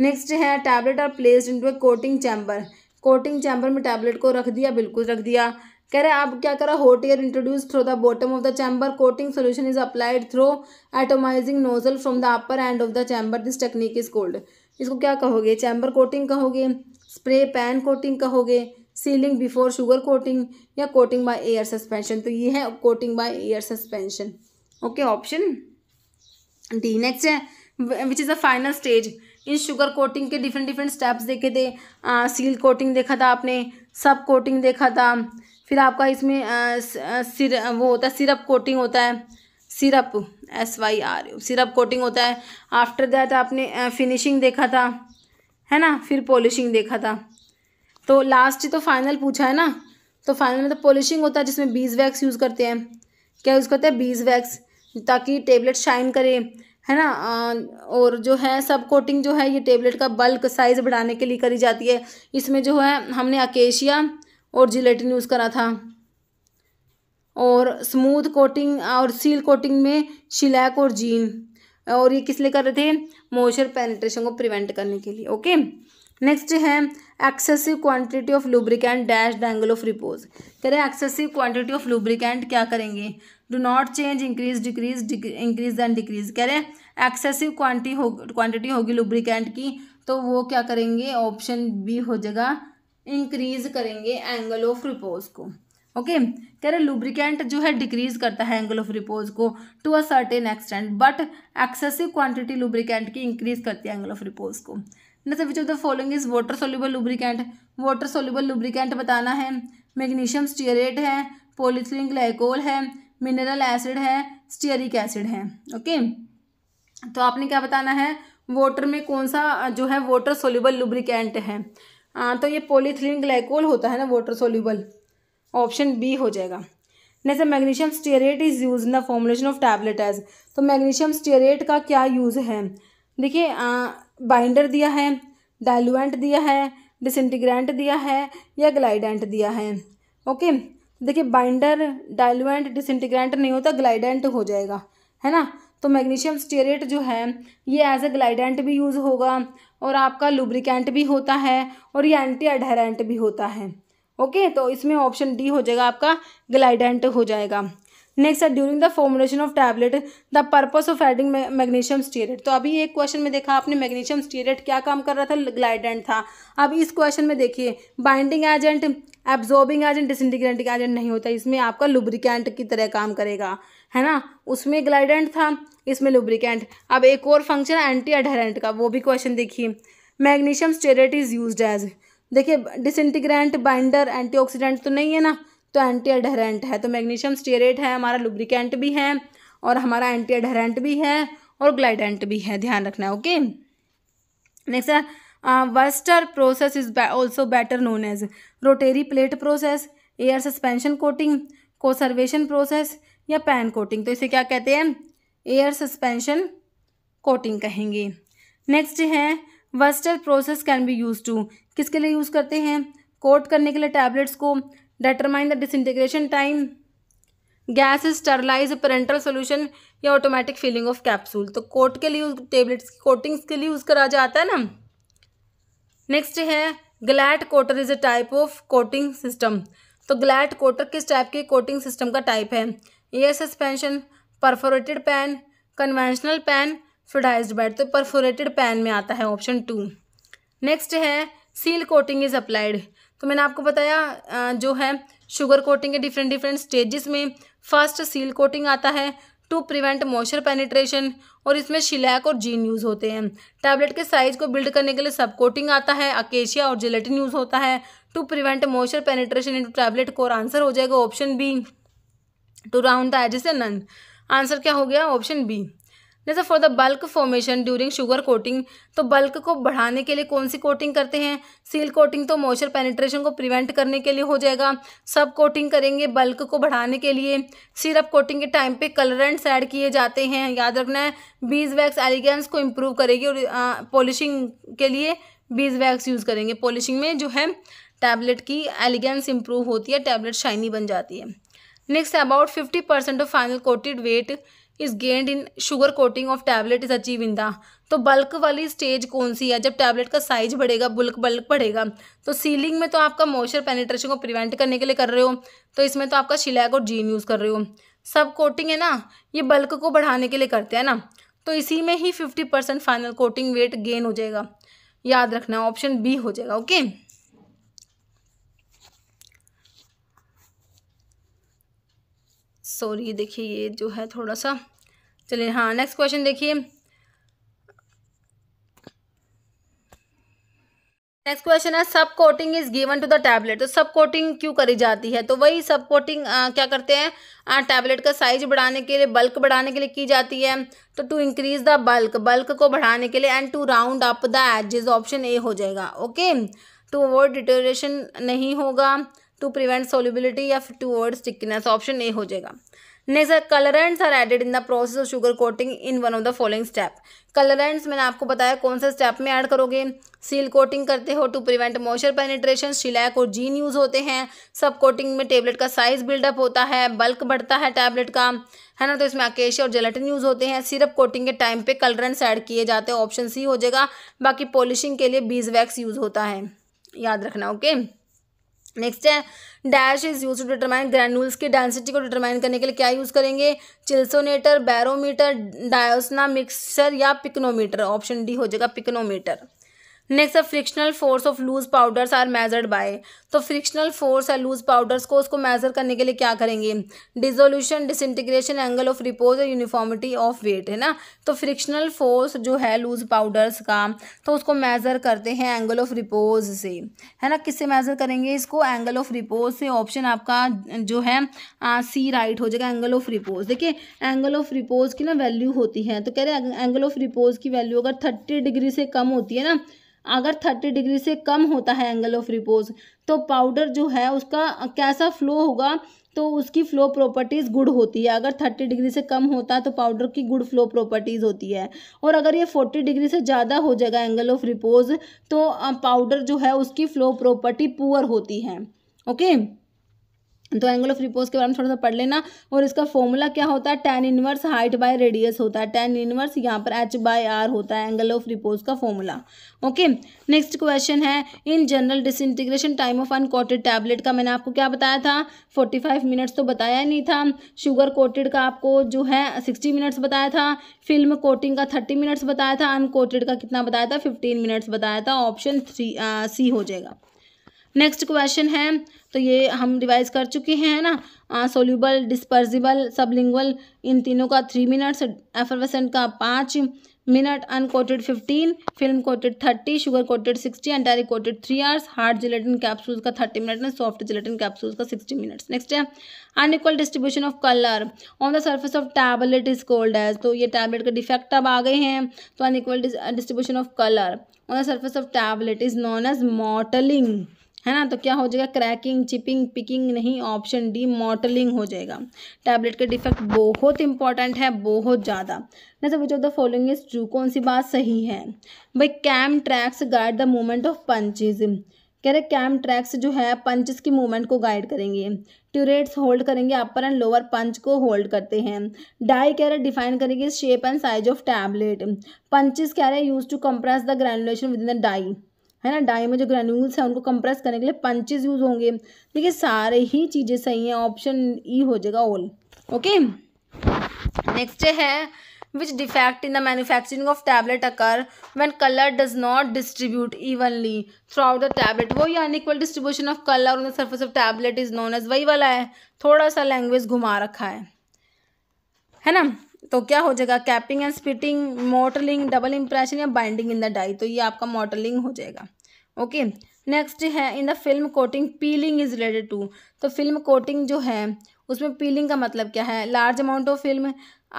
नेक्स्ट है tablet are placed to a coating chamber coating chamber में टैबलेट को रख दिया बिल्कुल रख दिया कह रहे हैं आप क्या करा hot air introduce through the bottom of the chamber coating solution is applied through atomizing nozzle from the upper end of the chamber this technique is called इसको क्या कहोगे चैम्बर कोटिंग कहोगे स्प्रे पैन कोटिंग कहोगे sealing before sugar coating या coating by air suspension तो ये है coating by air suspension okay option D next है which is the final stage in sugar coating के डिफरेंट डिफरेंट स्टेप्स देखे थे सील कोटिंग देखा था आपने सब कोटिंग देखा था फिर आपका इसमें सिर वो होता है सिरप कोटिंग होता है syrup S Y R syrup coating होता है आफ्टर दैट आपने फिनिशिंग देखा था है ना फिर पॉलिशिंग देखा था तो लास्ट तो फाइनल पूछा है ना तो फाइनल में तो पॉलिशिंग होता है जिसमें बीज वैक्स यूज़ करते हैं क्या यूज़ करते हैं बीज वैक्स ताकि टेबलेट शाइन करे है ना और जो है सब कोटिंग जो है ये टेबलेट का बल्क साइज़ बढ़ाने के लिए करी जाती है इसमें जो है हमने अकेशिया और जिलेटिन यूज़ करा था और स्मूथ कोटिंग और सील कोटिंग में शिलैक और जीन और ये किस लिए कर रहे थे मोइस्चर पेनिट्रेशन को प्रिवेंट करने के लिए ओके नेक्स्ट है excessive quantity of lubricant dash angle of repose करें एक्सेसिव क्वांटिटी ऑफ लुब्रिकेंट क्या करेंगे do not change increase decrease increase and decrease कह रहे एक्सेसिव क्वांटिटी हो क्वांटिटी होगी लुब्रिकेंट की तो वो क्या करेंगे ऑप्शन बी हो जाएगा इंक्रीज करेंगे एंगल ऑफ रिपोज को ओके okay? कह रहे लुब्रिकेंट जो है डिक्रीज करता है एंगल ऑफ रिपोज को to a certain extent but excessive quantity lubricant की इंक्रीज करती है एंगल ऑफ रिपोज को next which of the following is water soluble lubricant water soluble lubricant बताना है मैग्नीशियम स्टियरेट है पोलिथिन ग्लाइकोल है mineral acid है स्टीयरिक एसिड है ओके okay? तो आपने क्या बताना है वाटर में कौन सा जो है वाटर सोल्यूबल लुब्रिकेंट है आ, हाँ, तो ये पोलीथिलीन ग्लाइकोल होता है ना वाटर सोल्यूबल ऑप्शन बी हो जाएगा sir magnesium stearate is use in the formulation of tablet as तो मैग्नीशियम स्टेरेट का क्या यूज़ है देखिए बाइंडर दिया है डायलुएंट दिया है डिसइंटीग्रेंट दिया है या ग्लाइडेंट दिया है ओके देखिए बाइंडर डायलुएंट डिसइंटीग्रेंट नहीं होता ग्लाइडेंट हो जाएगा है ना तो मैग्नीशियम स्टेरेट जो है ये एज ए ग्लाइडेंट भी यूज़ होगा और आपका लुब्रिकेंट भी होता है और ये एंटी अडहेरेंट भी होता है ओके तो इसमें ऑप्शन डी हो जाएगा आपका ग्लाइडेंट हो जाएगा नेक्स्ट है during the formulation of tablet the purpose of adding magnesium stearate तो अभी एक क्वेश्चन में देखा आपने मैग्नीशियम स्टेरेट क्या काम कर रहा था ग्लाइडेंट था अब इस क्वेश्चन में देखिए binding agent absorbing agent disintegrating agent नहीं होता इसमें आपका लुब्रिकेंट की तरह काम करेगा है ना उसमें ग्लाइडेंट था इसमें लुब्रिकेंट अब एक और फंक्शन एंटी अडहरेंट का वो भी क्वेश्चन देखिए magnesium stearate is use as देखिए डिसइंटीग्रेंट बाइंडर एंटीऑक्सीडेंट तो नहीं है ना तो एंटी अडहरेंट है तो मैग्नीशियम स्टेरेट है हमारा लुब्रिकेंट भी है और हमारा एंटी अडहरेंट भी है और ग्लाइडेंट भी है ध्यान रखना है ओके नेक्स्ट है Wurster process is also better known as rotary plate process air suspension coating coacervation process या पैन कोटिंग तो इसे क्या कहते हैं एयर सस्पेंशन कोटिंग कहेंगे नेक्स्ट है Wurster process can be use to किसके लिए यूज़ करते हैं कोट करने के लिए टैबलेट्स को determine the disintegration time gas sterilize parenteral solution या ऑटोमेटिक फीलिंग ऑफ कैप्सूल तो कोट के लिए टेबलेट्स की कोटिंग्स के लिए यूज़ करा जाता है ना नेक्स्ट है Glatt coater is a type of coating system तो ग्लैट कोटर किस टाइप के कोटिंग सिस्टम का टाइप है air suspension perforated pan conventional pan fluidized bed तो परफोरेटेड पैन में आता है ऑप्शन टू नेक्स्ट है सील कोटिंग इज़ अप्लाइड तो मैंने आपको बताया जो है शुगर कोटिंग के डिफरेंट डिफरेंट स्टेजेस में फर्स्ट सील कोटिंग आता है टू प्रिवेंट मॉइस्चर पेनिट्रेशन और इसमें शिलैक और जीन यूज़ होते हैं टैबलेट के साइज को बिल्ड करने के लिए सब कोटिंग आता है अकेशिया और जिलेटिन यूज़ होता है to prevent moisture penetration to tablet को और आंसर हो जाएगा option B to round the edge none answer क्या हो गया ऑप्शन बी जैसे for the bulk formation during sugar coating तो बल्क तो को बढ़ाने के लिए कौन सी कोटिंग करते हैं सील कोटिंग तो मॉइस्चर पेनिट्रेशन को प्रिवेंट करने के लिए हो जाएगा सब कोटिंग करेंगे बल्क को बढ़ाने के लिए सिरप कोटिंग के टाइम पे कलरेंट्स ऐड किए जाते हैं याद रखना है बीज वैक्स एलिगेंस को इम्प्रूव करेगी और पॉलिशिंग के लिए बीज वैक्स यूज़ करेंगे पॉलिशिंग में जो है टैबलेट की एलिगेंस इम्प्रूव होती है टैबलेट शाइनी बन जाती है next about fifty percent of final coated weight is gained in sugar coating of tablet is achieve in the तो बल्क वाली स्टेज कौन सी है जब टैबलेट का साइज बढ़ेगा बुल्क बल्क बढ़ेगा तो सीलिंग में तो आपका मॉइस्चर पेनिट्रेशन को प्रिवेंट करने के लिए कर रहे हो तो इसमें तो आपका शिलैक और जीन यूज़ कर रहे हो सब कोटिंग है ना ये बल्क को बढ़ाने के लिए करते हैं ना तो इसी में ही fifty percent final coating weight gain हो जाएगा याद रखना ऑप्शन बी हो जाएगा ओके okay? सॉरी देखिए ये जो है थोड़ा सा चलिए हाँ नेक्स्ट क्वेश्चन देखिए नेक्स्ट क्वेश्चन है sub coating is given to the tablet तो सब कोटिंग क्यों करी जाती है तो वही सब कोटिंग क्या करते हैं टैबलेट का साइज बढ़ाने के लिए बल्क बढ़ाने के लिए की जाती है तो to increase the bulk bulk को बढ़ाने के लिए and to round up the edges option A हो जाएगा ओके टू अवॉइड डिटोरेशन नहीं होगा टू प्रिवेंट सोलिबिलिटी या to avoid stickiness option A हो जाएगा next colourants are added in the process of sugar coating in one of the following step colourants मैंने आपको बताया कौन से स्टेप में ऐड करोगे सील कोटिंग करते हो to prevent moisture penetration shellac और जीन यूज़ होते हैं सब कोटिंग में टेबलेट का साइज बिल्डअप होता है बल्क बढ़ता है टैबलेट का है ना तो इसमें अकेशिया और जेलेटिन यूज़ होते हैं सिरप कोटिंग के टाइम पे कलरेंट्स ऐड किए जाते हैं ऑप्शन सी हो जाएगा बाकी पॉलिशिंग के लिए बीज वैक्स यूज़ होता है याद रखना ओके okay? नेक्स्ट है dash is use to determine granules की डेंसिटी को डिटरमाइन करने के लिए क्या यूज़ करेंगे चिल्सोनेटर बैरोमीटर डायोसना मिक्सर या पिकनोमीटर ऑप्शन डी हो जाएगा पिकनोमीटर नेक्स्ट है frictional force of loose powders are measured by तो फ्रिक्शनल फोर्स है लूज पाउडर्स को उसको मेजर करने के लिए क्या करेंगे dissolution disintegration angle of repose और यूनिफॉर्मिटी ऑफ वेट है ना तो फ्रिक्शनल फोर्स जो है लूज पाउडर्स का तो उसको मेजर करते हैं एंगल ऑफ रिपोज से है ना किससे मेजर करेंगे इसको एंगल ऑफ रिपोज से ऑप्शन आपका जो है सी राइट हो जाएगा एंगल ऑफ रिपोज देखिए एंगल ऑफ रिपोज की ना वैल्यू होती है तो कह रहे हैं एंगल ऑफ रिपोज की वैल्यू अगर थर्टी डिग्री से कम होती है ना अगर थर्टी डिग्री से कम होता है एंगल ऑफ रिपोज तो पाउडर जो है उसका कैसा फ्लो होगा तो उसकी फ्लो प्रॉपर्टीज़ गुड होती है अगर थर्टी डिग्री से कम होता है तो पाउडर की गुड फ्लो प्रॉपर्टीज़ होती है और अगर ये फोर्टी डिग्री से ज़्यादा हो जाएगा एंगल ऑफ रिपोज तो पाउडर जो है उसकी फ्लो प्रॉपर्टी पुअर होती है ओके okay? तो एंगल ऑफ रिपोज के बारे में थोड़ा सा पढ़ लेना और इसका फॉर्मूला क्या होता है tan inverse height by radius होता है टेन इनवर्स यहाँ पर एच बाय आर होता है एंगल ऑफ रिपोज का फॉर्मूला ओके नेक्स्ट क्वेश्चन है in general disintegration time of uncoated tablet का मैंने आपको क्या बताया था फोर्टी फाइव मिनट्स तो बताया नहीं था शुगर कोटेड का आपको जो है सिक्सटी मिनट्स बताया था फिल्म कोटिंग का थर्टी मिनट्स बताया था अनकोटेड का कितना बताया था फिफ्टीन मिनट्स बताया था ऑप्शन थ्री सी हो जाएगा नेक्स्ट क्वेश्चन है तो ये हम रिवाइज कर चुके हैं ना सोल्यूबल डिस्पर्जिबल सबलिंगल इन तीनों का थ्री मिनट्स एफरवेसेंट का पाँच minute uncoated fifteen film coated thirty sugar coated sixty and diary coated three hours hard gelatin capsule का thirty minute and soft gelatin capsule का सिक्सटी मिनट्स नेक्स्ट है unequal distribution of colour on the surface of tablet is called as तो ये tablet के defect अब आ गए हैं तो unequal distribution of colour on the surface of tablet is known as mottling है ना तो क्या हो जाएगा क्रैकिंग चिपिंग पिकिंग नहीं ऑप्शन डी मॉटलिंग हो जाएगा टैबलेट का डिफेक्ट बहुत इंपॉर्टेंट है बहुत ज़्यादा ना सब द फॉलोइंग इज ट्रू कौन सी बात सही है भाई cam tracks guide the movement of punches कह रहे कैम ट्रैक्स जो है पंचज़ की मूवमेंट को गाइड करेंगे ट्यूरेट्स होल्ड करेंगे अपर एंड लोअर पंच को होल्ड करते हैं डाई कह रहे डिफाइन करेंगे shape and size of tablet punches कह रहे use to compress the granulation within the die है ना डाई में जो ग्रेन्यूल्स हैं उनको कंप्रेस करने के लिए पंचेज यूज़ होंगे देखिए सारे ही चीज़ें सही हैं ऑप्शन ई e हो जाएगा ऑल ओके नेक्स्ट है which defect in the manufacturing of tablet occur when colour does not distribute evenly out the tablet वो वही unequal distribution of colour on the surface of tablet is known as वही वाला है थोड़ा सा language घुमा रखा है है ना तो क्या हो जाएगा capping and splitting mottling double impression या बाइंडिंग इन द डाई तो ये आपका मॉडलिंग हो जाएगा ओके नेक्स्ट है in the film coating peeling is related to तो फिल्म कोटिंग जो है उसमें पीलिंग का मतलब क्या है large amount of film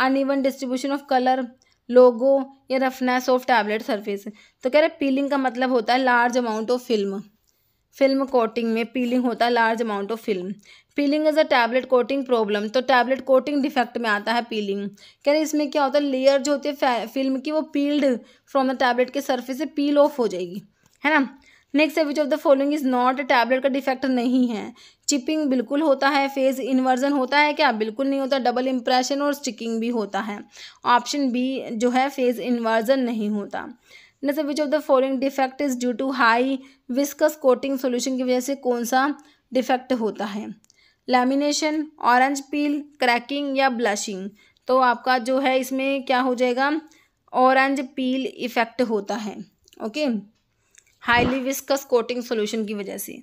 uneven distribution of colour logo या रफनेस ऑफ टैबलेट सरफेस तो कह रहे पीलिंग का मतलब होता है large amount of film film coating में पीलिंग होता है large amount of film peeling is a tablet coating problem तो टैबलेट कोटिंग डिफेक्ट में आता है पीलिंग कह रहे इसमें क्या होता है लेयर जो होती है फिल्म की वो पील्ड फ्रॉम द टैबलेट के सर्फेस से पील ऑफ हो जाएगी है ना next which of the following is not tablet का डिफेक्ट नहीं है चिपिंग बिल्कुल होता है फेज इन्वर्जन होता है क्या बिल्कुल नहीं होता डबल इंप्रेशन और स्टिकिंग भी होता है ऑप्शन बी जो है फेज इन्वर्जन नहीं होता next which of the following defect is due to high viscous coating solution की वजह से कौन सा डिफेक्ट होता है लैमिनेशन ऑरेंज पील क्रैकिंग या ब्लशिंग तो आपका जो है इसमें क्या हो जाएगा ऑरेंज पील इफेक्ट होता है okay highly viscous coating solution की वजह से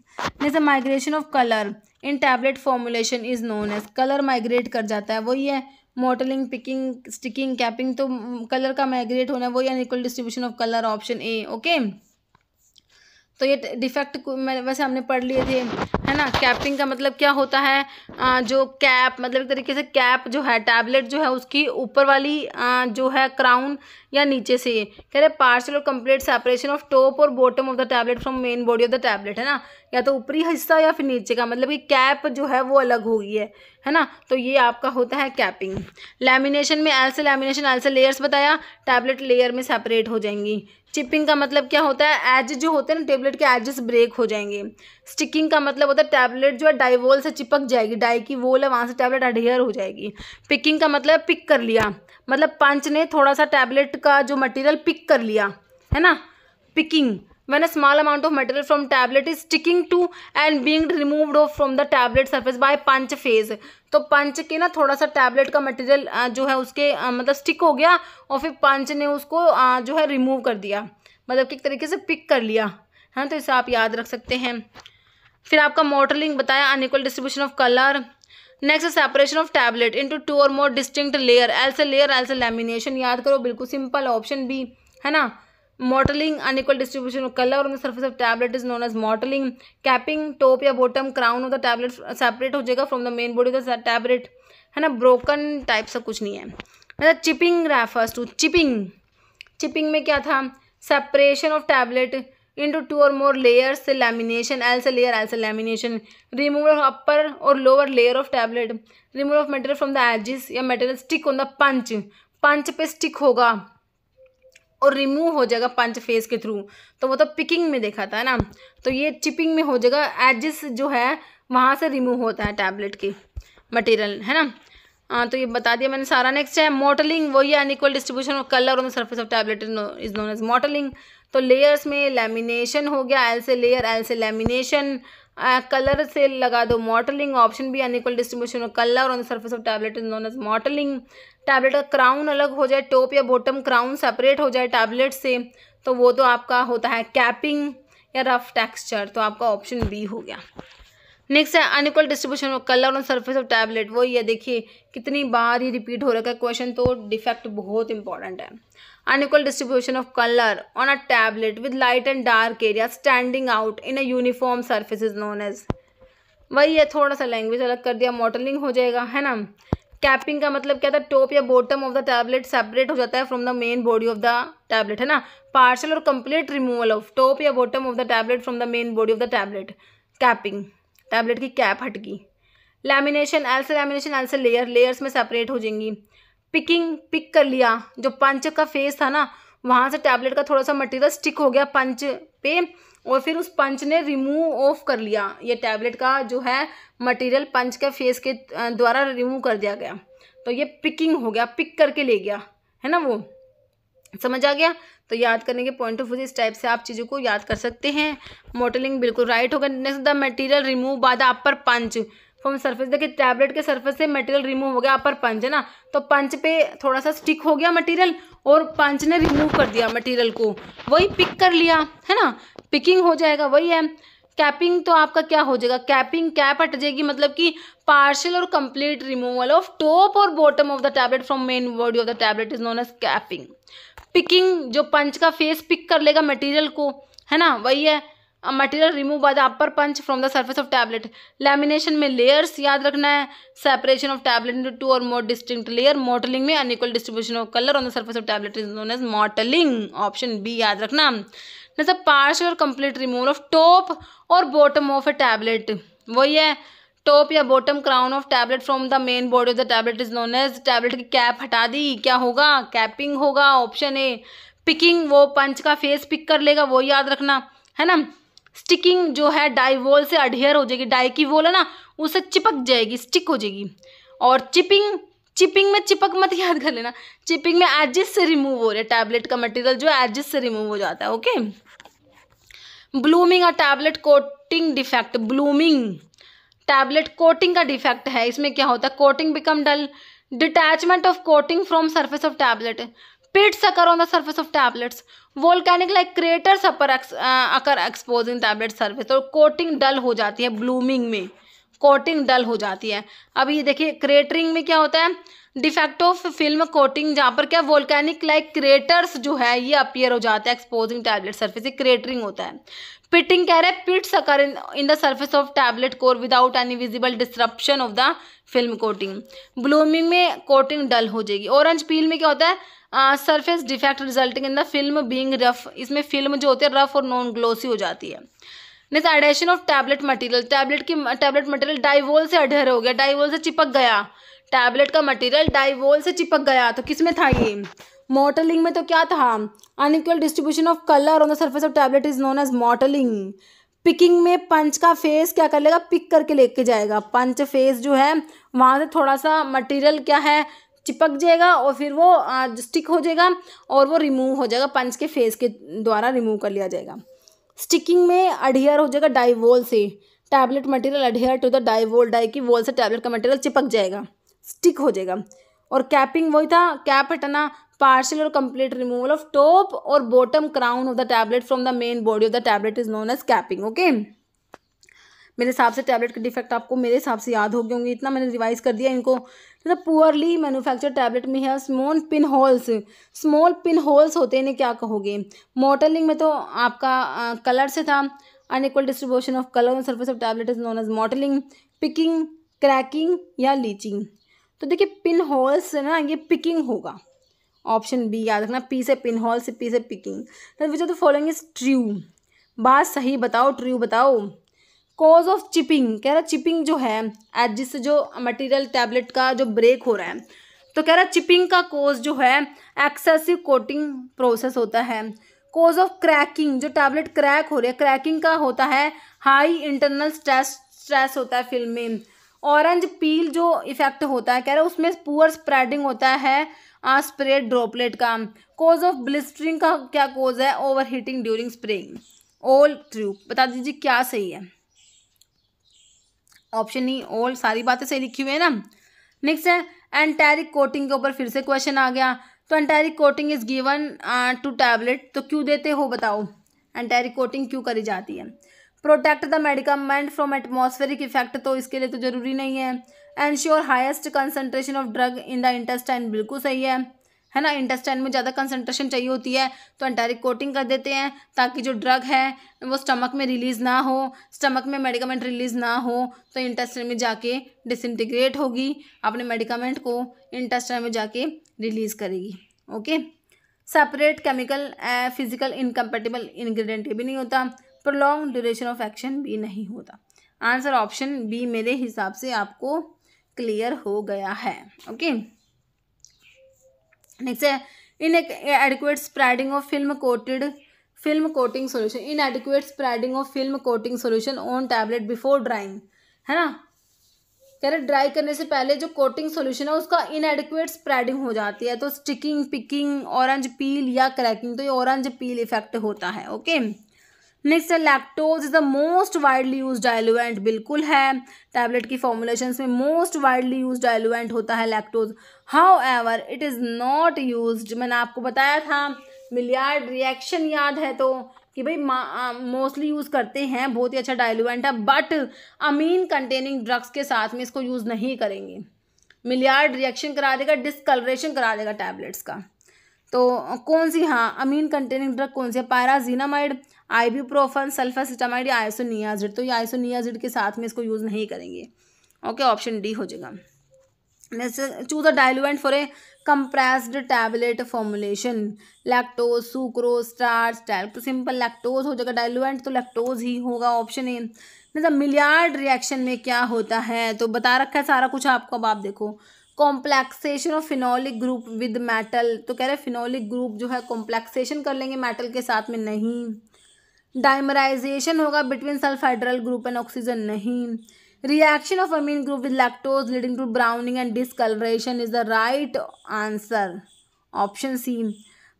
जैसे migration of colour in tablet formulation is known as colour migrate कर जाता है वही है मॉडलिंग पिकिंग स्टिकिंग कैपिंग तो कलर का माइग्रेट होना वही है distribution of colour option A okay तो ये डिफेक्ट वैसे हमने पढ़ लिए थे है ना कैपिंग का मतलब क्या होता है आ, जो कैप मतलब एक तरीके से कैप जो है टैबलेट जो है उसकी ऊपर वाली आ, जो है क्राउन या नीचे से कह रहे partial or complete separation of top or bottom of the tablet from main body of the tablet है ना या तो ऊपरी हिस्सा या फिर नीचे का मतलब कि कैप जो है वो अलग हो गई है है ना तो ये आपका होता है कैपिंग लैमिनेशन में एल से लैमिनेशन एल से लेयर्स बताया टैबलेट लेयर में सेपरेट हो जाएंगी चिपिंग का मतलब क्या होता है एज जो होते हैं ना टेबलेट के एजेस ब्रेक हो जाएंगे स्टिकिंग का मतलब होता है टैबलेट जो है डाईवोल से चिपक जाएगी डाई की वोल है वहाँ से टैबलेट अडेयर हो जाएगी पिकिंग का मतलब पिक कर लिया मतलब पंच ने थोड़ा सा टैबलेट का जो मटेरियल पिक कर लिया है ना picking when a small amount of material from tablet is sticking to and being removed off from the tablet surface by punch phase तो पंच के ना थोड़ा सा टैबलेट का मटेरियल जो है उसके मतलब स्टिक हो गया और फिर पंच ने उसको जो है रिमूव कर दिया मतलब कि एक तरीके से पिक कर लिया है ना तो इसे आप याद रख सकते हैं फिर आपका मॉडलिंग बताया unequal distribution of colour next separation of tablet into two or more distinct layer एल्स लेयर एल्स लेमिनेशन याद करो बिल्कुल सिंपल ऑप्शन बी है ना mottling unequal distribution of colour on the surface of tablet is known as mottling capping top या bottom crown of the tablet separate हो जाएगा from the main body of the tablet है ना broken type सब कुछ नहीं है मतलब chipping refers to chipping chipping में क्या था separation of tablet into or more layers से लेमिनेशन एल से लेयर एल से lamination removal of upper or lower layer of tablet removal of material from the edges या material stick on the punch punch पे stick होगा और remove हो जाएगा पंच face के थ्रू तो वो तो पिकिंग में देखा था ना तो ये चिपिंग में हो जाएगा एजिस जो है वहाँ से रिमूव होता है टैबलेट की मटेरियल है ना आ, हाँ, तो ये बता दिया मैंने सारा नेक्स्ट है मॉडलिंग वही है unequal distribution of colour on the surface of tablet is known as mottling तो लेयर्स में लेमिनेशन हो गया एल से लेयर एल से लेमिनेशन कलर से लगा दो मॉडलिंग ऑप्शन भी unequal distribution of colour on the surface of tablet is known as mottling tablet का क्राउन अलग हो जाए टॉप या बॉटम क्राउन सेपरेट हो जाए टैबलेट से तो वो तो आपका होता है कैपिंग या रफ टेक्सचर तो आपका ऑप्शन बी हो गया नेक्स्ट है unequal distribution of colour on surface of tablet वो ये देखिए कितनी बार ये रिपीट हो रखा है क्वेश्चन तो डिफेक्ट बहुत इंपॉर्टेंट है unequal distribution of colour on a tablet with light and dark area standing out in a uniform surface is known as वही है थोड़ा सा लैंग्वेज अलग कर दिया मॉडलिंग हो जाएगा है ना कैपिंग का मतलब क्या था टॉप या bottom of the tablet separate हो जाता है from the main body of the tablet है ना partial or complete removal of top या bottom of the tablet from the main body of the tablet capping tablet की cap हटगी lamination L से lamination L से layer layers में separate हो जाएंगी पिकिंग पिक कर लिया जो पंच का फेस था ना वहाँ से टैबलेट का थोड़ा सा मटेरियल स्टिक हो गया पंच पे और फिर उस पंच ने रिमूव ऑफ कर लिया ये टैबलेट का जो है मटेरियल पंच के फेस के द्वारा रिमूव कर दिया गया तो ये पिकिंग हो गया पिक करके ले गया है ना वो समझ आ गया तो याद करने के पॉइंट ऑफ व्यू इस टाइप से आप चीज़ों को याद कर सकते हैं मॉडलिंग बिल्कुल राइट होगा next the material remove by the upper punch from surface देखिए टैबलेट के सरफेस से मटेरियल रिमूव हो गया अपर पंच है ना तो पंच पे थोड़ा सा स्टिक हो गया मटेरियल और पंच ने रिमूव कर दिया मटेरियल को वही पिक कर लिया है ना पिकिंग हो जाएगा वही है कैपिंग तो आपका क्या हो जाएगा कैपिंग कैप हट जाएगी मतलब कि partial or complete removal of top or bottom of the tablet from main body of the tablet is known as capping picking जो पंच का फेस पिक कर लेगा मटेरियल को है ना वही है material remove by the upper punch from the surface of tablet lamination में लेयर्स याद रखना है separation of tablet into two or more distinct layer mottling में unequal distribution of colour on the surface of tablet is known as mottling option B याद रखना जैसे partial or complete removal of top or bottom of a tablet वही है top या bottom crown of tablet from the main body of the tablet is known as tablet की cap हटा दी क्या होगा कैपिंग होगा ऑप्शन ए पिकिंग वो पंच का फेस पिक कर लेगा वो याद रखना है ना स्टिकिंग जो है डाई वॉल से अडेयर हो जाएगी डाई की वॉल है ना उससे चिपक जाएगी स्टिक हो जाएगी और चिपिंग चिपिंग में चिपक मत याद कर लेना चिपिंग में एजिस से रिमूव हो रहा है टैबलेट का मटेरियल जो एजिस से रिमूव हो जाता है ओके ब्लूमिंग और tablet coating defect blooming tablet coating का डिफेक्ट है इसमें क्या होता है coating become dull detachment of coating from surface of tablet Pits occur on the surface of tablets. Volcanic like craters upper ex, uh, occur exposing tablet surface. और coating dull हो जाती है ब्लूमिंग में कोटिंग डल हो जाती है अब ये देखिए क्रेटरिंग में क्या होता है डिफेक्ट ऑफ फिल्म कोटिंग जहाँ पर क्या वोल्केनिक लाइक क्रेटर्स जो है ये अपियर हो जाता है एक्सपोजिंग टैबलेट सर्फेस क्रेटरिंग होता है पिटिंग कह रहे हैं pits occur in the surface of tablet core without any visible disruption of the film coating blooming में कोटिंग डल हो जाएगी ऑरेंज पील में क्या होता है surface defect resulting in the film being rough इसमें फिल्म जो होती है रफ और नॉन ग्लोसी हो जाती है next adhesion of tablet material tablet की टैबलेट मटेरियल डाइवोल से अडहर हो गया डाइवोल से चिपक गया टैबलेट का मटेरियल डाइवोल से चिपक गया तो किस में था ये मॉडलिंग में तो क्या था unequal distribution of colour on the surface of tablet is known as mottling picking में पंच का फेस क्या कर लेगा पिक करके लेके जाएगा पंच फेस जो है वहाँ से थोड़ा सा मटेरियल क्या है चिपक जाएगा और फिर वो स्टिक हो जाएगा और वो रिमूव हो जाएगा पंच के फेस के द्वारा रिमूव कर लिया जाएगा स्टिकिंग में अडियर हो जाएगा डाइवोल से tablet material adhere to the die wall die की वॉल से टैबलेट का मटेरियल चिपक जाएगा स्टिक हो जाएगा और कैपिंग वही था कैप हटाना partial or complete removal of top or bottom crown of the tablet from the main body of the tablet is known as capping okay मेरे हिसाब से टैबलेट के डिफेक्ट आपको मेरे हिसाब से याद हो गए होंगे इतना मैंने रिवाइज कर दिया इनको मतलब पुअरली मैनुफैक्चर टैबलेट में है small pin holes small pin holes होते हैं क्या कहोगे मॉडलिंग में तो आपका कलर से था unequal distribution of colour on surface of tablet is known as mottling picking cracking या लीचिंग तो देखिए पिन होल्स ना ये पिकिंग होगा ऑप्शन बी याद रखना पी से पिन होल्स पी से पिकिंग फॉलोइंग इज ट्रू बात सही बताओ ट्रू बताओ कॉज ऑफ चिपिंग कह रहा चिपिंग जो है एज जिससे जो मटेरियल टैबलेट का जो ब्रेक हो रहा है तो कह रहा चिपिंग का कोज जो है एक्सेसिव कोटिंग प्रोसेस होता है कॉज ऑफ क्रैकिंग जो टैबलेट क्रैक हो रही है क्रैकिंग का होता है हाई इंटरनल स्ट्रेस स्ट्रेस होता है फिल्म में ऑरेंज पील जो इफेक्ट होता है कह है उसमें पुअर स्प्रेडिंग होता है स्प्रे ड्रॉपलेट का कोज ऑफ ब्लिस्टरिंग का क्या कोज है overheating during spraying all true बता दीजिए क्या सही है ऑप्शन ई ऑल सारी बातें सही लिखी हुई है ना नेक्स्ट है एंटेरिक कोटिंग के ऊपर फिर से क्वेश्चन आ गया तो enteric coating is given to tablet तो क्यों देते हो बताओ एंटेरिक कोटिंग क्यों करी जाती है protect the medicament from atmospheric effect तो इसके लिए तो ज़रूरी नहीं है ensure highest concentration of drug in the intestine बिल्कुल सही है है ना इंटेस्टाइन में ज़्यादा कंसनट्रेशन चाहिए होती है तो एंटारिक कोटिंग कर देते हैं ताकि जो ड्रग है वो स्टमक में रिलीज़ ना हो स्टमक में मेडिकामेंट रिलीज़ ना हो तो इंटेस्टाइन में जाके डिसइंटीग्रेट होगी अपने मेडिकामेंट को इंटेस्टाइन में जाके रिलीज़ करेगी okay separate chemical physical incompatible ingredient भी नहीं होता प्रोलॉन्ग ड्यूरेशन ऑफ एक्शन भी नहीं होता आंसर ऑप्शन बी मेरे हिसाब से आपको क्लियर हो गया है ओके okay? नेक्स्ट है inadequate spreading of film coated film coating solution inadequate spreading of film coating solution on tablet before drying है ना कह रहे ड्राई करने से पहले जो कोटिंग सोल्यूशन है उसका एडिकुएट स्प्रेडिंग हो जाती है तो स्टिकिंग पिकिंग ऑरेंज पील या क्रैकिंग तो ये ऑरेंज पील इफेक्ट होता है ओके नेक्स्ट है lactose is the most widely use diluent बिल्कुल है टैबलेट की फॉर्मुलेशन में मोस्ट वाइडली यूज डायलुएंट होता है lactose however it is not use मैंने आपको बताया था मिलियार्ड रिएक्शन याद है तो कि भाई मोस्टली यूज़ करते हैं बहुत ही अच्छा डायलुवेंट है बट अमीन कंटेनिंग ड्रग्स के साथ में इसको यूज़ नहीं करेंगे मिलियार्ड रिएक्शन करा देगा डिसकलरेशन करा देगा टैबलेट्स का तो कौन सी हाँ अमीन कंटेनिंग ड्रग कौन सी है प्रोफन सल्फर सल्फासिटामाइड या आइसोनियाजिड तो ये आइसोनियाजिड के साथ में इसको यूज़ नहीं करेंगे ओके ऑप्शन डी हो जाएगा choose diluent for a compressed tablet formulation lactose lactose स्टार स्टैल तो सिंपल लैक्टोज हो जाएगा डायलुएंट तो लैक्टोज ही होगा ऑप्शन ए मतलब मिलियार्ड रिएक्शन में क्या होता है तो बता रखा है सारा कुछ आपको अब आप देखो complexation of phenolic group with metal तो कह रहे हैं फिनोलिक ग्रुप जो है कॉम्प्लेक्सेशन कर लेंगे मेटल के साथ में नहीं डायमराइजेशन होगा between sulfhydryl group and oxygen नहीं reaction of amine group with lactose leading to browning and discoloration is the right answer option c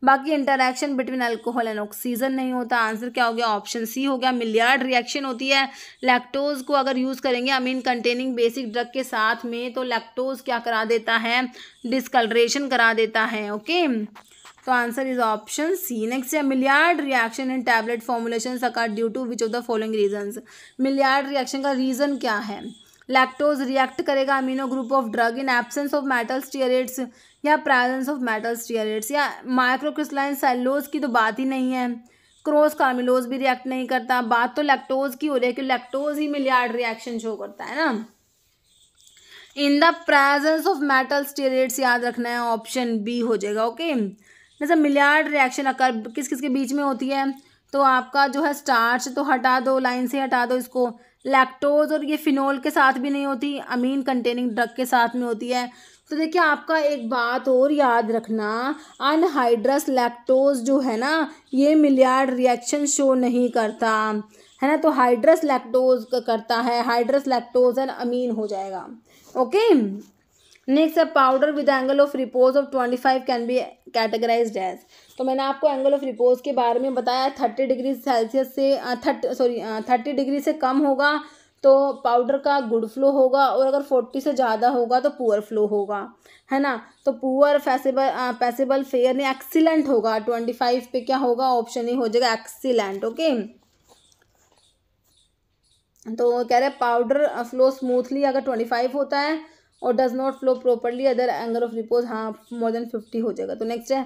बाकी interaction between alcohol and oxygen नहीं होता आंसर क्या हो गया ऑप्शन सी हो गया मिलियार्ड रिएक्शन होती है लैक्टोज को अगर यूज़ करेंगे अमीन कंटेनिंग बेसिक ड्रग के साथ में तो लैक्टोज क्या करा देता है डिसकलरेशन करा देता है ओके okay? तो answer is option C next है Maillard reaction in tablet formulation occur due to which of the following reason Maillard reaction का रीज़न क्या है लैक्टोज रिएक्ट करेगा amino group of drug in absence of metal stearates या presence of metal stearates या microcrystalline सेलोज की तो बात ही नहीं है क्रोस कार्मिलोज भी रिएक्ट नहीं करता बात तो लैक्टोज की हो रही है कि लैक्टोज ही मिलियार्ड रिएक्शन शो करता है ना in the presence of metal stearates याद रखना है ऑप्शन बी हो जाएगा ओके okay? जैसे मिलियार्ड रिएक्शन अकर किस किस के बीच में होती है तो आपका जो है स्टार्च तो हटा दो लाइन से हटा दो इसको लैक्टोज और ये फिनोल के साथ भी नहीं होती अमीन कंटेनिंग ड्रग के साथ में होती है तो देखिए आपका एक बात और याद रखना अनहाइड्रस लैक्टोज जो है ना ये मिलियार्ड रिएक्शन शो नहीं करता है ना तो हाइड्रस लैक्टोज करता है हाइड्रस लैक्टोज एंड अमीन हो जाएगा ओके नेक्स्ट है powder with angle of repose of twenty five can be categorize as तो मैंने आपको एंगल ऑफ रिपोज के बारे में बताया थर्टी डिग्री सेल्सियस से थर्टी सॉरी थर्टी डिग्री से कम होगा तो पाउडर का गुड फ्लो होगा और अगर फोर्टी से ज़्यादा होगा तो पुअर फ्लो होगा है ना तो पुअर फैसेबल पैसेबल फेयर ने एक्सीलेंट होगा ट्वेंटी फाइव पे क्या होगा ऑप्शन ही हो जाएगा एक्सीलेंट ओके तो कह रहे पाउडर फ्लो स्मूथली अगर ट्वेंटी फाइव होता है और does not flow properly other angle of repose हाँ मोर देन फिफ्टी हो जाएगा तो नेक्स्ट है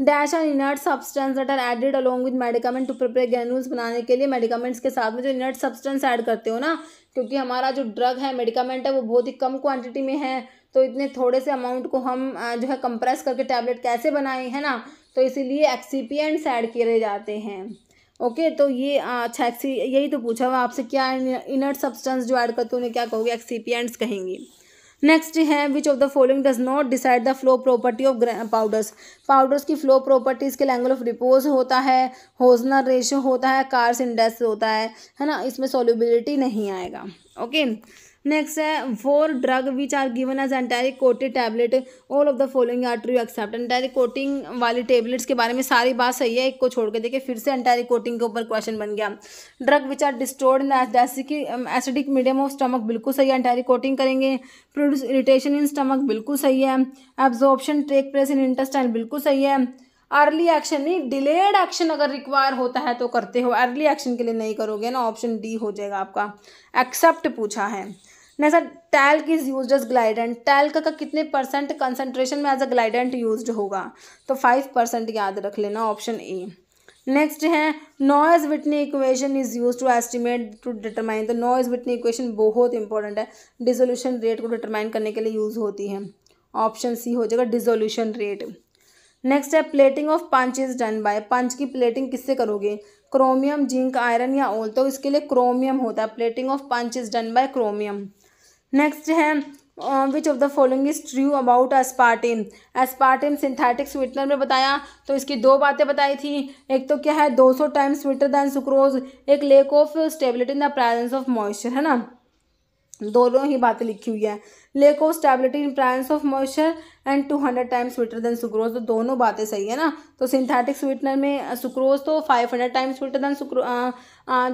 dash are inert substance that are added along with medicament to prepare granules बनाने के लिए मेडिकामेंट्स के साथ में जो इनर्ट सब्सटेंस ऐड करते हो ना क्योंकि हमारा जो ड्रग है मेडिकामेंट है वो बहुत ही कम क्वान्टिटी में है तो इतने थोड़े से अमाउंट को हम जो है कंप्रेस करके टैबलेट कैसे बनाए हैं ना तो इसीलिए एक्सीपियंट्स ऐड किए जाते हैं ओके तो ये अच्छा एक्सी यही तो पूछा हुआ आपसे क्या इनर्ट सब्सटेंस जो ऐड करते हो उन्हें क्या कहोगे एक्सीपियंट्स कहेंगी नेक्स्ट है which of the following does not decide the flow property of powders powders की फ्लो प्रॉपर्टीज के एंगल ऑफ रिपोज होता है होजनर रेशो होता है कार्स इंडेक्स होता है है ना इसमें सोल्यूबिलिटी नहीं आएगा ओके okay? नेक्स्ट है for drug which are given as enteric coated tablet all of the following are true except enteric coating वाली टेबलेट्स के बारे में सारी बात सही है एक को छोड़ के देखिए फिर से एंटायरिक कोटिंग के ऊपर क्वेश्चन बन गया drug which are destroyed in acidic acidic medium of stomach बिल्कुल सही है एंटायरिक कोटिंग करेंगे प्रोड्यूस इरिटेशन इन स्टमक बिल्कुल सही है absorption take place in intestine बिल्कुल सही है अर्ली एक्शन नहीं डिलेड एक्शन अगर रिक्वायर होता है तो करते हो अर्ली एक्शन के लिए नहीं करोगे ना ऑप्शन डी हो जाएगा आपका एक्सेप्ट पूछा है next talc is use as glidant talc का कितने परसेंट कंसनट्रेशन में एज अ ग्लाइडेंट यूज होगा तो फाइव परसेंट याद रख लेना ऑप्शन ए नेक्स्ट है Noyes Whitney equation is use to estimate to determine तो नॉइज विटनी इक्वेशन बहुत इंपॉर्टेंट है डिजोल्यूशन रेट को डिटरमाइन करने के लिए यूज़ होती है ऑप्शन सी हो जाएगा डिजोल्यूशन रेट नेक्स्ट है plating of punch is done by punch की प्लेटिंग किससे करोगे क्रोमियम जिंक आयरन या ओल तो इसके लिए क्रोमियम होता है plating of punch is done by chromium next है which of the following is true about aspartame aspartame synthetic sweetener में बताया तो इसकी दो बातें बताई थी एक तो क्या है दो सौ टाइम्स स्वीटर दैन सुक्रोज एक lack of stability in the presence of moisture है ना दोनों ही बातें लिखी हुई है lack of stability in presence of moisture and two hundred times sweeter than sucrose तो दोनों बातें सही है ना तो सिंथेटिक स्वीटनर में सुक्रोज तो five hundred times sweeter than sucrose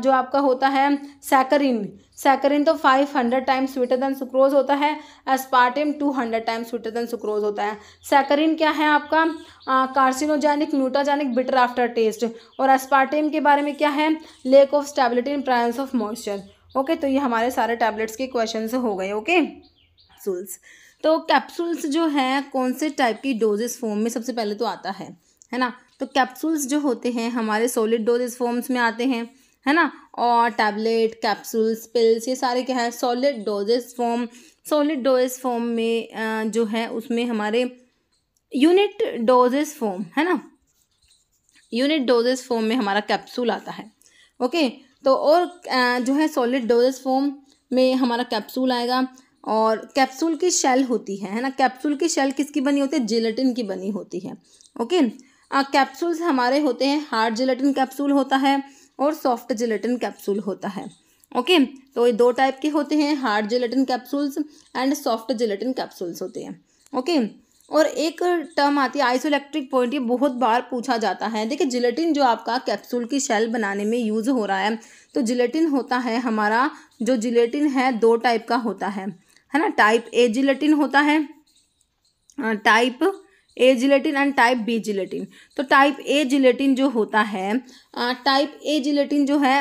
जो आपका होता है सैकरिन सैकरिन तो five hundred times sweeter than sucrose होता है aspartame two hundred times sweeter than sucrose होता है सैकरिन क्या है आपका carcinogenic mutagenic bitter after taste और एस्पार्टिम के बारे में क्या है lack of stability in presence of moisture okay तो ये हमारे सारे टैबलेट्स के क्वेश्चन हो गए ओके okay? कैप्सूल्स तो कैप्सूल्स जो है कौन से टाइप की डोजेस फॉर्म में सबसे पहले तो आता है है ना तो कैप्सूल्स जो होते हैं हमारे सॉलिड डोजेस फॉर्म्स में आते हैं है ना और टैबलेट कैप्सूल्स पिल्स ये सारे क्या हैं solid doses form solid doses form में जो है उसमें हमारे यूनिट डोजेस फॉर्म है ना यूनिट डोजेस फॉर्म में हमारा कैप्सूल आता है ओके तो और जो है सॉलिड डोजेस फॉर्म में हमारा कैप्सूल आएगा और कैप्सूल की शेल होती है है ना कैप्सूल की शेल किसकी बनी होती है जिलेटिन की बनी होती है ओके कैप्सूल्स हमारे होते हैं हार्ड जिलेटिन कैप्सूल होता है और सॉफ्ट जिलेटिन कैप्सूल होता है ओके तो ये दो टाइप के होते हैं hard gelatin capsules and soft gelatin capsules होते हैं ओके और एक टर्म आती है आइसोलेक्ट्रिक पॉइंट ये बहुत बार पूछा जाता है देखिए जिलेटिन जो आपका कैप्सूल की शेल बनाने में यूज़ हो रहा है तो जिलेटिन होता है हमारा जो जिलेटिन है दो टाइप का होता है है ना टाइप ए जिलेटिन होता है type A gelatin and type B gelatin तो टाइप ए जिलेटिन जो होता है टाइप ए जिलेटिन जो है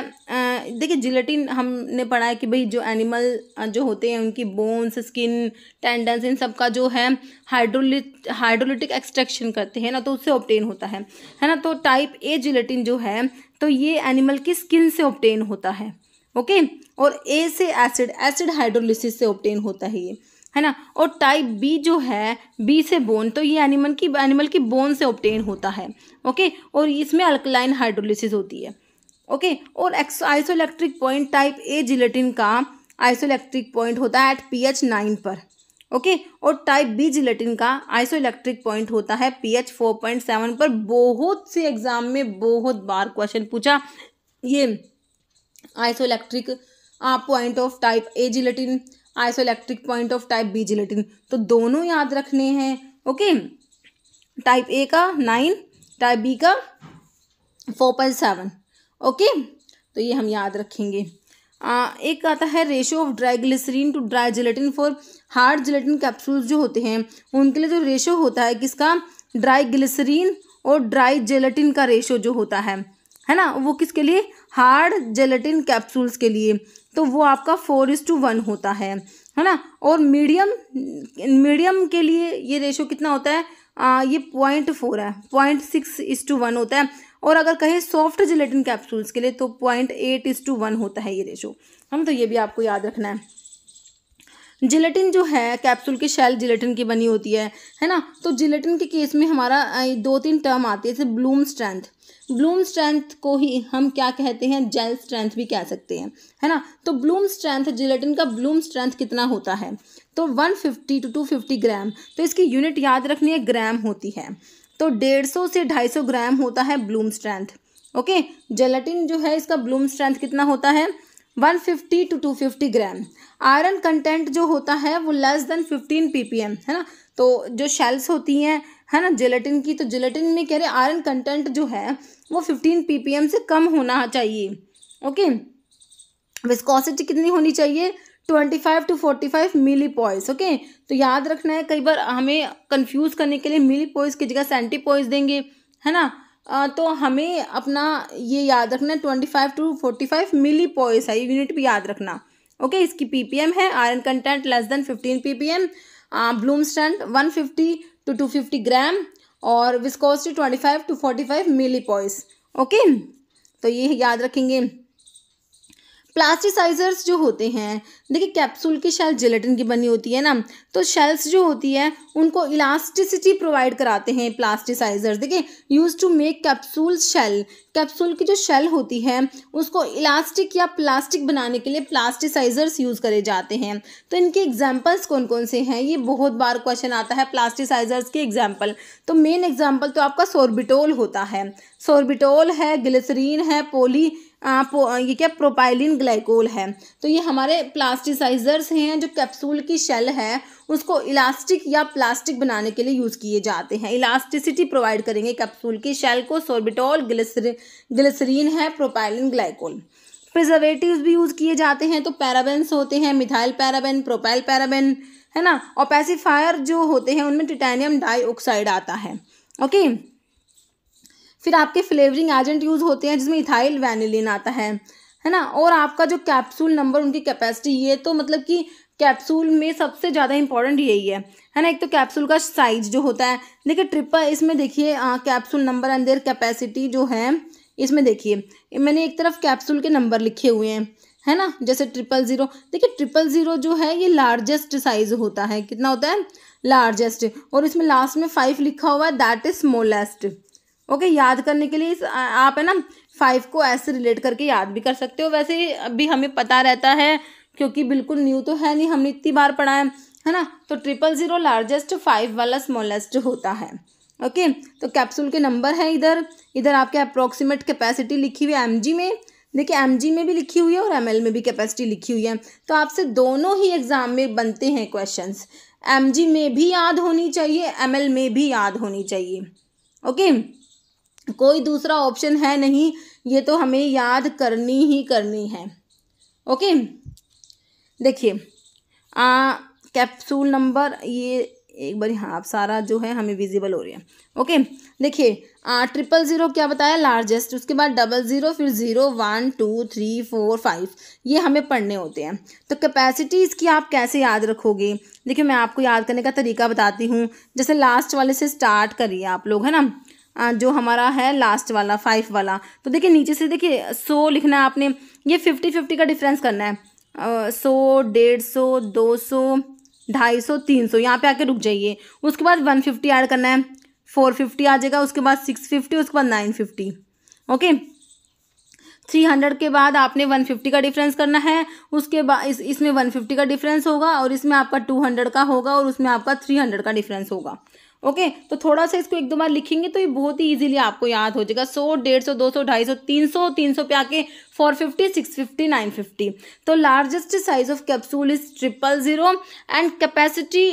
देखिए जिलेटिन हमने पढ़ा है कि भाई जो एनिमल जो होते हैं उनकी बोन्स स्किन टेंडन्स इन सब का जो है हाइड्रोलिट हाइड्रोलिटिक एक्सट्रैक्शन करते हैं ना तो उससे ऑप्टेन होता है है ना तो टाइप ए जिलेटिन जो है तो ये एनिमल की स्किन से ऑप्टेन होता है ओके और ए से एसिड एसिड हाइड्रोलिसिस से ऑप्टेन होता है ये है ना और टाइप बी जो है बी से बोन तो ये एनिमल की एनिमल की बोन से ऑप्टेन होता है ओके और इसमें अल्कलाइन हाइड्रोलिसिस होती है ओके और isoelectric point type A gelatin का आइसोलैक्ट्रिक पॉइंट होता है एट पी नाइन पर ओके और टाइप बी जिलेटिन का आइसोइलेक्ट्रिक पॉइंट होता है पीएच फोर पॉइंट सेवन पर बहुत से एग्जाम में बहुत बार क्वेश्चन पूछा ये isoelectric point of type A gelatin isoelectric point of type B gelatin तो दोनों याद रखने हैं ओके टाइप ए का नाइन टाइप बी का फोर पॉइंट सेवन ओके तो ये हम याद रखेंगे आ, एक आता है ratio of dry glycerin to dry gelatin for hard gelatin capsule जो होते हैं उनके लिए जो रेशो होता है किसका ड्राई ग्लिसरीन और ड्राई जेलेटिन का रेशो जो होता है है ना वो किसके लिए हार्ड जेलेटिन कैप्सूल्स के लिए तो वो आपका फोर इज टू वन होता है है ना और मीडियम मीडियम के लिए ये रेशो कितना होता है आ, ये पॉइंट फोर है point six is to one होता है और अगर कहें सॉफ्ट जिलेटिन कैप्सूल्स के लिए तो point eight is to one होता है ये रेशो हम तो ये भी आपको याद रखना है जिलेटिन जो है कैप्सूल की शैल जिलेटिन की बनी होती है है ना तो जिलेटिन के केस में हमारा दो तीन टर्म आती है जैसे ब्लूम स्ट्रेंथ ब्लूम स्ट्रेंथ को ही हम क्या कहते हैं जेल स्ट्रेंथ भी कह सकते हैं है ना तो ब्लूम स्ट्रेंथ जिलेटिन का ब्लूम स्ट्रेंथ कितना होता है तो 150 टू 250 ग्राम तो इसकी यूनिट याद रखनी है ग्राम होती है तो 150 से 250 ग्राम होता है ब्लूम स्ट्रेंथ ओके जेलेटिन जो है इसका ब्लूम स्ट्रेंथ कितना होता है 150 टू 250 ग्राम आयरन कंटेंट जो होता है वो लेस देन 15 पीपीएम है ना तो जो शेल्स होती हैं है ना जिलेटिन की तो जिलेटिन में कह रहे आयरन कंटेंट जो है वो फिफ्टीन पीपीएम से कम होना चाहिए ओके विस्कोसिटी कितनी होनी चाहिए twenty five to forty five milli millipoise okay तो याद रखना है कई बार हमें कंफ्यूज करने के लिए मिली पॉइस की जगह सेंटी पॉइस देंगे है ना आ, तो हमें अपना ये याद रखना है twenty five to forty five milli poised है यूनिट भी याद रखना ओके इसकी पीपीएम है iron content less than fifteen P P M bloom strength one fifty to two fifty gram और viscosity twenty five to forty five milli millipoise okay तो ये याद रखेंगे प्लास्टिसाइजर्स जो होते हैं देखिए कैप्सूल की शेल जिलेटिन की बनी होती है ना तो शेल्स जो होती है उनको इलास्टिसिटी प्रोवाइड कराते हैं प्लास्टिसाइजर्स देखिए use to make capsule shell capsule की जो शेल होती है उसको इलास्टिक या प्लास्टिक बनाने के लिए प्लास्टिसाइजर्स यूज़ करे जाते हैं तो इनके एग्जाम्पल्स कौन कौन से हैं ये बहुत बार क्वेश्चन आता है प्लास्टिसाइजर्स के एग्जाम्पल तो मेन एग्जाम्पल तो आपका सोर्बिटोल होता है सोर्बिटोल है ग्लिसरीन है पोली ये क्या प्रोपाइलिन ग्लाइकोल है तो ये हमारे प्लास्टिसाइजर्स हैं जो कैप्सूल की शेल है उसको इलास्टिक या प्लास्टिक बनाने के लिए यूज़ किए जाते हैं इलास्टिसिटी प्रोवाइड करेंगे कैप्सूल की शेल को सोर्बिटॉल ग्लिसरी ग्लिसरीन है प्रोपाइलिन ग्लाइकोल प्रिजर्वेटिव भी यूज़ किए जाते हैं तो पैराबेंस होते हैं मिथाइल पैराबेन प्रोपाइल पैराबेन है ना और पैसिफायर जो होते हैं उनमें टिटानियम डाईऑक्साइड आता है ओके okay? फिर आपके फ्लेवरिंग एजेंट यूज़ होते हैं जिसमें इथाइल वैनिलिन आता है है ना और आपका जो कैप्सूल नंबर उनकी कैपेसिटी ये तो मतलब कि कैप्सूल में सबसे ज़्यादा इंपॉर्टेंट यही है है ना एक तो कैप्सूल का साइज जो होता है देखिए ट्रिपल इसमें देखिए capsule number and their capacity जो है इसमें देखिए मैंने एक तरफ कैप्सूल के नंबर लिखे हुए हैं है ना जैसे ट्रिपल ज़ीरो देखिए ट्रिपल ज़ीरो जो है ये लार्जेस्ट साइज होता है कितना होता है लार्जेस्ट और इसमें लास्ट में फाइव लिखा हुआ है दैट इज़ स्मॉलेस्ट ओके याद करने के लिए इस आप है ना फाइव को ऐसे रिलेट करके याद भी कर सकते हो वैसे अभी हमें पता रहता है क्योंकि बिल्कुल न्यू तो है नहीं हमने इतनी बार पढ़ा है है ना तो ट्रिपल ज़ीरो लार्जेस्ट फाइव वाला स्मॉलेस्ट होता है ओके तो कैप्सूल के नंबर है इधर इधर आपके अप्रोक्सीमेट कैपेसिटी लिखी हुई है एम में देखिए एम में भी लिखी हुई है और एम में भी कैपेसिटी लिखी हुई है तो आपसे दोनों ही एग्ज़ाम में बनते हैं क्वेश्चन एम में भी याद होनी चाहिए एम में भी याद होनी चाहिए ओके okay? कोई दूसरा ऑप्शन है नहीं ये तो हमें याद करनी ही करनी है ओके देखिए कैप्सूल नंबर ये एक बार हाँ आप सारा जो है हमें विजिबल हो रही है ओके देखिए ट्रिपल ज़ीरो क्या बताया लार्जेस्ट उसके बाद डबल ज़ीरो फिर zero one two three four five ये हमें पढ़ने होते हैं तो कैपेसिटीज़ की आप कैसे याद रखोगे देखिए मैं आपको याद करने का तरीका बताती हूँ जैसे लास्ट वाले से स्टार्ट करिए आप लोग है ना जो हमारा है लास्ट वाला फाइव वाला तो देखिए नीचे से देखिए सौ लिखना है आपने ये फिफ्टी फिफ्टी का डिफरेंस करना है सौ डेढ़ सौ दो सौ ढाई सौ तीन सौ यहाँ पर आके रुक जाइए उसके बाद वन फिफ्टी ऐड करना है फोर फिफ्टी आ जाएगा उसके बाद सिक्स फिफ्टी उसके बाद nine fifty okay three hundred के बाद आपने वन फिफ्टी का डिफरेंस करना है उसके बाद इस इसमें वन फिफ्टी का डिफरेंस होगा और इसमें आपका टू हंड्रेड का होगा और उसमें आपका थ्री हंड्रेड का डिफरेंस होगा ओके तो थोड़ा सा इसको एक दो बार लिखेंगे तो ये बहुत ही इजीली आपको याद हो जाएगा सौ डेढ़ सौ दो सौ ढाई सौ तीन सौ तीन सौ पे आके four fifty six fifty nine fifty तो largest size of capsule is triple zero and capacity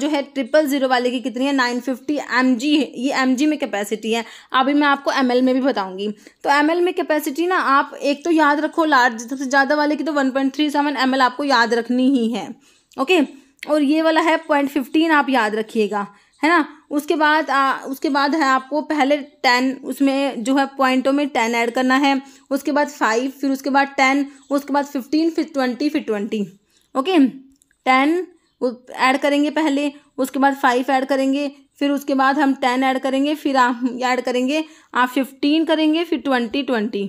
जो है ट्रिपल ज़ीरो वाले की कितनी है नाइन फिफ्टी एम जी है ये एम जी में कैपेसिटी है अभी मैं आपको एम एल में भी बताऊंगी तो एम एल में कैपेसिटी ना आप एक तो याद रखो लार्ज सबसे ज़्यादा वाले की तो one point three seven M L आपको याद रखनी ही है ओके और ये वाला है पॉइंट फिफ्टीन आप याद रखिएगा है ना उसके बाद आ, उसके बाद है आपको पहले टेन उसमें जो है पॉइंटों में टेन ऐड करना है उसके बाद फाइव फिर उसके बाद टेन उसके बाद फिफ्टीन फिर ट्वेंटी फिर ट्वेंटी ओके टेन ऐड करेंगे पहले उसके बाद फाइव ऐड करेंगे फिर उसके बाद हम टेन ऐड करेंगे फिर आप ऐड करेंगे आप फिफ्टीन करेंगे फिर ट्वेंटी ट्वेंटी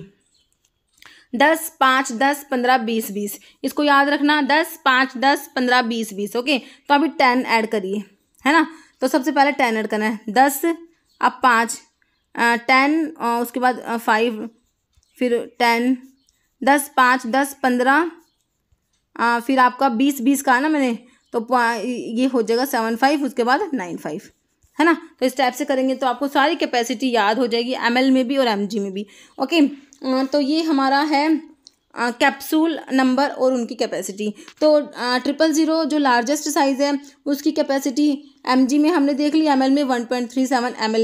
दस पाँच दस पंद्रह बीस बीस इसको याद रखना दस पाँच दस पंद्रह बीस बीस ओके तो अभी टेन ऐड करिए है ना तो सबसे पहले टेन ऐड करना है दस अब पाँच टेन उसके बाद फाइव फिर टेन दस पाँच दस पंद्रह फिर आपका बीस बीस का ना मैंने तो ये हो जाएगा सेवन फाइव उसके बाद नाइन फाइव है ना तो इस टाइप से करेंगे तो आपको सारी कैपेसिटी याद हो जाएगी एम में भी और एम में भी ओके तो ये हमारा है कैप्सूल नंबर और उनकी कैपेसिटी तो ट्रिपल ज़ीरो जो लार्जेस्ट साइज़ है उसकी कैपेसिटी एम में हमने देख ली एम में one point three seven M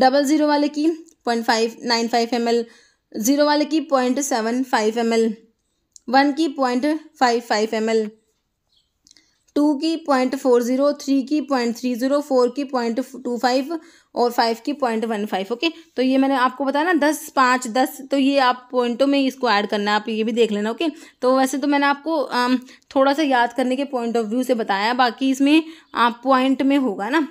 double zero वाले की point five nine five M L zero वाले की point seven five M L one की point five five M L two की पॉइंट फोर ज़ीरो थ्री की point three zero four की point two five और five की point one five okay तो ये मैंने आपको बताया ना दस पाँच दस तो ये आप पॉइंटों में इसको ऐड करना है आप ये भी देख लेना ओके तो वैसे तो मैंने आपको थोड़ा सा याद करने के पॉइंट ऑफ व्यू से बताया बाकी इसमें आप पॉइंट में होगा ना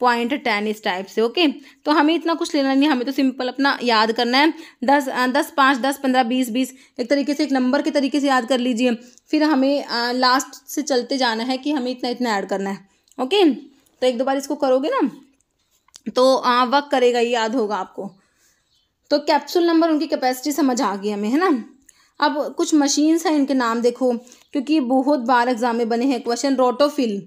पॉइंट टेन इस टाइप से ओके तो हमें इतना कुछ लेना नहीं हमें तो सिंपल अपना याद करना है दस दस पाँच दस पंद्रह बीस बीस एक तरीके से एक नंबर के तरीके से याद कर लीजिए फिर हमें आ, लास्ट से चलते जाना है कि हमें इतना इतना ऐड करना है ओके तो एक दो बार इसको करोगे ना तो वक्त करेगा ये याद होगा आपको तो कैप्सूल नंबर उनकी कैपेसिटी समझ आ गई हमें है ना अब कुछ मशीन्स हैं इनके नाम देखो क्योंकि बहुत बार एग्जाम में बने हैं क्वेश्चन रोटोफिल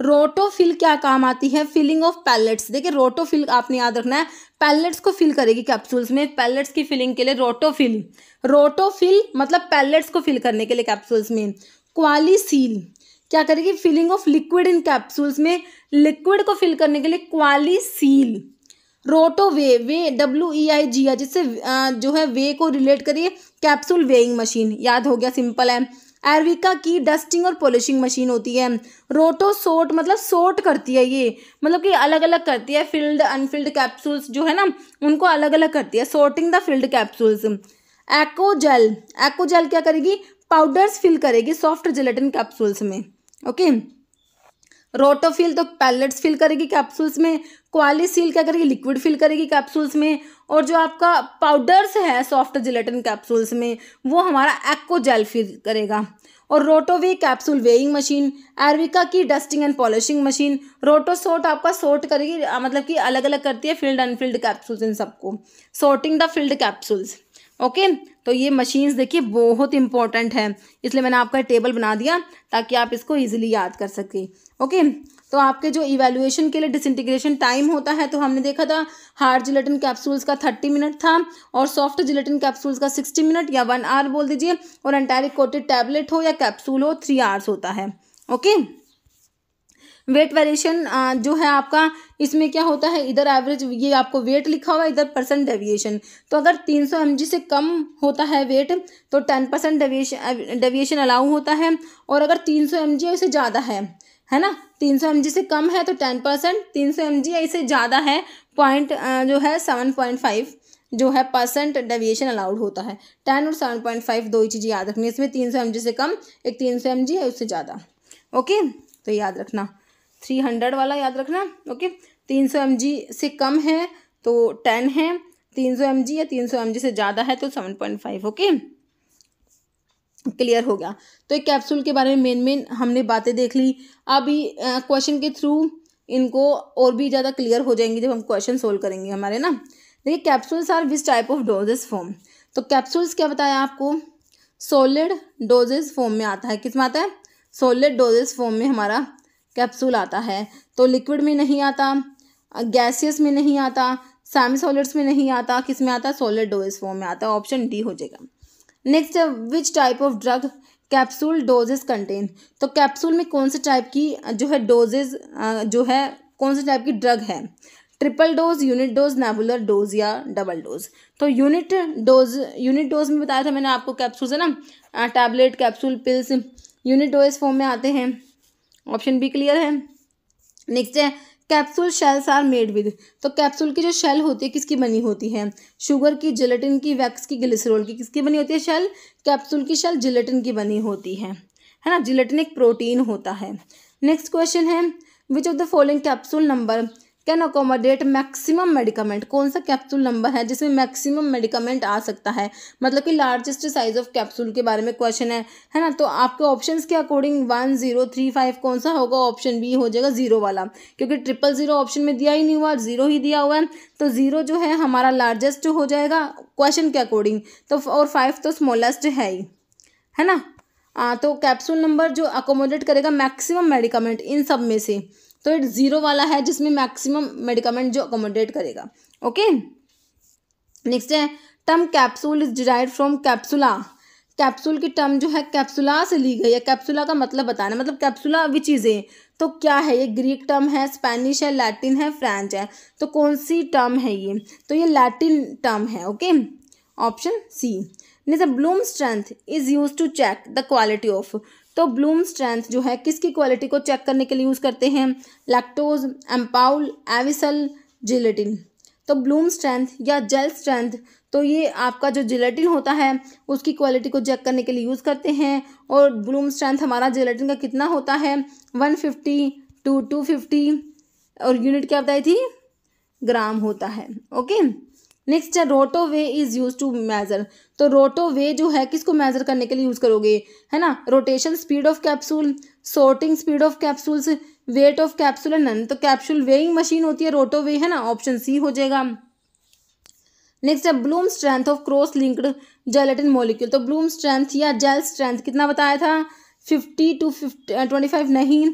रोटोफिल क्या काम आती है फिलिंग ऑफ पैलेट्स देखिए रोटोफिल आपने याद रखना है पैलेट्स को फिल करेगी कैप्सूल्स में पैलेट्स की फिलिंग के लिए रोटोफिल रोटोफिल मतलब पैलेट्स को फिल करने के लिए कैप्सूल्स में क्वालीसील क्या करेगी filling of liquid in capsules में लिक्विड को फिल करने के लिए क्वाली सील रोटो वे वे डब्ल्यू ई आई जी आई जिससे जो है वे को रिलेट करिए कैप्सूल वेइंग मशीन याद हो गया सिंपल है एरविका की डस्टिंग और पॉलिशिंग मशीन होती है रोटो सोट मतलब सोट करती है ये मतलब कि अलग अलग करती है फिल्ड अनफिल्ड कैप्सूल्स जो है ना उनको अलग अलग करती है sorting the filled capsules Accogel Accogel क्या करेगी पाउडर्स फिल करेगी सॉफ्ट जिलेटिन कैप्सूल्स में ओके रोटोफिल तो पैलेट्स फिल करेगी कैप्सूल्स में क्वालिसील क्या करेगी लिक्विड फिल करेगी कैप्सूल्स में और जो आपका पाउडर्स है सॉफ्ट जिलेटिन कैप्सूल्स में वो हमारा एक्को जेल फिल करेगा और Rotoweigh capsule weighing machine Erweka की dusting and polishing machine Rotosort आपका सोट करेगी मतलब कि अलग अलग करती है फील्ड अनफील्ड कैप्सूल्स इन सबको sorting the filled capsules okay तो ये मशीन्स देखिए बहुत इंपॉर्टेंट हैं इसलिए मैंने आपका टेबल बना दिया ताकि आप इसको ईजिली याद कर सकें ओके तो आपके जो इवेलुएशन के लिए डिसइंटीग्रेशन टाइम होता है तो हमने देखा था हार्ड जिलेटिन कैप्सूल्स का थर्टी मिनट था और सॉफ्ट जिलेटिन कैप्सूल्स का सिक्सटी मिनट या वन आवर बोल दीजिए और एंटायरिक कोटेड टैबलेट हो या कैप्सूल हो थ्री आवर्स होता है ओके okay? वेट वेरिएशन जो है आपका इसमें क्या होता है इधर एवरेज ये आपको वेट लिखा हुआ है इधर परसेंट डेविएशन तो अगर तीन सौ एम जी से कम होता है वेट तो ten percent deviation deviation allow होता है और अगर तीन सौ एम जी से ज़्यादा है है ना तीन सौ एम जी से कम है तो टेन परसेंट तीन सौ एम जी या ज़्यादा है पॉइंट जो है सेवन पॉइंट फाइव जो है परसेंट डेविएशन अलाउड होता है टेन और सेवन पॉइंट फाइव दो ही चीज़ें याद रखनी है इसमें तीन सौ एम जी से कम एक तीन सौ एम जी है उससे ज़्यादा ओके तो याद रखना थ्री हंड्रेड वाला याद रखना ओके तीन सौ एम जी से कम है तो टेन है तीन सौ एम जी या तीन सौ एम जी से ज़्यादा है तो seven point five okay clear हो गया तो एक कैप्सूल के बारे में मेन मेन हमने बातें देख ली अभी क्वेश्चन के थ्रू इनको और भी ज़्यादा क्लियर हो जाएंगी जब हम क्वेश्चन सोल्व करेंगे हमारे ना देखिए capsules are which type of doses form तो कैप्सूल्स क्या बताया आपको सॉलिड डोजेस फॉर्म में आता है किस में आता है सॉलिड डोजेस फॉर्म में हमारा कैप्सूल आता है तो लिक्विड में नहीं आता गैसियस में नहीं आता सेमी सॉलिड्स में नहीं आता किस में आता सॉलिड डोज फॉर्म में आता है ऑप्शन डी हो जाएगा next which type of drug capsule doses contain तो कैप्सूल में कौन से टाइप की जो है डोजेज जो है कौन से टाइप की ड्रग है triple dose unit dose nebular dose या डबल डोज तो यूनिट डोज यूनिट डोज में बताया था मैंने आपको कैप्सूल है ना tablet capsule pills unit dose form में आते हैं ऑप्शन बी क्लियर है नेक्स्ट है capsule shells are made with तो कैप्सूल की जो शेल होती है किसकी बनी होती है शुगर की जिलेटिन की वैक्स की ग्लिसरोल की किसकी बनी होती है शेल कैप्सूल की शेल जिलेटिन की बनी होती है है ना जिलेटिन एक प्रोटीन होता है नेक्स्ट क्वेश्चन है which of the following capsule number can accommodate maximum medicament कौन सा कैप्सूल नंबर है जिसमें मैक्सिमम मेडिकामेंट आ सकता है मतलब कि लार्जेस्ट साइज ऑफ कैप्सूल के बारे में क्वेश्चन है है ना तो आपके ऑप्शंस के according one zero three five कौन सा होगा ऑप्शन बी हो जाएगा जीरो वाला क्योंकि ट्रिपल जीरो ऑप्शन में दिया ही नहीं हुआ जीरो ही दिया हुआ है तो जीरो जो है हमारा लार्जेस्ट हो जाएगा क्वेश्चन के अकॉर्डिंग तो और फाइव तो स्मॉलेस्ट है ही है ना आ, तो कैप्सूल नंबर जो अकोमोडेट करेगा मैक्सिमम मेडिकामेंट इन सब में से तो इट ज़ीरो वाला है जिसमें मैक्सिमम मेडिकामेंट जो अकोमोडेट करेगा ओके नेक्स्ट है term capsule is derive from capsula capsule की टर्म जो है कैप्सूला से ली गई है कैप्सूला का मतलब बताना मतलब कैप्सूला अभी चीज़ें तो क्या है ये ग्रीक टर्म है स्पेनिश है लैटिन है फ्रेंच है तो कौन सी टर्म है ये तो ये लैटिन टर्म है okay option C next bloom strength is use to check the quality of तो ब्लूम स्ट्रेंथ जो है किसकी क्वालिटी को चेक करने के लिए यूज़ करते हैं लैक्टोज एम्पाउल एविसल जिलेटिन तो ब्लूम स्ट्रेंथ या जेल स्ट्रेंथ तो ये आपका जो जिलेटिन होता है उसकी क्वालिटी को चेक करने के लिए यूज़ करते हैं और ब्लूम स्ट्रेंथ हमारा जिलेटिन का कितना होता है one fifty to two fifty और यूनिट क्या बताई थी ग्राम होता है ओके नेक्स्ट है rotoweigh is use to measure तो रोटो वे जो है किसको मेजर करने के लिए यूज़ करोगे है ना rotation speed of capsule sorting speed of capsules weight of capsule and none तो कैप्सूल वेइंग मशीन होती है रोटो वे है ना ऑप्शन सी हो जाएगा नेक्स्ट है bloom strength of cross linked gelatin molecule तो ब्लूम स्ट्रेंथ या जेल स्ट्रेंथ कितना बताया था fifty two fifty twenty five नहीं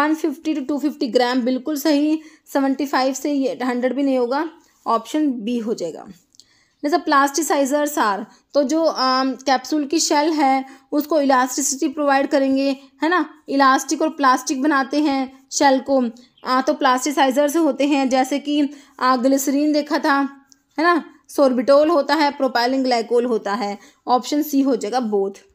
one fifty to two fifty gram बिल्कुल सही सेवेंटी फाइव से हंड्रेड भी नहीं होगा ऑप्शन बी हो जाएगा जैसे प्लास्टिसाइजर्स आर तो जो कैप्सूल की शेल है उसको इलास्टिसिटी प्रोवाइड करेंगे है ना इलास्टिक और प्लास्टिक बनाते हैं शेल को आ, तो प्लास्टिसाइजर्स होते हैं जैसे कि ग्लिसरीन देखा था है ना सोर्बिटोल होता है प्रोपाइलिंग ग्लाइकोल होता है ऑप्शन सी हो जाएगा बोथ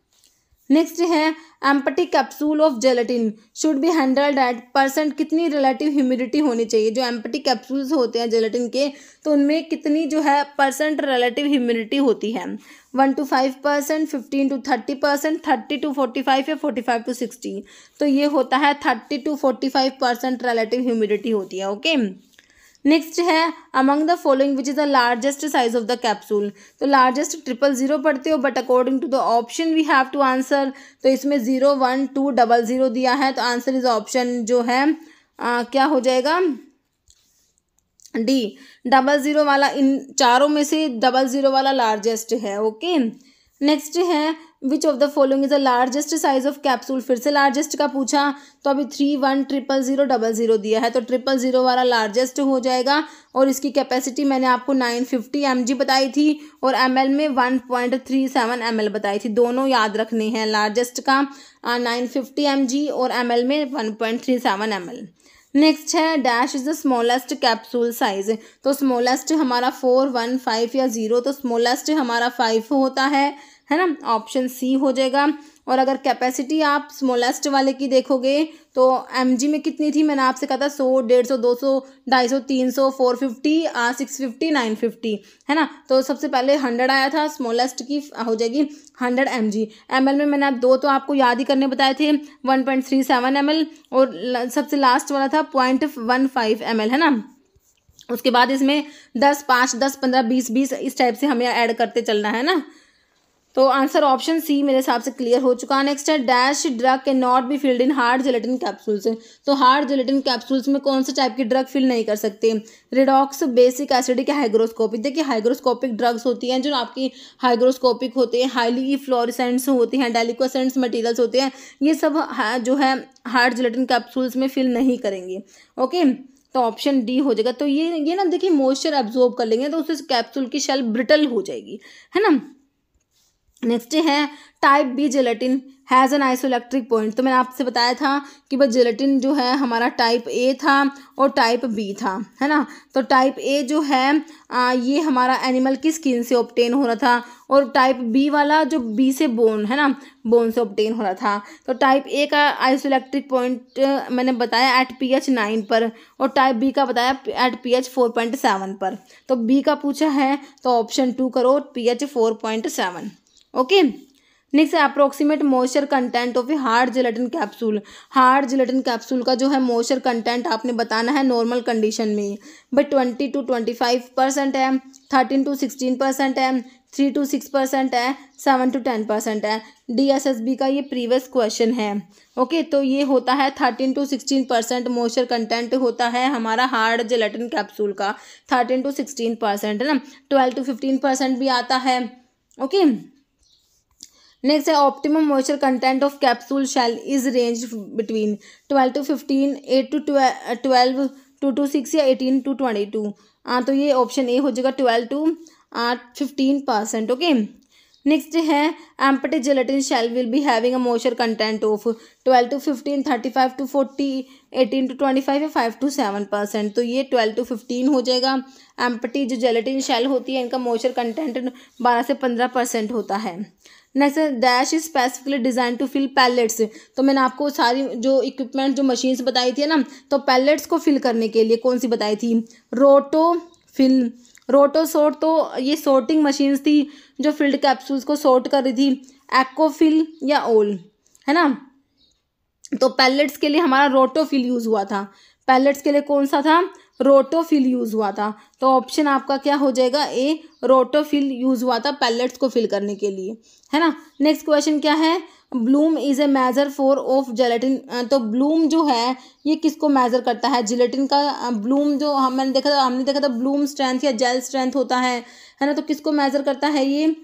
नेक्स्ट है empty capsule of gelatin should be handled at percent कितनी रिलेटिव ह्यूमिडिटी होनी चाहिए जो एम्पटी कैप्सूल्स होते हैं जेलेटिन के तो उनमें कितनी जो है परसेंट रिलेटिव ह्यूमिडिटी होती है one to five percent fifteen to thirty percent thirty to forty five या फोर्टी फाइव टू सिक्सटी तो ये होता है thirty to forty five percent relative humidity होती है ओके okay? नेक्स्ट है among the following which is the largest size of the capsule तो largest triple zero पढ़ते हो but according to the option we have to answer तो इसमें zero one two double zero दिया है तो answer is option जो है आ, क्या हो जाएगा डी डबल ज़ीरो वाला इन चारों में से डबल ज़ीरो वाला लार्जेस्ट है ओके okay? नेक्स्ट है which of the following is the largest size of capsule फिर से लार्जेस्ट का पूछा तो अभी three one triple zero double zero दिया है तो ट्रिपल ज़ीरो वाला लार्जेस्ट हो जाएगा और इसकी कैपेसिटी मैंने आपको नाइन फिफ्टी एम जी बताई थी और एम एल में one point three seven M L बताई थी दोनों याद रखने हैं लार्जेस्ट का नाइन फिफ्टी एम जी और एम एल में one point three seven M L next है dash is the smallest capsule size तो स्मॉलेस्ट हमारा फोर वन फाइव या ज़ीरो तो स्मॉलेस्ट हमारा फाइव होता है है ना ऑप्शन सी हो जाएगा और अगर कैपेसिटी आप स्मॉलेस्ट वाले की देखोगे तो एम में कितनी थी मैंने आपसे कहा था सौ डेढ़ सौ दो सौ ढाई सौ तीन सौ four fifty six fifty nine fifty है ना तो सबसे पहले हंड्रेड आया था स्मॉलेस्ट की हो जाएगी hundred M G M L में मैंने आप दो तो आपको याद ही करने बताए थे one point three seven M L और सबसे लास्ट वाला था point one five M L है ना उसके बाद इसमें दस पाँच दस पंद्रह बीस बीस इस टाइप से हमें ऐड करते चलना है ना तो आंसर ऑप्शन सी मेरे हिसाब से क्लियर हो चुका है नेक्स्ट है डैश ड्रग के not be filled in hard gelatin capsules तो हार्ड जिलेटिन कैप्सूल्स में कौन से टाइप की ड्रग फिल नहीं कर सकते रिडॉक्स बेसिक एसिडिक हाइग्रोस्कोपिक देखिए हाइग्रोस्कोपिक ड्रग्स होती हैं जो आपकी हाइग्रोस्कोपिक होते हैं हाईली फ्लोरिसेंट्स होती हैं डेलिकोसेंट्स मटीरियल्स होते हैं ये सब जो है हार्ड जिलेटिन कैप्सूल्स में फिल नहीं करेंगे ओके तो ऑप्शन डी हो जाएगा तो ये ये ना देखिए मॉइस्चर एब्जॉर्ब कर लेंगे तो उससे कैप्सूल की शेल ब्रिटल हो जाएगी है ना नेक्स्ट है type B gelatin has an isoelectric point तो मैंने आपसे बताया था कि भाई जेलेटिन जो है हमारा टाइप ए था और टाइप बी था है ना तो टाइप ए जो है आ, ये हमारा एनिमल की स्किन से ऑप्टेन हो रहा था और टाइप बी वाला जो बी से बोन है ना बोन से ऑप्टेन हो रहा था तो टाइप ए का आइसोलेक्ट्रिक पॉइंट मैंने बताया एट पी एच नाइन पर और टाइप बी का बताया at P H four point seven पर तो बी का पूछा है तो ऑप्शन टू करो P H four point seven okay next approximate moisture content of a hard gelatin capsule hard gelatin capsule का जो है मॉइस्चर कंटेंट आपने बताना है नॉर्मल कंडीशन में but twenty to twenty five percent है थर्टीन टू सिक्सटीन परसेंट है three to six percent है सेवन टू टेन परसेंट है डी का ये प्रीवियस क्वेश्चन है ओके तो ये होता है thirteen to sixteen percent moisture content होता है हमारा हार्ड जेलेटिन कैप्सूल का थर्टीन टू सिक्सटीन परसेंट है ना ट्वेल्व टू फिफ्टीन परसेंट भी आता है ओके okay? नेक्स्ट है optimum moisture content of capsule shell is range between twelve to fifteen eight to twelve two to six या eighteen to twenty two हाँ तो ये ऑप्शन ए हो जाएगा twelve to fifteen percent okay next है empty gelatin shell will be having a moisture content of twelve to fifteen thirty five to forty eighteen to twenty five या five to seven percent तो ये twelve to fifteen हो जाएगा empty जो gelatin shell होती है इनका moisture content बारह से पंद्रह परसेंट होता है next dash is specifically design to fill pellets तो मैंने आपको सारी जो इक्विपमेंट जो मशीन्स बताई थी ना तो पैलेट्स को फिल करने के लिए कौन सी बताई थी रोटो फिल रोटो सोर्ट तो ये सोर्टिंग मशीन्स थी जो फिल्ड कैप्सूल्स को सोर्ट कर रही थी एक्ोफिल या ओल है ना तो पैलेट्स के लिए हमारा रोटो फिल यूज़ हुआ था पैलेट्स के लिए कौन सा था रोटोफिल यूज़ हुआ था तो ऑप्शन आपका क्या हो जाएगा ए रोटोफिल यूज़ हुआ था पैलेट्स को फिल करने के लिए है ना नेक्स्ट क्वेश्चन क्या है bloom is a measure for of gelatin तो ब्लूम जो है ये किसको मेज़र करता है जिलेटिन का ब्लूम जो हम मैंने देखा था हमने देखा था ब्लूम स्ट्रेंथ या जेल स्ट्रेंथ होता है है ना तो किसको मेज़र करता है ये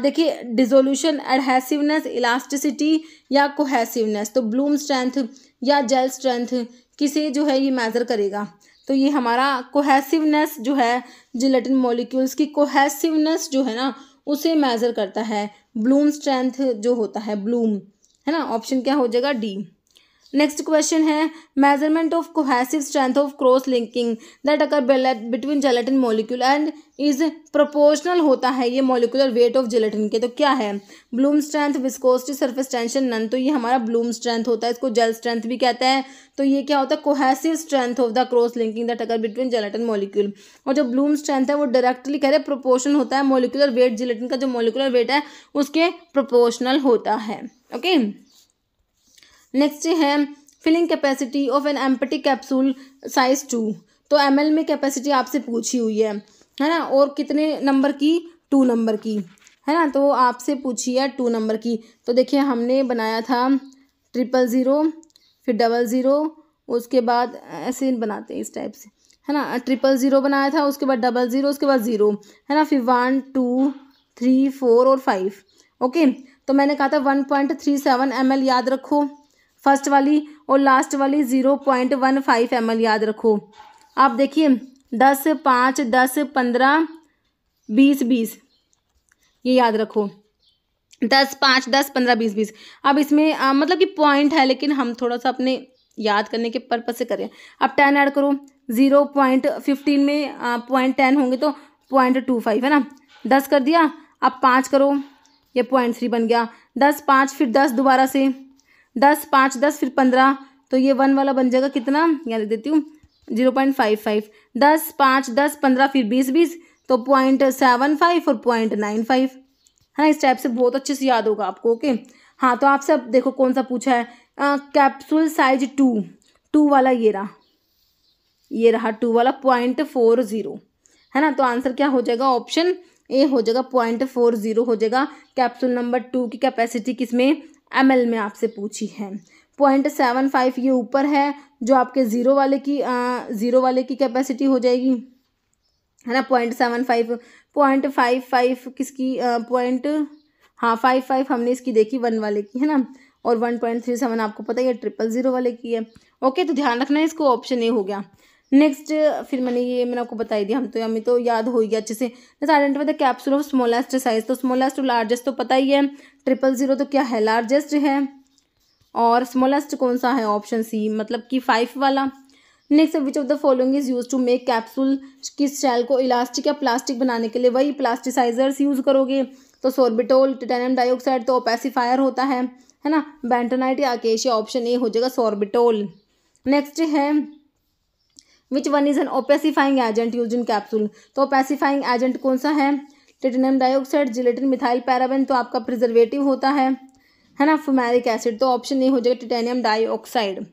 देखिए डिजोल्यूशन एडहेसिवनेस इलास्टिसिटी या कोहेसिवनेस तो ब्लूम स्ट्रेंथ या जेल स्ट्रेंथ किसे जो है ये मेज़र करेगा तो ये हमारा कोहेसिवनेस जो है जिलेटिन मॉलिक्यूल्स की कोहेसिवनेस जो है ना उसे मेज़र करता है ब्लूम स्ट्रेंथ जो होता है ब्लूम है ना ऑप्शन क्या हो जाएगा डी नेक्स्ट क्वेश्चन है measurement of cohesive strength of cross linking that occur between gelatin molecule and is proportional होता है ये मोलिकुलर वेट ऑफ जेलेटिन के तो क्या है bloom strength viscosity surface tension none तो ये हमारा ब्लूम स्ट्रेंथ होता है इसको जेल स्ट्रेंथ भी कहते हैं तो ये क्या होता है cohesive strength of the cross linking that occur between gelatin molecule और जो ब्लूम स्ट्रेंथ है वो डायरेक्टली कह रहे प्रोपोर्शन होता है मोलिकुलर वेट जिलेटिन का जो मोलिकुलर वेट है उसके प्रोपोर्शनल होता है ओके okay? नेक्स्ट है filling capacity of an empty capsule size two तो एम में कैपेसिटी आपसे पूछी हुई है है ना और कितने नंबर की टू नंबर की है ना तो आपसे पूछी है टू नंबर की तो देखिए हमने बनाया था ट्रिपल ज़ीरो फिर डबल ज़ीरो उसके बाद ऐसे बनाते हैं इस टाइप से है ना ट्रिपल ज़ीरो बनाया था उसके बाद डबल ज़ीरो उसके बाद ज़ीरो है ना फिर वन टू थ्री फोर और फाइव ओके तो मैंने कहा था one point three seven M L याद रखो फर्स्ट वाली और लास्ट वाली zero point one five M याद रखो आप देखिए दस पाँच दस पंद्रह बीस बीस ये याद रखो दस पाँच दस पंद्रह बीस बीस अब इसमें आ, मतलब कि पॉइंट है लेकिन हम थोड़ा सा अपने याद करने के पर्पज से करें अब टेन ऐड करो ज़ीरो पॉइंट फिफ्टीन में पॉइंट टेन होंगे तो पॉइंट टू फाइव है ना दस कर दिया अब पाँच करो ये पॉइंट थ्री बन गया दस पाँच फिर दस दोबारा से दस पाँच दस फिर पंद्रह तो ये वन वाला बन जाएगा कितना यहाँ लिख देती हूँ जीरो पॉइंट फाइव फाइव दस पाँच दस पंद्रह फिर बीस बीस तो पॉइंट सेवन फाइव और पॉइंट नाइन फाइव है ना इस टाइप से बहुत अच्छे से याद होगा आपको ओके हाँ तो आपसे अब देखो कौन सा पूछा है कैप्सूल साइज टू टू वाला ये रहा ये रहा टू वाला पॉइंट फोर ज़ीरो है ना तो आंसर क्या हो जाएगा ऑप्शन ए हो जाएगा पॉइंट फोर ज़ीरो हो जाएगा कैप्सूल नंबर टू की कैपेसिटी किसमें एम में आपसे पूछी है पॉइंट सेवन फाइव ये ऊपर है जो आपके ज़ीरो वाले की ज़ीरो वाले की कैपेसिटी हो जाएगी है ना point seven five point five five किसकी पॉइंट हाँ फाइव फाइव हमने इसकी देखी वन वाले की है ना और वन पॉइंट थ्री सेवन आपको पता है ये ट्रिपल ज़ीरो वाले की है ओके तो ध्यान रखना है इसको ऑप्शन ए हो गया नेक्स्ट फिर मैंने ये मैंने आपको बताई दी हम तो हमें तो याद हो गया अच्छे से identify the capsule of smallest size तो स्मॉलेस्ट और लार्जेस्ट तो पता ही है ट्रिपल जीरो तो क्या है लार्जेस्ट है और स्मॉलेस्ट कौन सा है ऑप्शन सी मतलब कि फाइव वाला next which of the following is use to make capsule किस शैल को इलास्टिक या प्लास्टिक बनाने के लिए वही प्लास्टिसाइजर्स यूज करोगे तो सोर्बिटोल टिटेनियम डाइऑक्साइड तो ओपेसिफायर होता है है ना बैंटनाइट या आकेशिया ऑप्शन ए हो जाएगा सोर्बिटोल नेक्स्ट है which one is an opacifying agent use in capsule तो ओपेसिफाइंग एजेंट कौन सा है titanium dioxide gelatin methyl paraben तो आपका प्रिजर्वेटिव होता है है ना फुमैरिक एसिड तो ऑप्शन नहीं हो जाएगा टिटेनियम डाइऑक्साइड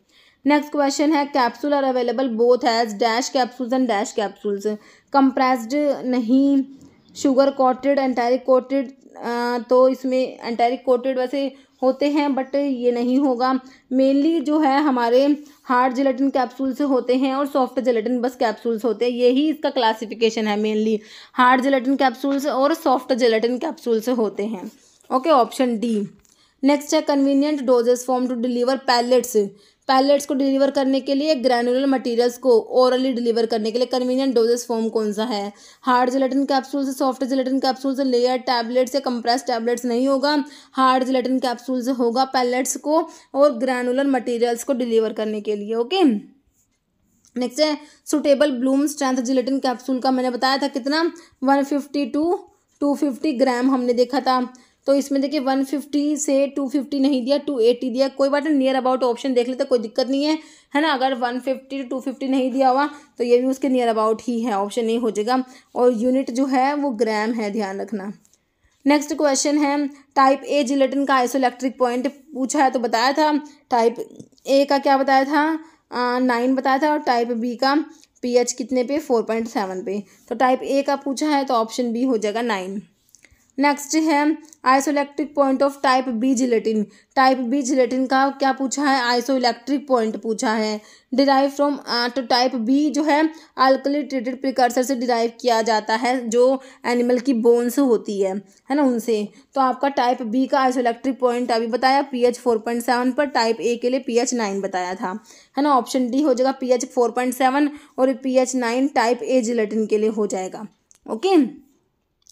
नेक्स्ट क्वेश्चन है capsule are available both has dash capsules and dash capsules compressed नहीं शुगर कोटेड एंटेरिक कोटेड तो इसमें एंटेरिक कोटेड वैसे होते हैं बट ये नहीं होगा मेनली जो है हमारे हार्ड जिलेटिन कैप्सूल्स होते हैं और सॉफ्ट जिलेटिन बस कैप्सूल्स होते हैं यही इसका क्लासिफिकेशन है मेनली हार्ड जिलेटिन कैप्सूल्स और सॉफ्ट जिलेटिन कैप्सूल्स होते हैं ओके ऑप्शन डी नेक्स्ट है convenient doses form to deliver pellets pellets को डिलीवर करने के लिए ग्रैनुलर मटेरियल्स को ओरली डिलीवर करने के लिए कन्वीनियंट डोजेस फॉर्म कौन सा है हार्ड जिलेटिन कैप्सूल से सॉफ्ट जिलेटिन कैप्सूल से लेयर टैबलेट्स या कंप्रेस टैबलेट्स नहीं होगा हार्ड जिलेटिन कैप्सूल से होगा पैलेट्स को और ग्रैनुलर मटीरियल्स को डिलीवर करने के लिए ओके नेक्स्ट है suitable bloom strength gelatin capsule का मैंने बताया था कितना one fifty to two fifty gram हमने देखा था तो इसमें देखिए वन फिफ्टी से टू फिफ्टी नहीं दिया टू एटी दिया कोई बात नहीं नियर अबाउट ऑप्शन देख लेते कोई दिक्कत नहीं है है ना अगर वन फिफ्टी टू फिफ्टी नहीं दिया हुआ तो ये भी उसके नियर अबाउट ही है ऑप्शन नहीं हो जाएगा और यूनिट जो है वो ग्राम है ध्यान रखना नेक्स्ट क्वेश्चन है टाइप ए जिलेटिन का आइसोलैक्ट्रिक पॉइंट पूछा है तो बताया था टाइप ए का क्या बताया था नाइन बताया था और टाइप बी का पीएच कितने पे फोर पॉइंट सेवन पे तो टाइप ए का पूछा है तो ऑप्शन बी हो जाएगा नाइन नेक्स्ट है isoelectric point of type B gelatin type B gelatin का क्या पूछा है आइसोइलेक्ट्रिक पॉइंट पूछा है डिराइव फ्रॉम तो टाइप बी जो है अल्कली ट्रीटेड प्रिकर्सर से डिराइव किया जाता है जो एनिमल की बोन्स होती है है ना उनसे तो आपका टाइप बी का आइसोइलेक्ट्रिक पॉइंट अभी बताया P H four point seven पर टाइप ए के लिए पी एच नाइन बताया था है ना ऑप्शन डी हो जाएगा P H four point seven और P H nine type A gelatin के लिए हो जाएगा ओके okay?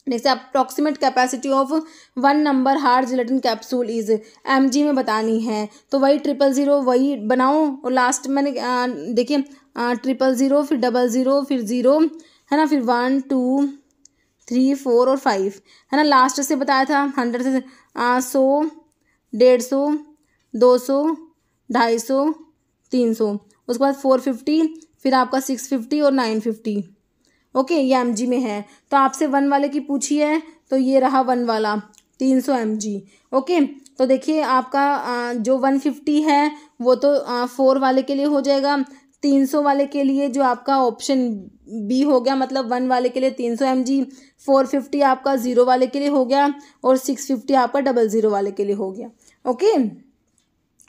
जैसे approximate capacity of one number hard gelatin capsule is M G में बतानी है तो वही ट्रिपल ज़ीरो वही बनाओ और लास्ट मैंने देखिए ट्रिपल ज़ीरो फिर डबल ज़ीरो फिर ज़ीरो है ना फिर वन टू थ्री फोर और फाइव है ना लास्ट से बताया था हंड्रेड से सौ डेढ़ सौ दो सौ ढाई सौ तीन सौ उसके बाद फोर फिफ्टी फिर आपका सिक्स फिफ्टी और नाइन फिफ्टी ओके ये एम में है तो आपसे वन वाले की पूछी है तो ये रहा वन वाला तीन सौ एम ओके तो देखिए आपका जो वन फिफ्टी है वो तो फोर वाले के लिए हो जाएगा तीन सौ वाले के लिए जो आपका ऑप्शन बी हो गया मतलब वन वाले के लिए तीन सौ एम जी फोर फिफ्टी आपका ज़ीरो वाले के लिए हो गया और सिक्स फिफ्टी आपका डबल ज़ीरो वाले के लिए हो गया ओके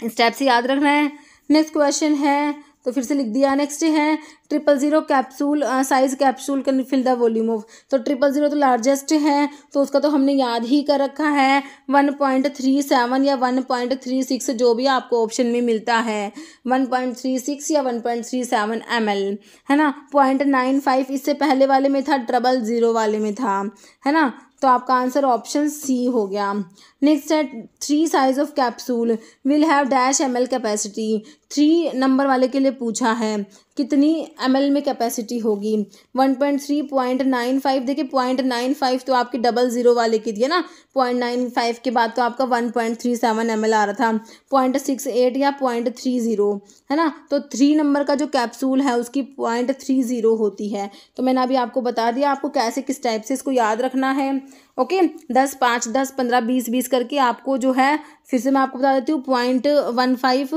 स्टेप्स याद रखना है नेक्स्ट क्वेश्चन है तो फिर से लिख दिया नेक्स्ट है triple zero capsule size capsule can fill the volume of तो ट्रिपल ज़ीरो तो लार्जेस्ट है तो उसका तो हमने याद ही कर रखा है वन पॉइंट थ्री सेवन या वन पॉइंट थ्री सिक्स जो भी आपको ऑप्शन में मिलता है वन पॉइंट थ्री सिक्स या one point three seven M L है ना पॉइंट नाइन फाइव इससे पहले वाले में था ट्रबल ज़ीरो वाले में था है ना तो आपका आंसर ऑप्शन सी हो गया नेक्स्ट है three size of capsule will have dash M L capacity three number वाले के लिए पूछा है कितनी एम एल में कैपेसिटी होगी one point three point nine five देखिए पॉइंट नाइन फाइव तो आपके डबल ज़ीरो वाले की थी है ना पॉइंट नाइन फाइव के बाद तो आपका one point three seven M L आ रहा था पॉइंट सिक्स एट या पॉइंट थ्री ज़ीरो है ना तो थ्री नंबर का जो कैप्सूल है उसकी पॉइंट थ्री ज़ीरो होती है तो मैंने अभी आपको बता दिया आपको कैसे किस टाइप से इसको याद रखना है ओके दस पाँच दस पंद्रह बीस बीस करके आपको जो है फिर से मैं आपको बता देती हूँ पॉइंट वन फाइव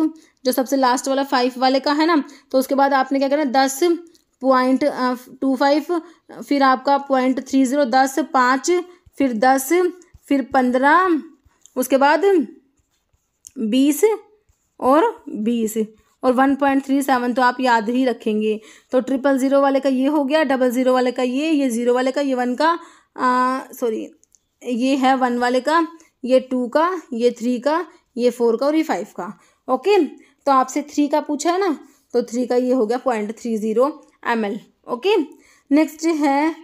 जो सबसे लास्ट वाला फाइव वाले का है ना तो उसके बाद आपने क्या करना दस पॉइंट टू फाइव फिर आपका पॉइंट थ्री ज़ीरो दस पाँच फिर दस फिर पंद्रह उसके बाद बीस और बीस और वन पॉइंट थ्री सेवन तो आप याद ही रखेंगे तो ट्रिपल ज़ीरो वाले का ये हो गया डबल ज़ीरो वाले का ये ये ज़ीरो वाले का ये वन का सॉरी ये है वन वाले का ये टू का ये थ्री का ये फोर का और ये फाइव का ओके तो आपसे थ्री का पूछा है ना तो थ्री का ये हो गया point three zero M L okay next है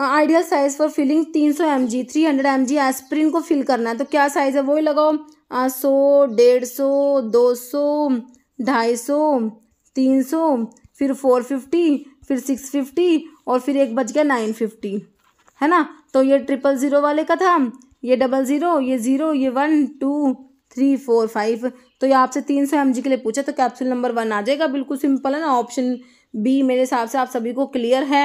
आइडियल साइज़ फॉर फिलिंग तीन सौ M G three hundred M G aspirin को फिल करना है तो क्या साइज़ है वो ही लगाओ सौ डेढ़ सौ दो सौ ढाई सौ तीन सौ फिर फोर फिफ्टी फिर सिक्स फिफ्टी और फिर एक बज गया नाइन फिफ्टी है ना तो ये ट्रिपल ज़ीरो वाले का था ये डबल ज़ीरो ये ज़ीरो ये one two three four five तो ये आपसे तीन सौ एम के लिए पूछा तो कैप्सूल नंबर वन आ जाएगा बिल्कुल सिंपल है ना ऑप्शन बी मेरे हिसाब से आप सभी को क्लियर है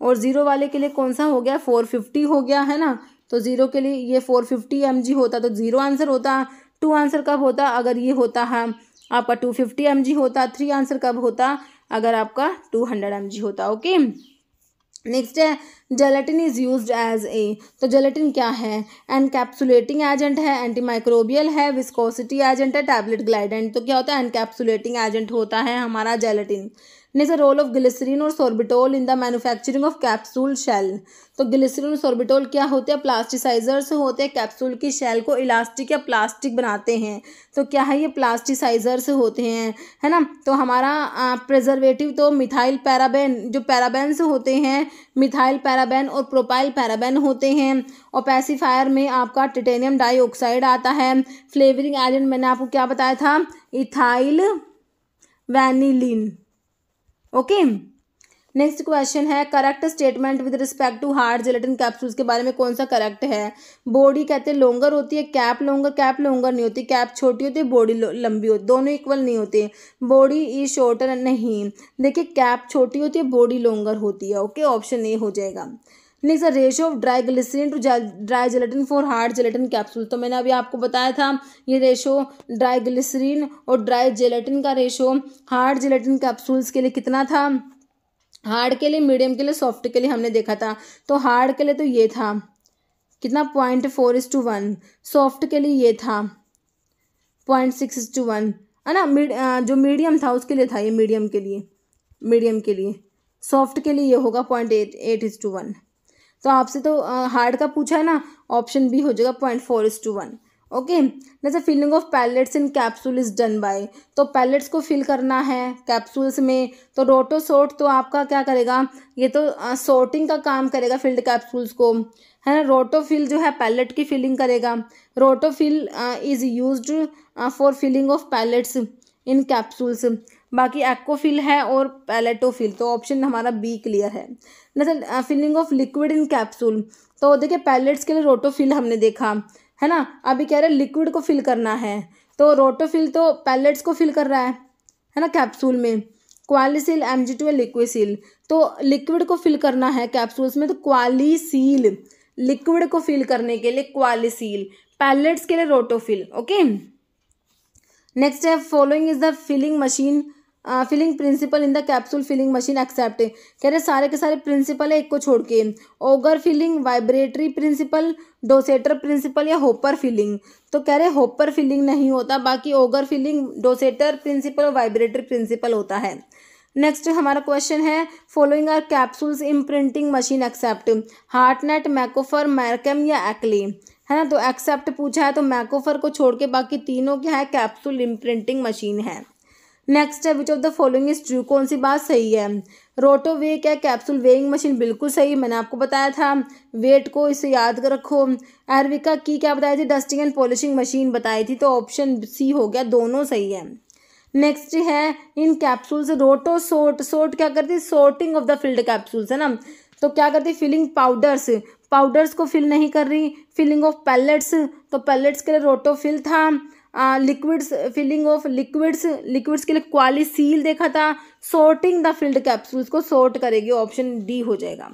और ज़ीरो वाले के लिए कौन सा हो गया फोर फिफ्टी हो गया है ना तो ज़ीरो के लिए ये फोर फिफ्टी एम जी होता तो ज़ीरो आंसर होता टू आंसर कब होता अगर ये होता है हाँ, आपका टू फिफ्टी एम जी होता थ्री आंसर कब होता अगर आपका टू हंड्रेड एम जी होता ओके नेक्स्ट है gelatin is use as a तो जेलेटिन क्या है एनकैप्सुलेटिंग एजेंट है एंटी माइक्रोबियल है विस्कोसिटी एजेंट है टैबलेट ग्लाइडेंट तो क्या होता है एनकैप्सुलेटिंग एजेंट होता है हमारा gelatin a role of glycerin और sorbitol in the manufacturing of capsule shell तो ग्लिसरीन और सोर्बिटोल क्या होते हैं प्लास्टिसाइजर्स होते हैं कैप्सूल की शेल को इलास्टिक या प्लास्टिक बनाते हैं तो क्या है ये प्लास्टिसाइजर्स होते हैं है ना तो हमारा प्रिजर्वेटिव तो मिथाइल पैराबेन जो से होते हैं मिथाइल पैराबेन और प्रोपाइल पैराबेन होते हैं और पैसीफायर में आपका टिटेनियम डाइऑक्साइड आता है फ्लेवरिंग एजेंट मैंने आपको क्या बताया था ethyl vanillin okay next question है correct statement with respect to hard gelatin capsules के बारे में कौन सा करेक्ट है बॉडी कहते हैं लोंगर होती है कैप लोंगर कैप लोंगर नहीं होती कैप छोटी होती है बॉडी लंबी होती दोनों इक्वल नहीं होते बॉडी इज शॉर्टर नहीं देखिए कैप छोटी होती है बॉडी लोंगर होती है ओके ऑप्शन ए हो जाएगा next ratio of dry glycerin to dry gelatin for hard gelatin capsule तो मैंने अभी आपको बताया था ये रेशो ड्राई ग्लिसरीन और ड्राई जेलेटिन का रेशो हार्ड जेलेटिन कैप्सूल्स के लिए कितना था हार्ड के लिए मीडियम के लिए सॉफ्ट के लिए हमने देखा था तो हार्ड के लिए तो ये था कितना point four is to one soft के लिए ये था point six is to one है ना मीड जो मीडियम था उसके लिए था ये मीडियम के लिए मीडियम के लिए सॉफ्ट के लिए ये होगा point eight eight is to one तो आपसे तो हार्ड का पूछा है ना ऑप्शन बी हो जाएगा point four is to one okay जैसे filling of pellets in capsule is done by तो पैलेट्स को फिल करना है कैप्सूल्स में तो रोटो सोर्ट तो आपका क्या करेगा ये तो सोर्टिंग का काम करेगा फिल्ड कैप्सूल्स को है ना रोटोफिल जो है पैलेट की फिलिंग करेगा Rotofil is use for filling of pellets in capsules बाकी एक्ोफिल है और पैलेटोफिल तो ऑप्शन हमारा बी क्लियर है ना filling of liquid in capsule तो देखिए पैलेट्स के लिए रोटोफिल हमने देखा है ना अभी कह रहे लिक्विड को फिल करना है तो रोटोफिल तो पैलेट्स को फिल कर रहा है है ना कैप्सूल में क्वालिसिल टू लिक्विसिल तो लिक्विड को फिल करना है कैप्सूल्स में तो क्वालिसील लिक्विड को फिल करने के लिए क्वालिसील पैलेट्स के लिए रोटोफिल ओके नेक्स्ट है following is the filling machine filling principle in the capsule filling machine except कह रहे सारे के सारे प्रिंसिपल है एक को छोड़ के auger filling vibratory principle dosator principle या होपर फिलिंग तो कह रहे होपर फिलिंग नहीं होता बाकी ओगर फिलिंग डोसेटर प्रिंसिपल और वाइब्रेटरी प्रिंसिपल होता है नेक्स्ट हमारा क्वेश्चन है following are capsules in printing machine except Hartnett Macofar Markem या एक्ली है ना तो एक्सेप्ट पूछा है तो मैकोफर को छोड़ के बाकी तीनों क्या है कैप्सूल इम्प्रिंटिंग मशीन है नेक्स्ट है which of the following is true कौन सी बात सही है रोटो वे क्या कैप्सूल वेइंग मशीन बिल्कुल सही मैंने आपको बताया था वेट को इसे याद कर रखो एरविका की क्या बताई थी डस्टिंग एंड पॉलिशिंग मशीन बताई थी तो ऑप्शन सी हो गया दोनों सही है नेक्स्ट है इन कैप्सूल्स रोटो सोट सोट क्या करती है sorting of the filled capsules है ना तो क्या करती है फिलिंग पाउडर्स पाउडर्स को फिल नहीं कर रही फिलिंग ऑफ पैलेट्स तो पैलेट्स के लिए रोटो फिल था liquids filling of liquids liquids के लिए क्वालिसील देखा था सॉर्टिंग द फिल्ड कैप्सूल्स को सॉर्ट करेगी ऑप्शन डी हो जाएगा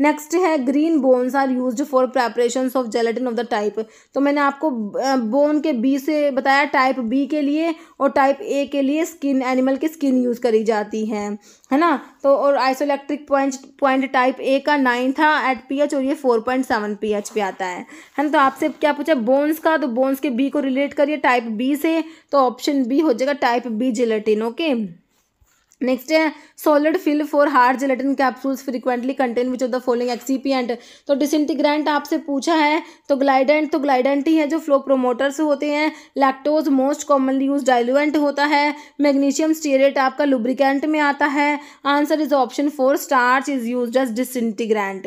नेक्स्ट है green bones are use for preparation of gelatin of the type तो मैंने आपको बोन के बी से बताया टाइप बी के लिए और टाइप ए के लिए स्किन एनिमल की स्किन यूज़ करी जाती है है ना तो और isoelectric point point type A का नाइन था एट पी एच और ये four point seven P H पे आता है है ना तो आपसे क्या पूछा बोन्स का तो बोन्स के बी को रिलेट करिए टाइप बी से तो ऑप्शन बी हो जाएगा type B gelatin okay okay? Next है solid fill for hard gelatin capsules frequently contain which of the following excipient तो डिसइंटीग्रेंट आपसे पूछा है तो ग्लाइडेंट तो ग्लाइडेंट ही है जो फ्लो प्रोमोटर्स होते हैं lactose most commonly use diluent होता है मैग्नीशियम स्टीरेट आपका लुब्रिकेंट में आता है answer is option four starch is use as disintegrant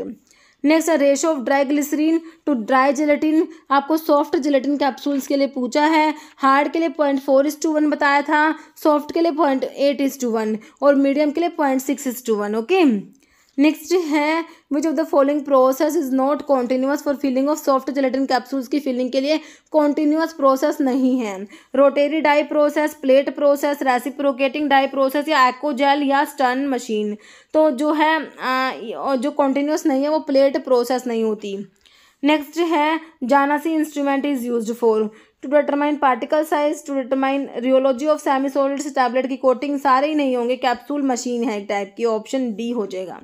next ratio of dry glycerin to dry gelatin आपको सॉफ्ट जेलेटिन कैप्सूल्स के लिए पूछा है हार्ड के लिए point four is to one बताया था सॉफ्ट के लिए point eight is to one और मीडियम के लिए point six is to one okay next है which of the following process is not continuous for filling of soft gelatin capsules की filling के लिए कॉन्टिन्यूस प्रोसेस नहीं है rotary die process plate process reciprocating die process या Accogel या stun machine तो जो है जो कॉन्टीन्यूस नहीं है वो प्लेट प्रोसेस नहीं होती नेक्स्ट है जानासी instrument is use for to determine particle size to determine rheology of semi solid tablet की कोटिंग सारे ही नहीं होंगे कैप्सूल मशीन है टाइप की ऑप्शन डी हो जाएगा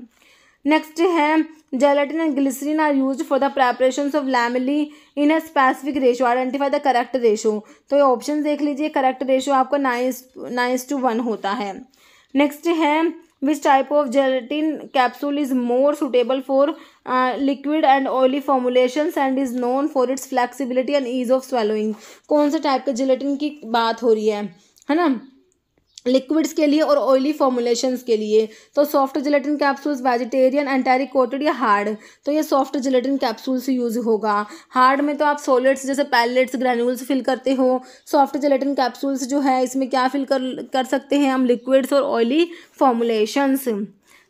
नेक्स्ट है gelatin and glycerin are use for the preparation of lamellae in a specific ratio identify the correct ratio तो ये ऑप्शन देख लीजिए करेक्ट रेशो आपका नाइन्स नाइन्स टू वन होता है नेक्स्ट है which type of gelatin capsule is more suitable for liquid and oily formulation and is known for its flexibility and ease of swallowing कौन से type के gelatin की बात हो रही है है ना लिक्विड्स के लिए और ऑयली फॉर्मुलेशन के लिए तो soft gelatin capsules vegetarian enteric coated या हार्ड तो ये सॉफ्ट जिलेटिन कैप्सूल से यूज़ होगा हार्ड में तो आप सोलिड्स जैसे पैलेट्स ग्रैनुल्स फिल करते हो सॉफ्ट जिलेटिन कैप्सूल्स जो है इसमें क्या फिल कर कर सकते हैं हम लिक्विड्स और ऑयली फॉर्मुलेशंस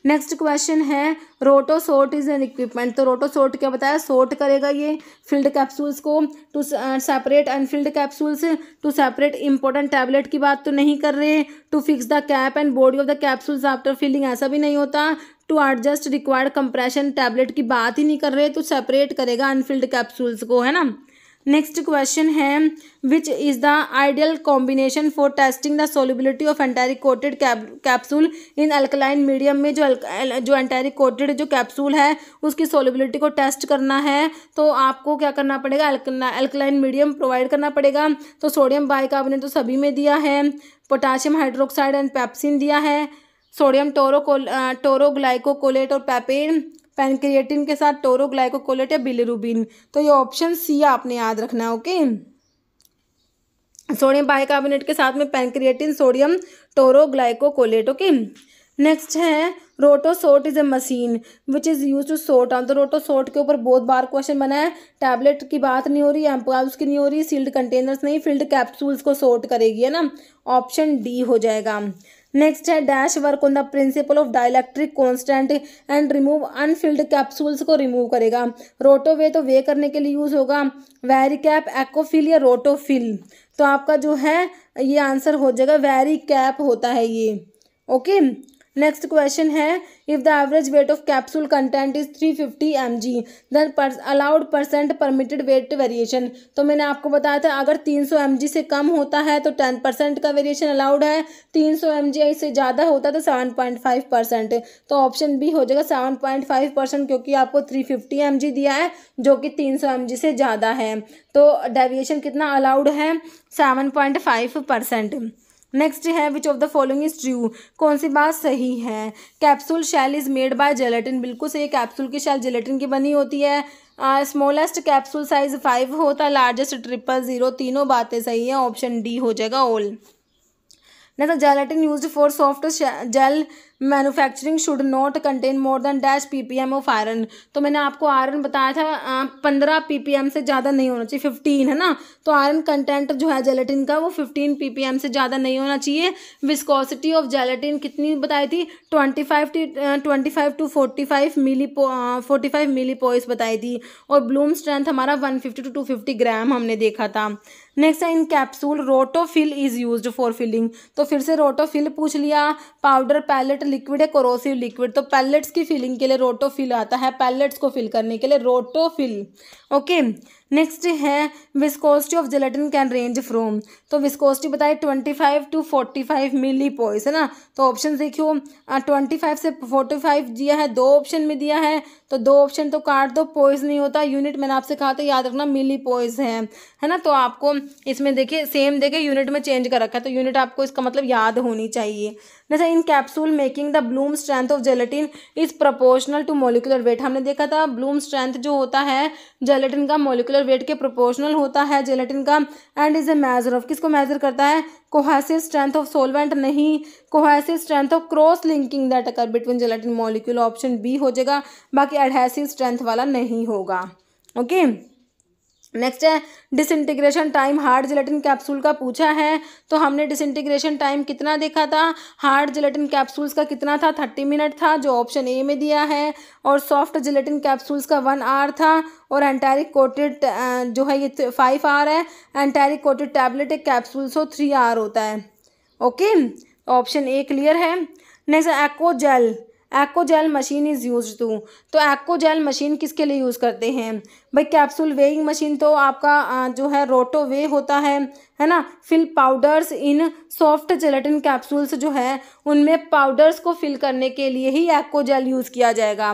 नेक्स्ट क्वेश्चन है रोटोसोट इज एन इक्विपमेंट तो रोटोसोट क्या बताया सोट करेगा ये फिल्ड कैप्सूल्स को to separate unfilled capsules to separate important tablet की बात तो नहीं कर रहे to fix the cap and body of the capsules after filling ऐसा भी नहीं होता to adjust required compression tablet की बात ही नहीं कर रहे तो सेपरेट करेगा अनफिल्ड कैप्सूल्स को है ना नेक्स्ट क्वेश्चन है which is the ideal combination for testing the solubility of enteric coated capsule in alkaline medium में जो जो एंटेरिक कोटेड जो कैप्सूल है उसकी सोलिबिलिटी को टेस्ट करना है तो आपको क्या करना पड़ेगा अल्कलाइन मीडियम प्रोवाइड करना पड़ेगा तो सोडियम बाइकार्बोनेट तो सभी में दिया है पोटाशियम हाइड्रोक्साइड एंड पैप्सिन दिया है सोडियम टोरो टोरोग्लाइकोकोलेट और पैपेन पेनक्रिएटिन के साथ टोरोग्लाइकोकोलेट या बिलिरुबिन तो ये ऑप्शन सी आपने याद रखना ओके सोडियम बाइकार्बोनेट के साथ में pancreatin sodium taurocholate okay next है Rotosort is a machine which is use to sort on तो रोटोसोट के ऊपर बहुत बार क्वेश्चन बना है टैबलेट की बात नहीं हो रही एम्पोल्स की नहीं हो रही सील्ड कंटेनर्स नहीं फील्ड कैप्सूल्स को सोट करेगी है ना ऑप्शन डी हो जाएगा नेक्स्ट है dash work on the principle of dielectric constant and remove unfilled capsules को रिमूव करेगा रोटोवे तो वे करने के लिए यूज होगा वेरी कैप एक्ोफिल या रोटोफिल तो आपका जो है ये आंसर हो जाएगा वेरी कैप होता है ये ओके okay? नेक्स्ट क्वेश्चन है if the average weight of capsule content is three fifty M G then allowed percent permitted weight variation तो मैंने आपको बताया था अगर तीन सौ एम जी से कम होता है तो टेन परसेंट का वेरिएशन अलाउड है तीन सौ एम जी से ज़्यादा होता है तो सेवन पॉइंट फाइव परसेंट तो ऑप्शन बी हो जाएगा सेवन पॉइंट फाइव परसेंट क्योंकि आपको थ्री फिफ्टी एम जी दिया है जो कि तीन सौ एम जी से ज़्यादा है तो डेविएशन कितना अलाउड है seven point five percent next है which of the following is true कौन सी बात सही है capsule shell is made by gelatin बिल्कुल सही कैप्सूल की शेल जेलेटिन की बनी होती है स्मॉलेस्ट कैप्सूल साइज फाइव होता है लार्जेस्ट ट्रिपल जीरो तीनों बातें सही हैं ऑप्शन डी हो जाएगा all next gelatin use for soft gel manufacturing should not contain more than dash PPM of iron तो मैंने आपको आयरन बताया था पंद्रह पीपीएम से ज़्यादा नहीं होना चाहिए फिफ्टीन है ना तो आयरन कंटेंट जो है जेलेटिन का वो फिफ्टीन पीपीएम से ज़्यादा नहीं होना चाहिए विस्कोसिटी ऑफ जेलेटिन कितनी बताई थी twenty five twenty five to forty five milli forty five milli poise बताई थी और ब्लूम स्ट्रेंथ हमारा one fifty to two fifty gram हमने देखा था नेक्स्ट है in capsule Rotofil is use for filling तो फिर से रोटोफिल पूछ लिया पाउडर पैलेट लिक्विड है कोरोसिव लिक्विड तो पैलेट्स की फिलिंग के लिए रोटोफिल आता है पैलेट्स को फिल करने के लिए रोटोफिल ओके नेक्स्ट है viscosity of gelatin can range from तो विस्कोस्टी बताइए twenty five to forty five milli poised है ना तो ऑप्शन देखियो ट्वेंटी फाइव से फोर्टी फाइव दिया है दो ऑप्शन में दिया है तो दो ऑप्शन तो काट दो पॉइस नहीं होता यूनिट मैंने आपसे कहा था याद रखना मिली पॉइस है है ना तो आपको इसमें देखिए सेम देखिए यूनिट में चेंज कर रखा है तो यूनिट आपको इसका मतलब याद होनी चाहिए जैसा in capsule making the bloom strength of gelatin is proportional to molecular weight हमने देखा था ब्लूम स्ट्रेंथ जो होता है जेलेटिन का मोलिकुलर वेट के प्रोपोर्शनल होता है जेलेटिन का and is a major of किसको मेजर करता है कोहैसिव स्ट्रेंथ ऑफ सोलवेंट नहीं cohesive strength of cross linking that occur between gelatin molecule option B हो जाएगा बाकी एडहेसिव स्ट्रेंथ वाला नहीं होगा ओके okay? नेक्स्ट है disintegration time hard gelatin capsule का पूछा है तो हमने डिसइंटीग्रेशन टाइम कितना देखा था हार्ड जिलेटिन कैप्सूल्स का कितना था थर्टी मिनट था जो ऑप्शन ए में दिया है और सॉफ्ट जिलेटिन कैप्सूल्स का वन आवर था और एंटेरिक कोटेड जो है ये फाइव आवर है एंटेरिक कोटेड टैबलेट एक कैप्सूल हो थ्री आवर होता है ओके ऑप्शन ए क्लियर है next accogel accogel machine is use to तो एक्को जेल मशीन किसके लिए यूज़ करते हैं भाई कैप्सूल वेइंग मशीन तो आपका जो है रोटो वे होता है है ना fill powders in soft gelatin capsules जो है उनमें पाउडर्स को फिल करने के लिए ही एक्को जेल यूज़ किया जाएगा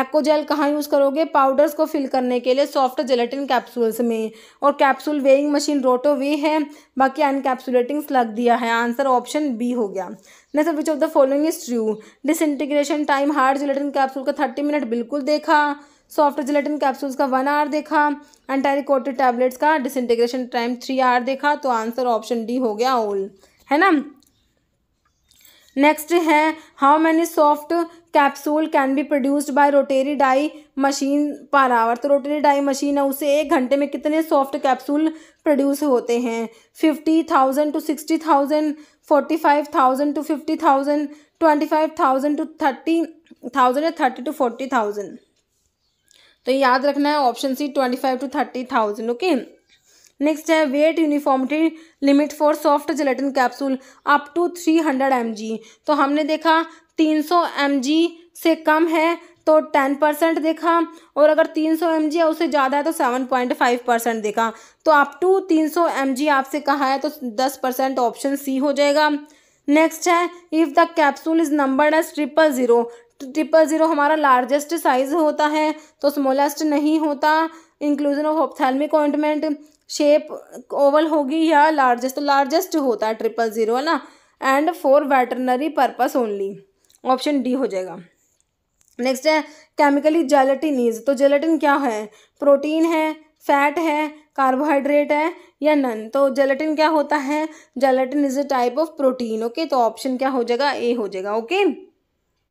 एक्को जेल कहाँ यूज़ करोगे पाउडर्स को फिल करने के लिए सॉफ्ट जेलेटिन कैप्सूल्स में और कैप्सूल वेइंग मशीन रोटो वे है बाकी अनकैप्सुलेटिंग लग दिया है आंसर ऑप्शन बी हो गया next which of the following is true disintegration time hard gelatin capsule का थर्टी मिनट बिल्कुल देखा सॉफ्ट जिलेटिन कैप्सूल्स का वन आवर देखा एंटारिकोटेड टैबलेट्स का डिसइंटीग्रेशन टाइम थ्री आवर देखा तो आंसर ऑप्शन डी हो गया ओल है ना नेक्स्ट है how many soft capsule can be produced by rotary die machine per hour तो रोटेरी डाई मशीन है उसे एक घंटे में कितने सॉफ्ट कैप्सूल प्रोड्यूस होते हैं fifty thousand to sixty thousand forty five thousand to fifty thousand twenty five thousand to thirty thousand या थर्टी टू फोर्टी थाउजेंड तो याद रखना है option C twenty five to thirty thousand okay next है weight uniformity limit for soft gelatin capsule up to three hundred M G तो हमने देखा तीन सौ एम जी से कम है तो टेन परसेंट देखा और अगर तीन सौ एम जी है उससे ज़्यादा है तो सेवन पॉइंट फाइव परसेंट देखा तो अप टू तीन सौ एम जी आपसे कहा है तो दस परसेंट ऑप्शन सी हो जाएगा नेक्स्ट है if the capsule is numbered as triple zero triple zero हमारा लार्जेस्ट साइज़ होता है तो स्मॉलेस्ट नहीं होता inclusion of ophthalmic ointment shape oval होगी या लार्जेस्ट तो लार्जेस्ट होता है ट्रिपल ज़ीरो है ना and for veterinary purpose only option D हो जाएगा नेक्स्ट है केमिकली इज तो जेलेटिन क्या है प्रोटीन है फैट है कार्बोहाइड्रेट है या नन तो जेलेटिन क्या होता है gelatin is a type of protein okay तो ऑप्शन क्या हो जाएगा ए हो जाएगा ओके okay?